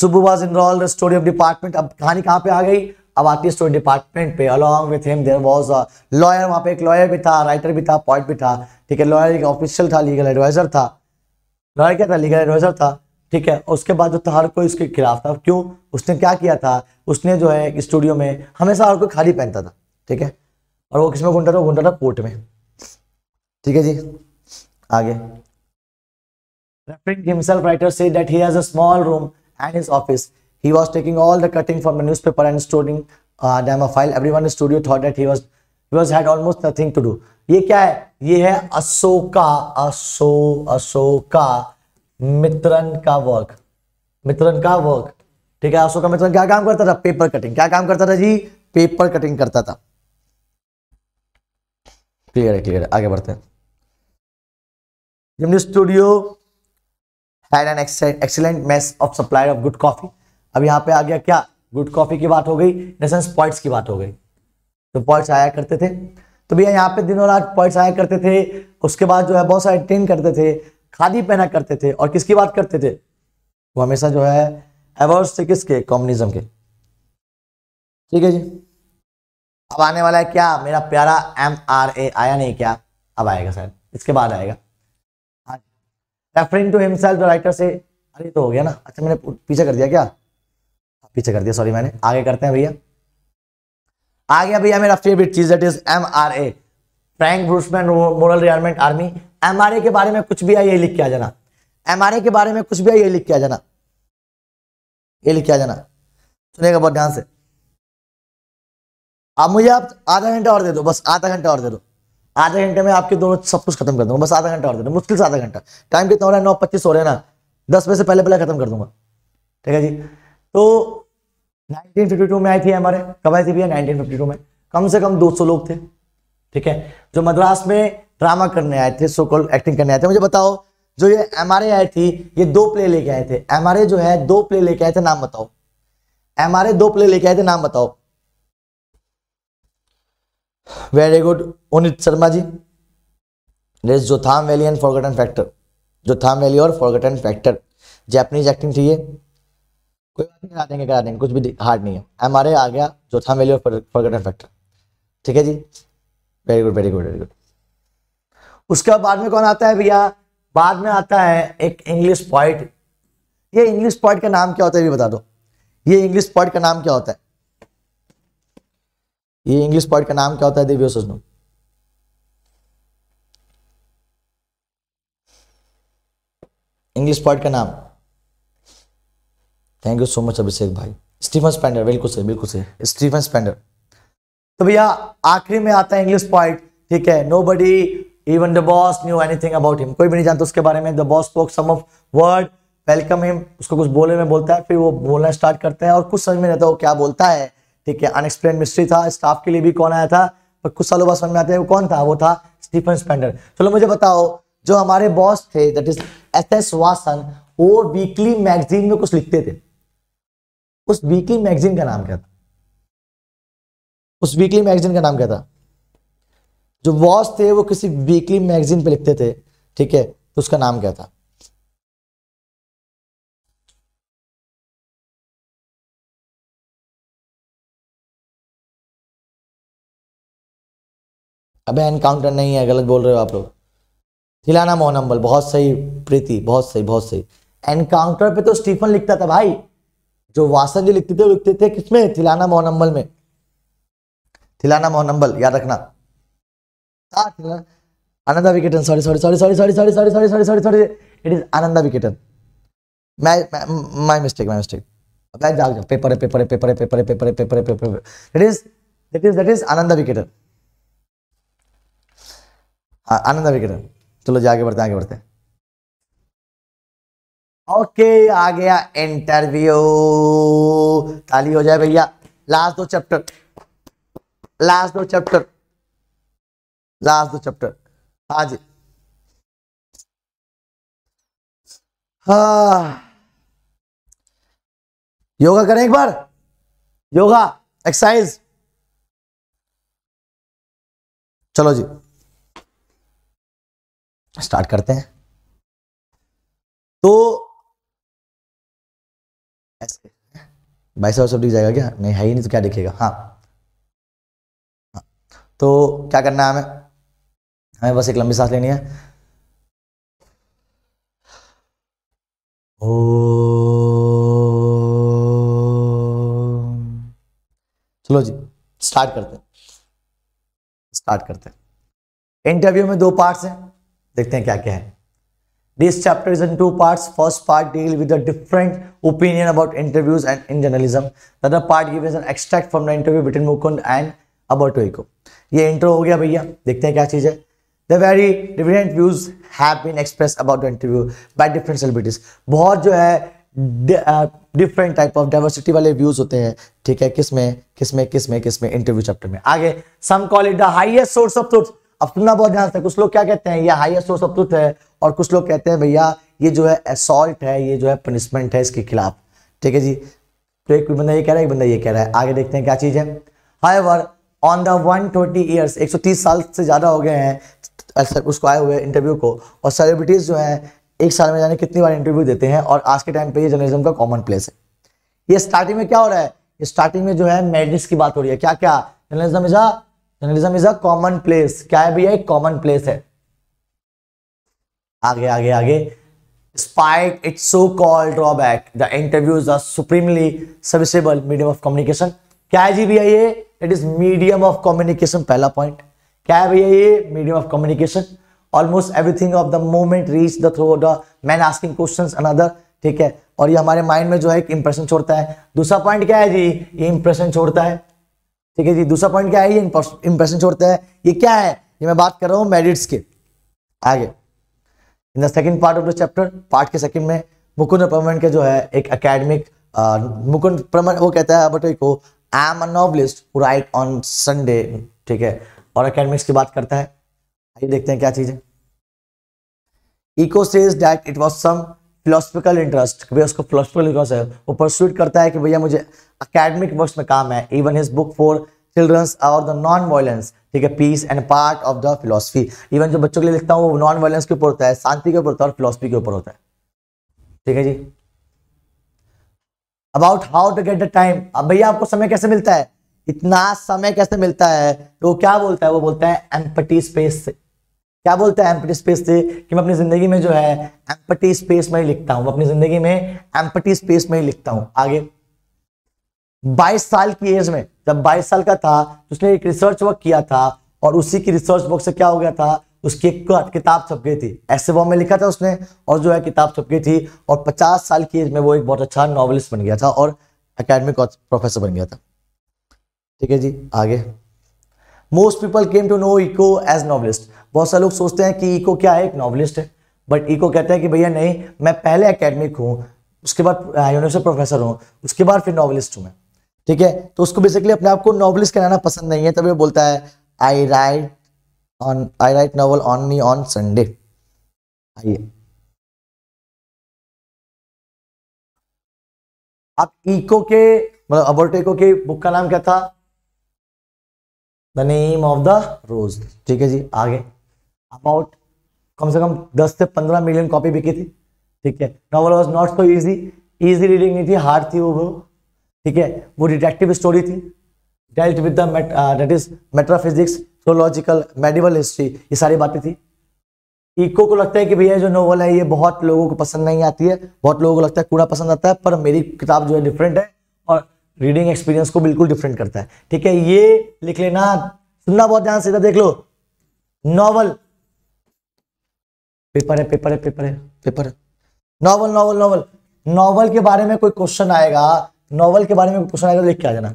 Subbu was enrolled story of department अब कहानी कहां पे आ गई अब आती है स्टोरी डिपार्टमेंट पे along with him there was lawyer वहां पे एक लॉयर भी था राइटर भी था पॉइंट भी था ठीक है लॉयर एक ऑफिशियल था लीगल एडवाइजर था लॉयर क्या था लीगल एडवाइजर था ठीक है उसके बाद जो तो था हर कोई उसके खिलाफ था क्यों उसने क्या किया था उसने जो है स्टूडियो में हमेशा हर कोई खाली पहनता था ठीक है और वो किसमें घूमता था घूमता था कोर्ट में ठीक है जी आगे रेफरिंग हिमसेल्फ राइटर से that he small room and his office he was taking all the cutting for newspaper and storing डेमोफाइल every one studio thought that he was had almost nothing to do ये क्या है ये है अशोका अशो अशोका मित्रन का work Mitran का work ठीक है अशोका मित्रन क्या काम करता था पेपर कटिंग क्या काम करता था जी पेपर कटिंग करता था क्लियर है क्लियर है आगे बढ़ते हैं Gemini studio had an mess of supplier of good coffee अब यहाँ पे आ गया क्या गुड कॉफी की बात हो गई नेसेंस पॉइंट्स की बात हो गई तो पॉइंट्स आया करते थे तो भैया यहाँ पे दिनों रात पॉइंट्स आया करते थे उसके बाद जो है बहुत सारे ट्रेन करते थे खादी पहना करते थे और किसकी बात करते थे वो हमेशा जो है एवर्स से किसके कम्युनिज्म के ठीक है जी अब आने वाला है क्या मेरा प्यारा एम आर ए आया नहीं क्या अब आएगा शायद इसके बाद आएगा रेफरिंग टू हिमसेल्फ राइटर से अरे तो हो गया ना अच्छा मैंने पीछे कर दिया क्या हाँ, पीछे कर दिया सॉरी मैंने आगे करते हैं भैया आ गया भैया मेरा फेवरेट चीज that is M R A Frank Brusman moral retirement army M के बारे में कुछ भी आई यही लिख के आ जाना एम के बारे में कुछ भी आई यही लिख के आ जाना ये लिख के आ जाना सुनेगा बहुत ध्यान से अब मुझे आप आधा घंटा और दे दो बस आधा घंटा और दे दो आधा घंटे में आपके दोनों सब कुछ खत्म कर दूंगा बस आधा घंटा और दे दो मुश्किल से आधा घंटा टाइम कितना हो रहा है नौ पच्चीस हो रहे हैं ना दस बजे से पहले पहले खत्म कर दूंगा ठीक है जी तो 1952 में आई थी हमारे कब आई थी भैया 1952 में कम से कम 200 लोग थे ठीक है जो मद्रास में ड्रामा करने आए थे सो कॉल एक्टिंग करने आए थे मुझे बताओ जो ये एम आर आई थी ये दो प्ले लेके आए थे एम जो है दो प्ले लेके आए थे नाम बताओ एम दो प्ले लेके आए थे नाम बताओ वेरी गुड उनित शर्मा जी रेस Jotham Valley and Forgotten Factor Jotham Valley और फॉरगटन फैक्टर जैपनीज एक्टिंग थी ये कोई बात नहीं करा देंगे करा देंगे कुछ भी हार्ड नहीं है एम आ गया जोथाम वैली और फॉरगटन फैक्टर ठीक है जी very good very good very good उसके बाद में कौन आता है भैया बाद में आता है एक इंग्लिश पॉइंट ये इंग्लिश पॉइंट का नाम क्या होता है बता दो ये इंग्लिश पॉइंट का नाम क्या होता है ये इंग्लिश पॉइंट का नाम क्या होता है दिव्यो सजनो इंग्लिश पॉइंट का नाम thank you so much Abhishek भाई स्टीफन स्पेंडर बिल्कुल सही बिल्कुल सही स्टीफन स्पेंडर तो भैया आखिरी में आता है इंग्लिश पॉइंट ठीक है nobody even the boss knew anything about him कोई भी नहीं जानता उसके बारे में the boss spoke some of word welcome him उसको कुछ बोले में बोलता है फिर वो बोलना स्टार्ट करते हैं और कुछ समझ में रहता है वो क्या बोलता है ठीक है अनएक्सप्लेन मिस्ट्री था स्टाफ के लिए भी कौन आया था पर कुछ सालों बाद समझ में आता है वो कौन था वो था स्टीफन स्पेंडर चलो मुझे बताओ जो हमारे बॉस थे that is S S Vasan वो वीकली मैगजीन में कुछ लिखते थे उस वीकली मैगजीन का नाम क्या था उस वीकली मैगजीन का नाम क्या था जो बॉस थे वो किसी वीकली मैगजीन पे लिखते थे ठीक है तो उसका नाम क्या था अबे एनकाउंटर नहीं है गलत बोल रहे हो आप लोग थिलाना मोहनम्बल बहुत सही प्रीति बहुत सही बहुत सही एनकाउंटर पे तो स्टीफन लिखता था भाई जो वासन जी लिखते थे वो लिखते थे किसमें थिलाना मोहनम्बल में थिलाना मोहनम्बल याद रखना Ananda Vikatan, sorry, sorry, sorry, sorry, sorry, sorry, sorry, sorry, sorry, sorry, sorry. It is Ananda Vikatan. My, my, my mistake, my mistake. Apply dark paper, paper, paper, paper, paper, paper, paper. paper. It is, that is, that is Ananda Vikatan. Ananda विकेटन चलो जी आगे बढ़ते आगे बढ़ते okay आ गया interview ताली हो जाए भैया लास्ट दो चैप्टर लास्ट दो चैप्टर लास्ट दो चैप्टर हाँ जी हाँ योगा करें एक बार योगा एक्सरसाइज चलो जी स्टार्ट करते हैं तो ऐसे बाईस सब दिख जाएगा क्या नहीं है ही नहीं तो क्या दिखेगा हाँ, हाँ। तो क्या करना है हमें हमें बस एक लंबी सांस लेनी है ओ चलो जी स्टार्ट करते हैं स्टार्ट करते हैं इंटरव्यू में दो पार्ट्स हैं देखते हैं क्या क्या है this chapter is in two parts first part deal with different opinion about interviews and in journalism part give an extract from the interview between Mukund and Umberto ये इंटर हो गया भैया देखते हैं क्या चीज़ है the very different views have been express about the interview by different celebrities बहुत जो है डिफरेंट टाइप ऑफ डाइवर्सिटी वाले व्यूज होते हैं ठीक है किस किस में में किस में किस में इंटरव्यू चैप्टर में आगे some call it the highest source of truth अब सुनना बहुत ध्यान से कुछ लोग क्या कहते हैं यह हाइएस्ट सोर्स ऑफ ट्रूथ है और कुछ लोग कहते हैं भैया ये जो है असॉल्ट है ये जो है पनिशमेंट है इसके खिलाफ ठीक है जी तो एक बंदा ये कह रहा है एक बंदा ये कह रहा है आगे देखते हैं क्या चीज़ है however on the one twenty years एक सौ तीस साल से ज़्यादा हो गए हैं सर उसको आए हुए इंटरव्यू को और सेलिब्रिटीज़ जो है एक साल में जाने कितनी बार इंटरव्यू देते हैं और आज के टाइम पे ये जर्नलिज्म का कॉमन प्लेस है ये स्टार्टिंग में क्या हो रहा है स्टार्टिंग में जो है मेरिट्स की बात हो रही है क्या क्या journalism is a journalism is a commonplace क्या है भैया एक कॉमन प्लेस है आगे आगे आगे spite it's so called drawback the interviews are supremely serviceable medium of communication क्या है जी भैया ये? It is medium of communication पहला पॉइंट क्या है भैया ये medium of communication almost everything of the moment reach the through the man asking question another ठीक है और ये हमारे माइंड में जो है एक इंप्रेशन छोड़ता है दूसरा पॉइंट क्या है जी ये इंप्रेशन छोड़ता है ठीक है जी दूसरा पॉइंट क्या है ये इंप्रेशन छोड़ता है ये क्या है ये मैं बात कर रहा हूँ मेरिट्स के आगे in the second part of the chapter part के सेकंड में मुकुंद प्रमन के जो है एक अकेडमिक मुकुंद प्रमन वो कहता है बटोई को I am a novelist write on Sunday ठीक है और अकेडमिक्स की बात करता है आइए देखते हैं क्या चीज़ है Eco says that it was some philosophical interest भैया उसको फिलोसफिकल इंटरेस्ट है वो परस्यूट करता है कि भैया मुझे अकेडमिक वर्क में काम है even his book for children's और द नॉन वायलेंस ठीक है peace and part of the philosophy even जो बच्चों के लिए लिखता हूँ वो नॉन वायलेंस के ऊपर होता है शांति के ऊपर होता है और फिलोसफी के ऊपर होता है ठीक है जी about how to get the time अब भैया आपको समय कैसे मिलता है इतना समय कैसे मिलता है तो क्या बोलता है वो बोलता है एम्पटी स्पेस से क्या बोलता है एम्पटी स्पेस से कि मैं अपनी जिंदगी में जो है एम्पटी स्पेस में ही लिखता हूं अपनी जिंदगी में एम्पटी स्पेस में ही लिखता हूं आगे 22 साल की एज में जब 22 साल का था उसने एक रिसर्च वर्क किया था और उसी की रिसर्च वर्क से क्या हो गया था उसकी एक किताब छप गई थी ऐसे वो में लिखा था उसने और जो है किताब छप गई थी और 50 साल की एज में वो एक बहुत अच्छा नॉवलिस्ट बन गया था और अकेडमिक प्रोफेसर बन गया था ठीक है जी आगे most people came to know Eco as novelist बहुत सारे लोग सोचते हैं कि इको क्या है एक नॉवलिस्ट है बट इको कहते हैं कि भैया नहीं मैं पहले अकेडमिक हूँ उसके बाद यूनिवर्सिटी प्रोफेसर हूँ उसके बाद फिर नॉवलिस्ट हूँ मैं ठीक है तो उसको बेसिकली अपने आप को नॉवलिस्ट कहना पसंद नहीं है तभी वो बोलता है I write on I write novel on me on Sunday आइए आप इको के मतलब अबोर्टेको के बुक का नाम क्या था the name of the rose ठीक है जी आगे अबाउट कम से कम 10 से 15 मिलियन कॉपी बिकी थी ठीक है novel was not so easy easy reading नहीं थी हार्ड थी वो ठीक है वो डिटेक्टिव स्टोरी थी dealt with that is metaphysics theological medieval history ये सारी बातें थी इको को लगता है कि भैया जो नॉवल है ये बहुत लोगों को पसंद नहीं आती है बहुत लोगों को लगता है कूड़ा पसंद आता है पर मेरी किताब जो है डिफरेंट है रीडिंग एक्सपीरियंस को बिल्कुल डिफरेंट करता है ठीक है ये लिख लेना सुनना बहुत ध्यान से देख लो नॉवल पेपर है पेपर है पेपर है पेपर है नॉवल नॉवल नॉवल नॉवल के बारे में कोई क्वेश्चन आएगा नॉवल के बारे में कोई क्वेश्चन आएगा तो लिख के आ जाना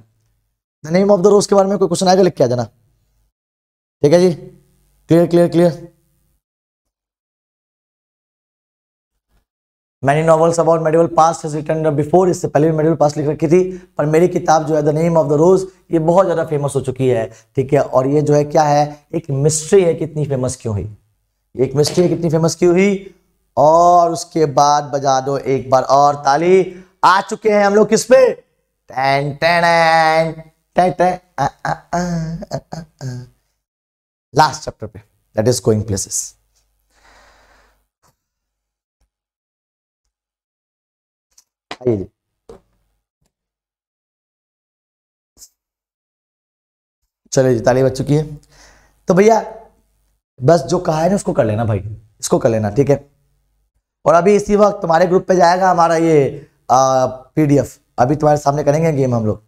the name of the rose के बारे में कोई क्वेश्चन आएगा तो लिख के आ जाना ठीक है जी clear clear clear many novels about medieval past has return before इससे पहले भी मेडिवल पास्ट लिख रखी थी पर मेरी किताब जो है the name of the rose ये बहुत ज़्यादा फेमस हो चुकी है ठीक है और ये जो है क्या है एक मिस्ट्री है कितनी फेमस क्यों हुई एक मिस्ट्री है कितनी फेमस क्यों हुई और उसके बाद बजा दो एक बार और ताली आ चुके हैं हम लोग किस पे टैन टैन टैन टैन लास्ट चैप्टर पे दैट इज गोइंग प्लेसेस आइए जी जी ताली बच चुकी है तो भैया बस जो कहा है ना उसको कर लेना भाई इसको कर लेना ठीक है और अभी इसी वक्त तुम्हारे ग्रुप पे जाएगा हमारा ये पीडीएफ अभी तुम्हारे सामने करेंगे गेम हम लोग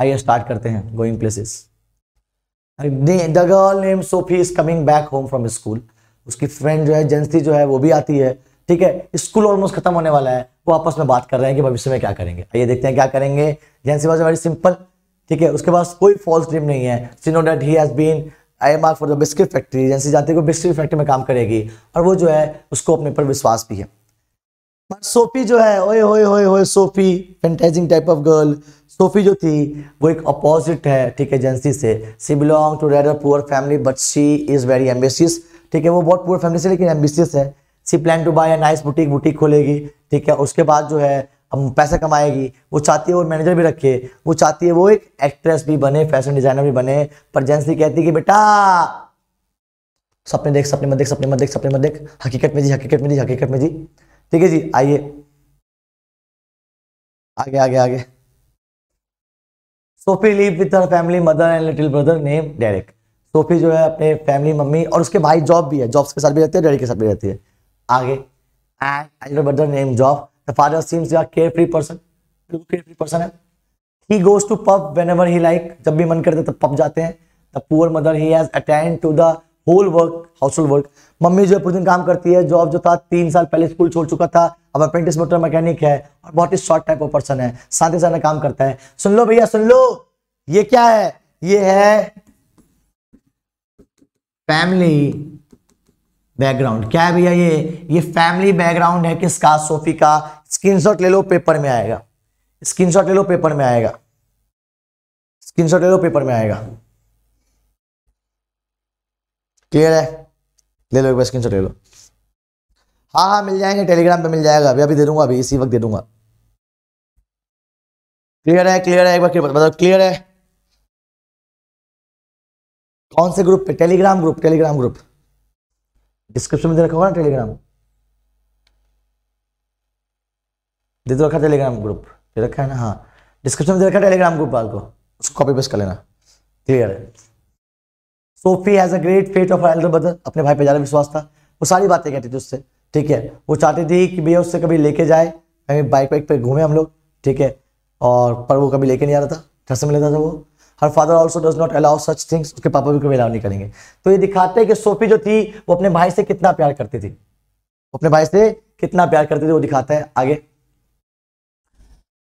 आइए स्टार्ट करते हैं going places the girl name Sophie is coming back home from school उसकी फ्रेंड जो है जेंसी जो है वो भी आती है ठीक है स्कूल ऑलमोस्ट खत्म होने वाला है वो आपस में बात कर रहे हैं कि भविष्य में क्या करेंगे आइए देखते हैं क्या करेंगे जैन वॉज वेरी सिंपल ठीक है उसके पास कोई फॉल्स ड्रीम नहीं है she know that he has been I am for the biscuit factory जैसी जाती है बिस्किट फैक्ट्री में काम करेगी और वो जो है उसको अपने पर विश्वास भी है सोफी जो है ओए होए होए होए Sophie fantasizing type of girl Sophie जो थी वो एक अपोजिट है ठीक है जेंसी से she belong to rather poor family but she is very ambitious ठीक है वो बहुत पुअर फैमिली से लेकिन एम्बिशियस है she plan to buy a nice boutique boutique खोलेगी ठीक है उसके बाद जो है हम पैसा कमाएगी वो चाहती है वो मैनेजर भी रखे वो चाहती है वो एक एक्ट्रेस भी बने फैशन डिजाइनर भी बने पर जेंसी कहती है कि बेटा सपने देख सपने मत देख सपने मत देख सपने मत देख हकीकत में जी हकीकत में जी हकीकत में जी ठीक है जी आइए आगे आगे आगे Sophie live with her family mother and little brother name Derrick Sophie जो है अपने फैमिली मम्मी और उसके भाई जॉब भी है जॉब्स के साथ भी रहती है डेरिक के साथ भी रहती है आगे and and name Geoff the father seems you are care free person बिल्कुल केयर फ्री पर्सन है. He goes to pub whenever he like जब भी मन करते तब पब जाते हैं. The poor mother he has attend to the whole work household work मम्मी जो है पूरे दिन काम करती है जॉब जो था तीन साल पहले स्कूल छोड़ चुका था अब अप्रेंटिस मोटर मैकेनिक है और बहुत ही शॉर्ट टाइप ऑफ पर्सन है साथ ही साथ काम करता है सुन लो भैया सुन लो ये क्या है ये है फैमिली बैकग्राउंड क्या है भैया ये ये फैमिली बैकग्राउंड है किसका सोफी का स्क्रीनशॉट ले लो पेपर में आएगा स्क्रीनशॉट ले लो पेपर में आएगा स्क्रीनशॉट ले लो पेपर में आएगा क्लियर है ले लो एक बार स्क्रीनशॉट ले लो हाँ हाँ मिल जाएंगे टेलीग्राम पे मिल जाएगा अभी अभी दे दूंगा अभी इसी वक्त दे दूंगा क्लियर है क्लियर है एक बार बताओ क्लियर मतलब है कौन से ग्रुप पे Telegram group Telegram group description में दे रखा होगा टेलीग्राम दे दो रखा टेलीग्राम ग्रुप दे रखा है ना हाँ डिस्क्रिप्शन में दे रखा टेलीग्राम ग्रुप वाल को उसको कॉपी पेस्ट कर लेना क्लियर है Sophie has a great fate of elder brother अपने भाई पे ज़्यादा विश्वास था वो सारी बातें कहती थी उससे ठीक है वो चाहती थी कि भैया उससे कभी लेके जाए कहीं बाइक वाइक पर घूमे हम लोग ठीक है और पर वो कभी लेके नहीं आ रहा था घर से मिलता था वो her father also does not allow such things उसके पापा भी कभी अलाउ नहीं करेंगे तो ये दिखाते हैं कि सोफी जो थी वो अपने भाई से कितना प्यार करती थी अपने भाई से कितना प्यार करती थी वो दिखाता है आगे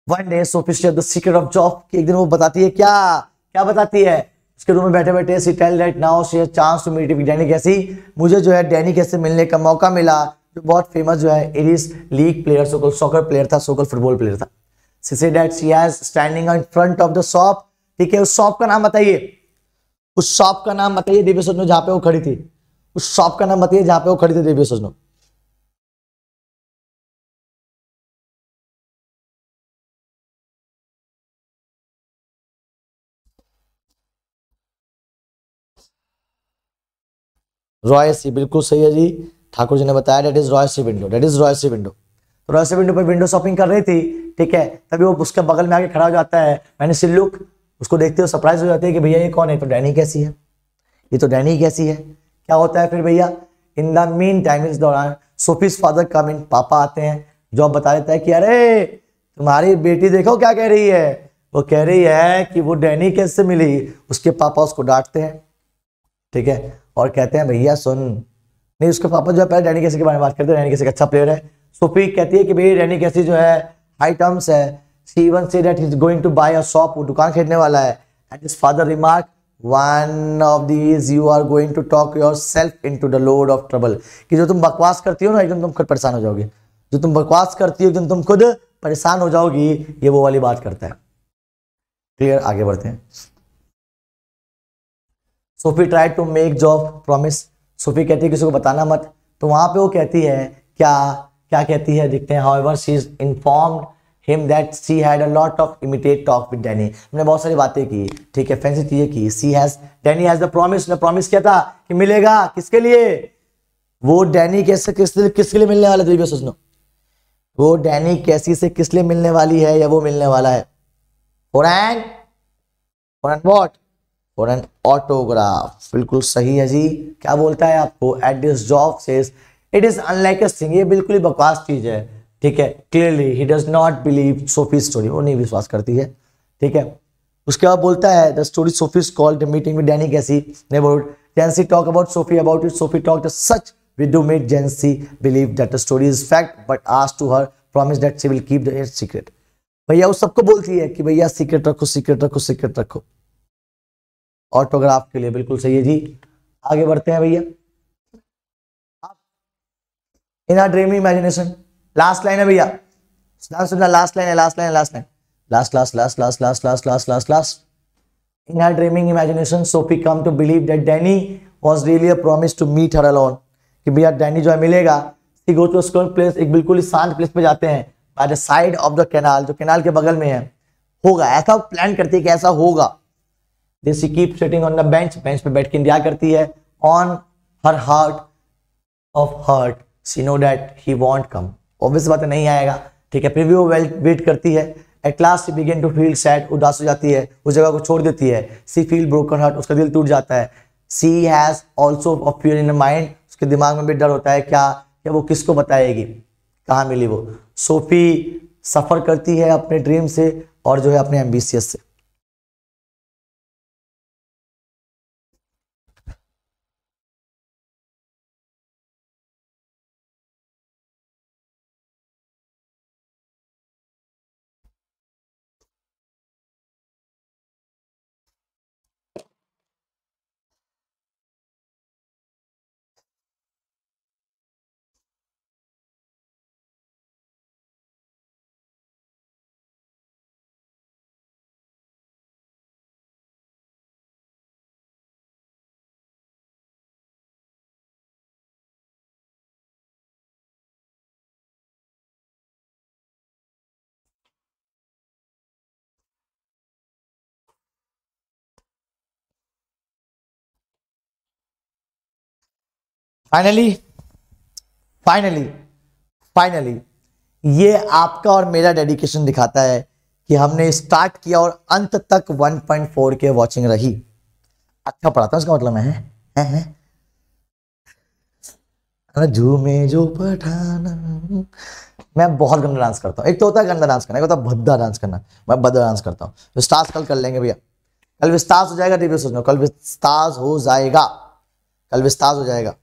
one day Sophie share the secret of Geoff की एक दिन वो बताती है क्या क्या बताती है उसके रूम में बैठे बैठे she tell right now share chance to meet Danny Casey मुझे जो है डैनी कैसे मिलने का मौका मिला जो बहुत फेमस जो है इट इज लीग प्लेयर सोकल सॉकर प्लेयर था सोकल फुटबॉल प्लेयर था she she that she has standing in front of the shop ठीक है उस शॉप का नाम बताइए उस शॉप का नाम बताइए दिव्य सोचनो जहां पे वो खड़ी थी उस शॉप का नाम बताइए जहां पे वो खड़ी थी दिव्य सोचनो रॉय सी बिल्कुल सही है जी ठाकुर जी ने बताया that is Royce window that is Royce window तो रॉय सी विंडो पर विंडो शॉपिंग कर रही थी ठीक है तभी वो उसके बगल में आके खड़ा हो जाता है मैंने सी लुक उसको देखते हो सरप्राइज हो जाते हैं कि भैया ये कौन है तो डैनी कैसी है ये तो डैनी कैसी है क्या होता है फिर भैया इन द मीन टाइम इस दौरान सोफिस फादर का मीन पापा आते हैं जो बता देता है कि अरे तुम्हारी बेटी देखो क्या कह रही है वो कह रही है कि वो डैनी कैसे मिली उसके पापा उसको डांटते हैं ठीक है और कहते हैं भैया सुन नहीं उसके पापा जो है पहले डैनी कैसे के बारे में बात करते हैं डैनी कैसे अच्छा प्लेयर है सोफी कहती है कि भैया डैनी कैसी जो है हाई टर्म्स है Stephen said that he's going to buy a shop. वो दुकान खरीदने वाला है. And his father remarked, one of these you are going to talk yourself into the load of trouble. कि जो तुम बकवास करती हो ना एकदम तुम खुद परेशान हो जाओगे. जो तुम बकवास करती हो एकदम तुम खुद परेशान हो जाओगी. ये वो वाली बात करता है. क्लियर आगे बढ़ते हैं. Sophie try to make Geoff promise. Sophie कहती है किसी को बताना मत. तो वहां पे वो कहती है क्या क्या कहती है देखते हैं however she is informed him that she had a lot of imitate talk with Danny मैंने बहुत सारी बातें की ठीक है फैंसी चीजें की she has Danny has the promise ने प्रॉमिस किया था कि मिलेगा किसके लिए वो डैनी कैसे किस किसके लिए मिलने वाला दिव्य सुनो वो डैनी कैसी से किस लिए मिलने वाली है या वो मिलने वाला है for an for an what for an autograph बिल्कुल सही है जी क्या बोलता है आपको at this Geoff says it is unlike a sing ये बिल्कुल ही बकवास चीज है ठीक है clearly he does not believe Sophie story वो नहीं विश्वास करती है ठीक है उसके बाद बोलता है the story Sophie called meeting with Danny Casey neighbourhood Jansie talk about Sophie about it Sophie talk the such we do make Jency believe that the story is fact but asked to her promise that she will keep the secret भैया वो सबको बोलती है कि भैया secret रखो secret रखो secret रखो ऑटोग्राफ तो के लिए बिल्कुल सही है जी आगे बढ़ते हैं भैया in are dream imagination last line है भैया ध्यान सुनना लास्ट लाइन है last line last line last last last last last last last last last in her dreaming imagination Sophie come to believe that Danny was really a promise to meet her alone कि भैया Danny जो है मिलेगा she go to score place एक बिल्कुल ही शांत place पे जाते हैं by the side of the canal जो कैनाल के बगल में है होगा ऐसा प्लान करती है कि ऐसा होगा they she keep sitting on the bench bench पे बैठ के इंतजार करती है on her heart of hurt she know that he won't come obvious बात नहीं आएगा ठीक है फिर भी वो वेल वेट करती है at last begin to feel sad उदास हो जाती है उस जगह को छोड़ देती है सी फील ब्रोकन हार्ट उसका दिल टूट जाता है she has also appear in mind उसके दिमाग में भी डर होता है क्या क्या वो किसको बताएगी कहाँ मिली वो सोफी सफ़र करती है अपने ड्रीम से और जो है अपने एम्बिशियस से फाइनली फाइनली फाइनली ये आपका और मेरा डेडिकेशन दिखाता है कि हमने स्टार्ट किया और अंत तक 1.4 के वॉचिंग रही अच्छा पढ़ाता हूँ उसका मतलब है, है, है? झूमे जो पठाना मैं बहुत गंदा डांस करता हूँ एक तो होता है गंदा डांस करना एक होता है भद्दा डांस करना मैं भद्दा डांस करता हूँ विस्तार कल कर लेंगे भैया कल विस्तार हो जाएगा रिव्यू सोचना कल विस्तार हो जाएगा कल विस्तार हो जाएगा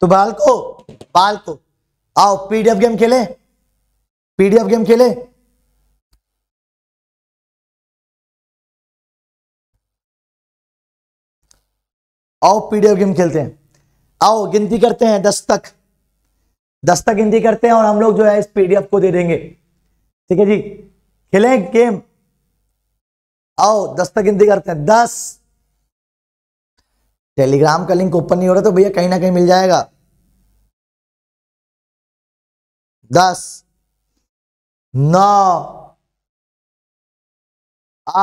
तो बाल को आओ पीडीएफ गेम खेले पीडीएफ गेम खेले आओ पीडीएफ गेम खेलते हैं आओ गिनती करते हैं दस तक दस तक गिनती करते हैं और हम लोग जो है इस पीडीएफ को दे देंगे ठीक है जी खेलें गेम आओ दस तक गिनती करते हैं दस टेलीग्राम का लिंक ओपन नहीं हो रहा तो भैया कहीं ना कहीं मिल जाएगा दस नौ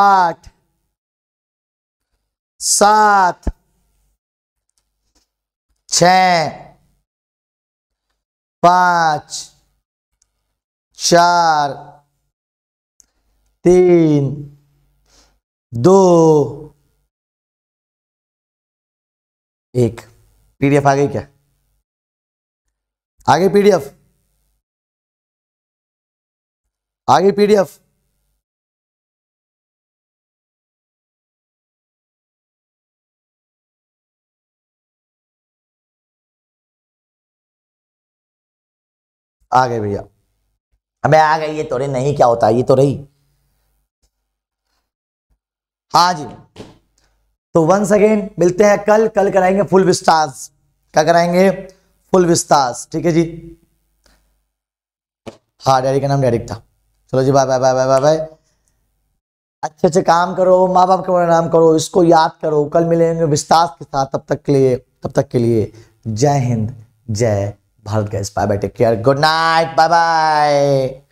आठ सात छ पांच चार तीन दो एक पीडीएफ आ गई क्या आ गई पीडीएफ आ गई पीडीएफ आ गए भैया हमें आ गई ये तो रही नहीं क्या होता ये तो रही हाँ जी तो वंस अगेन मिलते हैं कल कल कराएंगे फुल विस्तार क्या कराएंगे फुल विस्तार ठीक है जी हाँ डैडी का नाम डैडिक था चलो जी bye bye bye bye bye bye अच्छे अच्छे काम करो माँ बाप का नाम करो इसको याद करो कल मिलेंगे विस्तार के साथ तब तक के लिए तब तक के लिए जय हिंद जय Bharat guys bye bye take care good night bye bye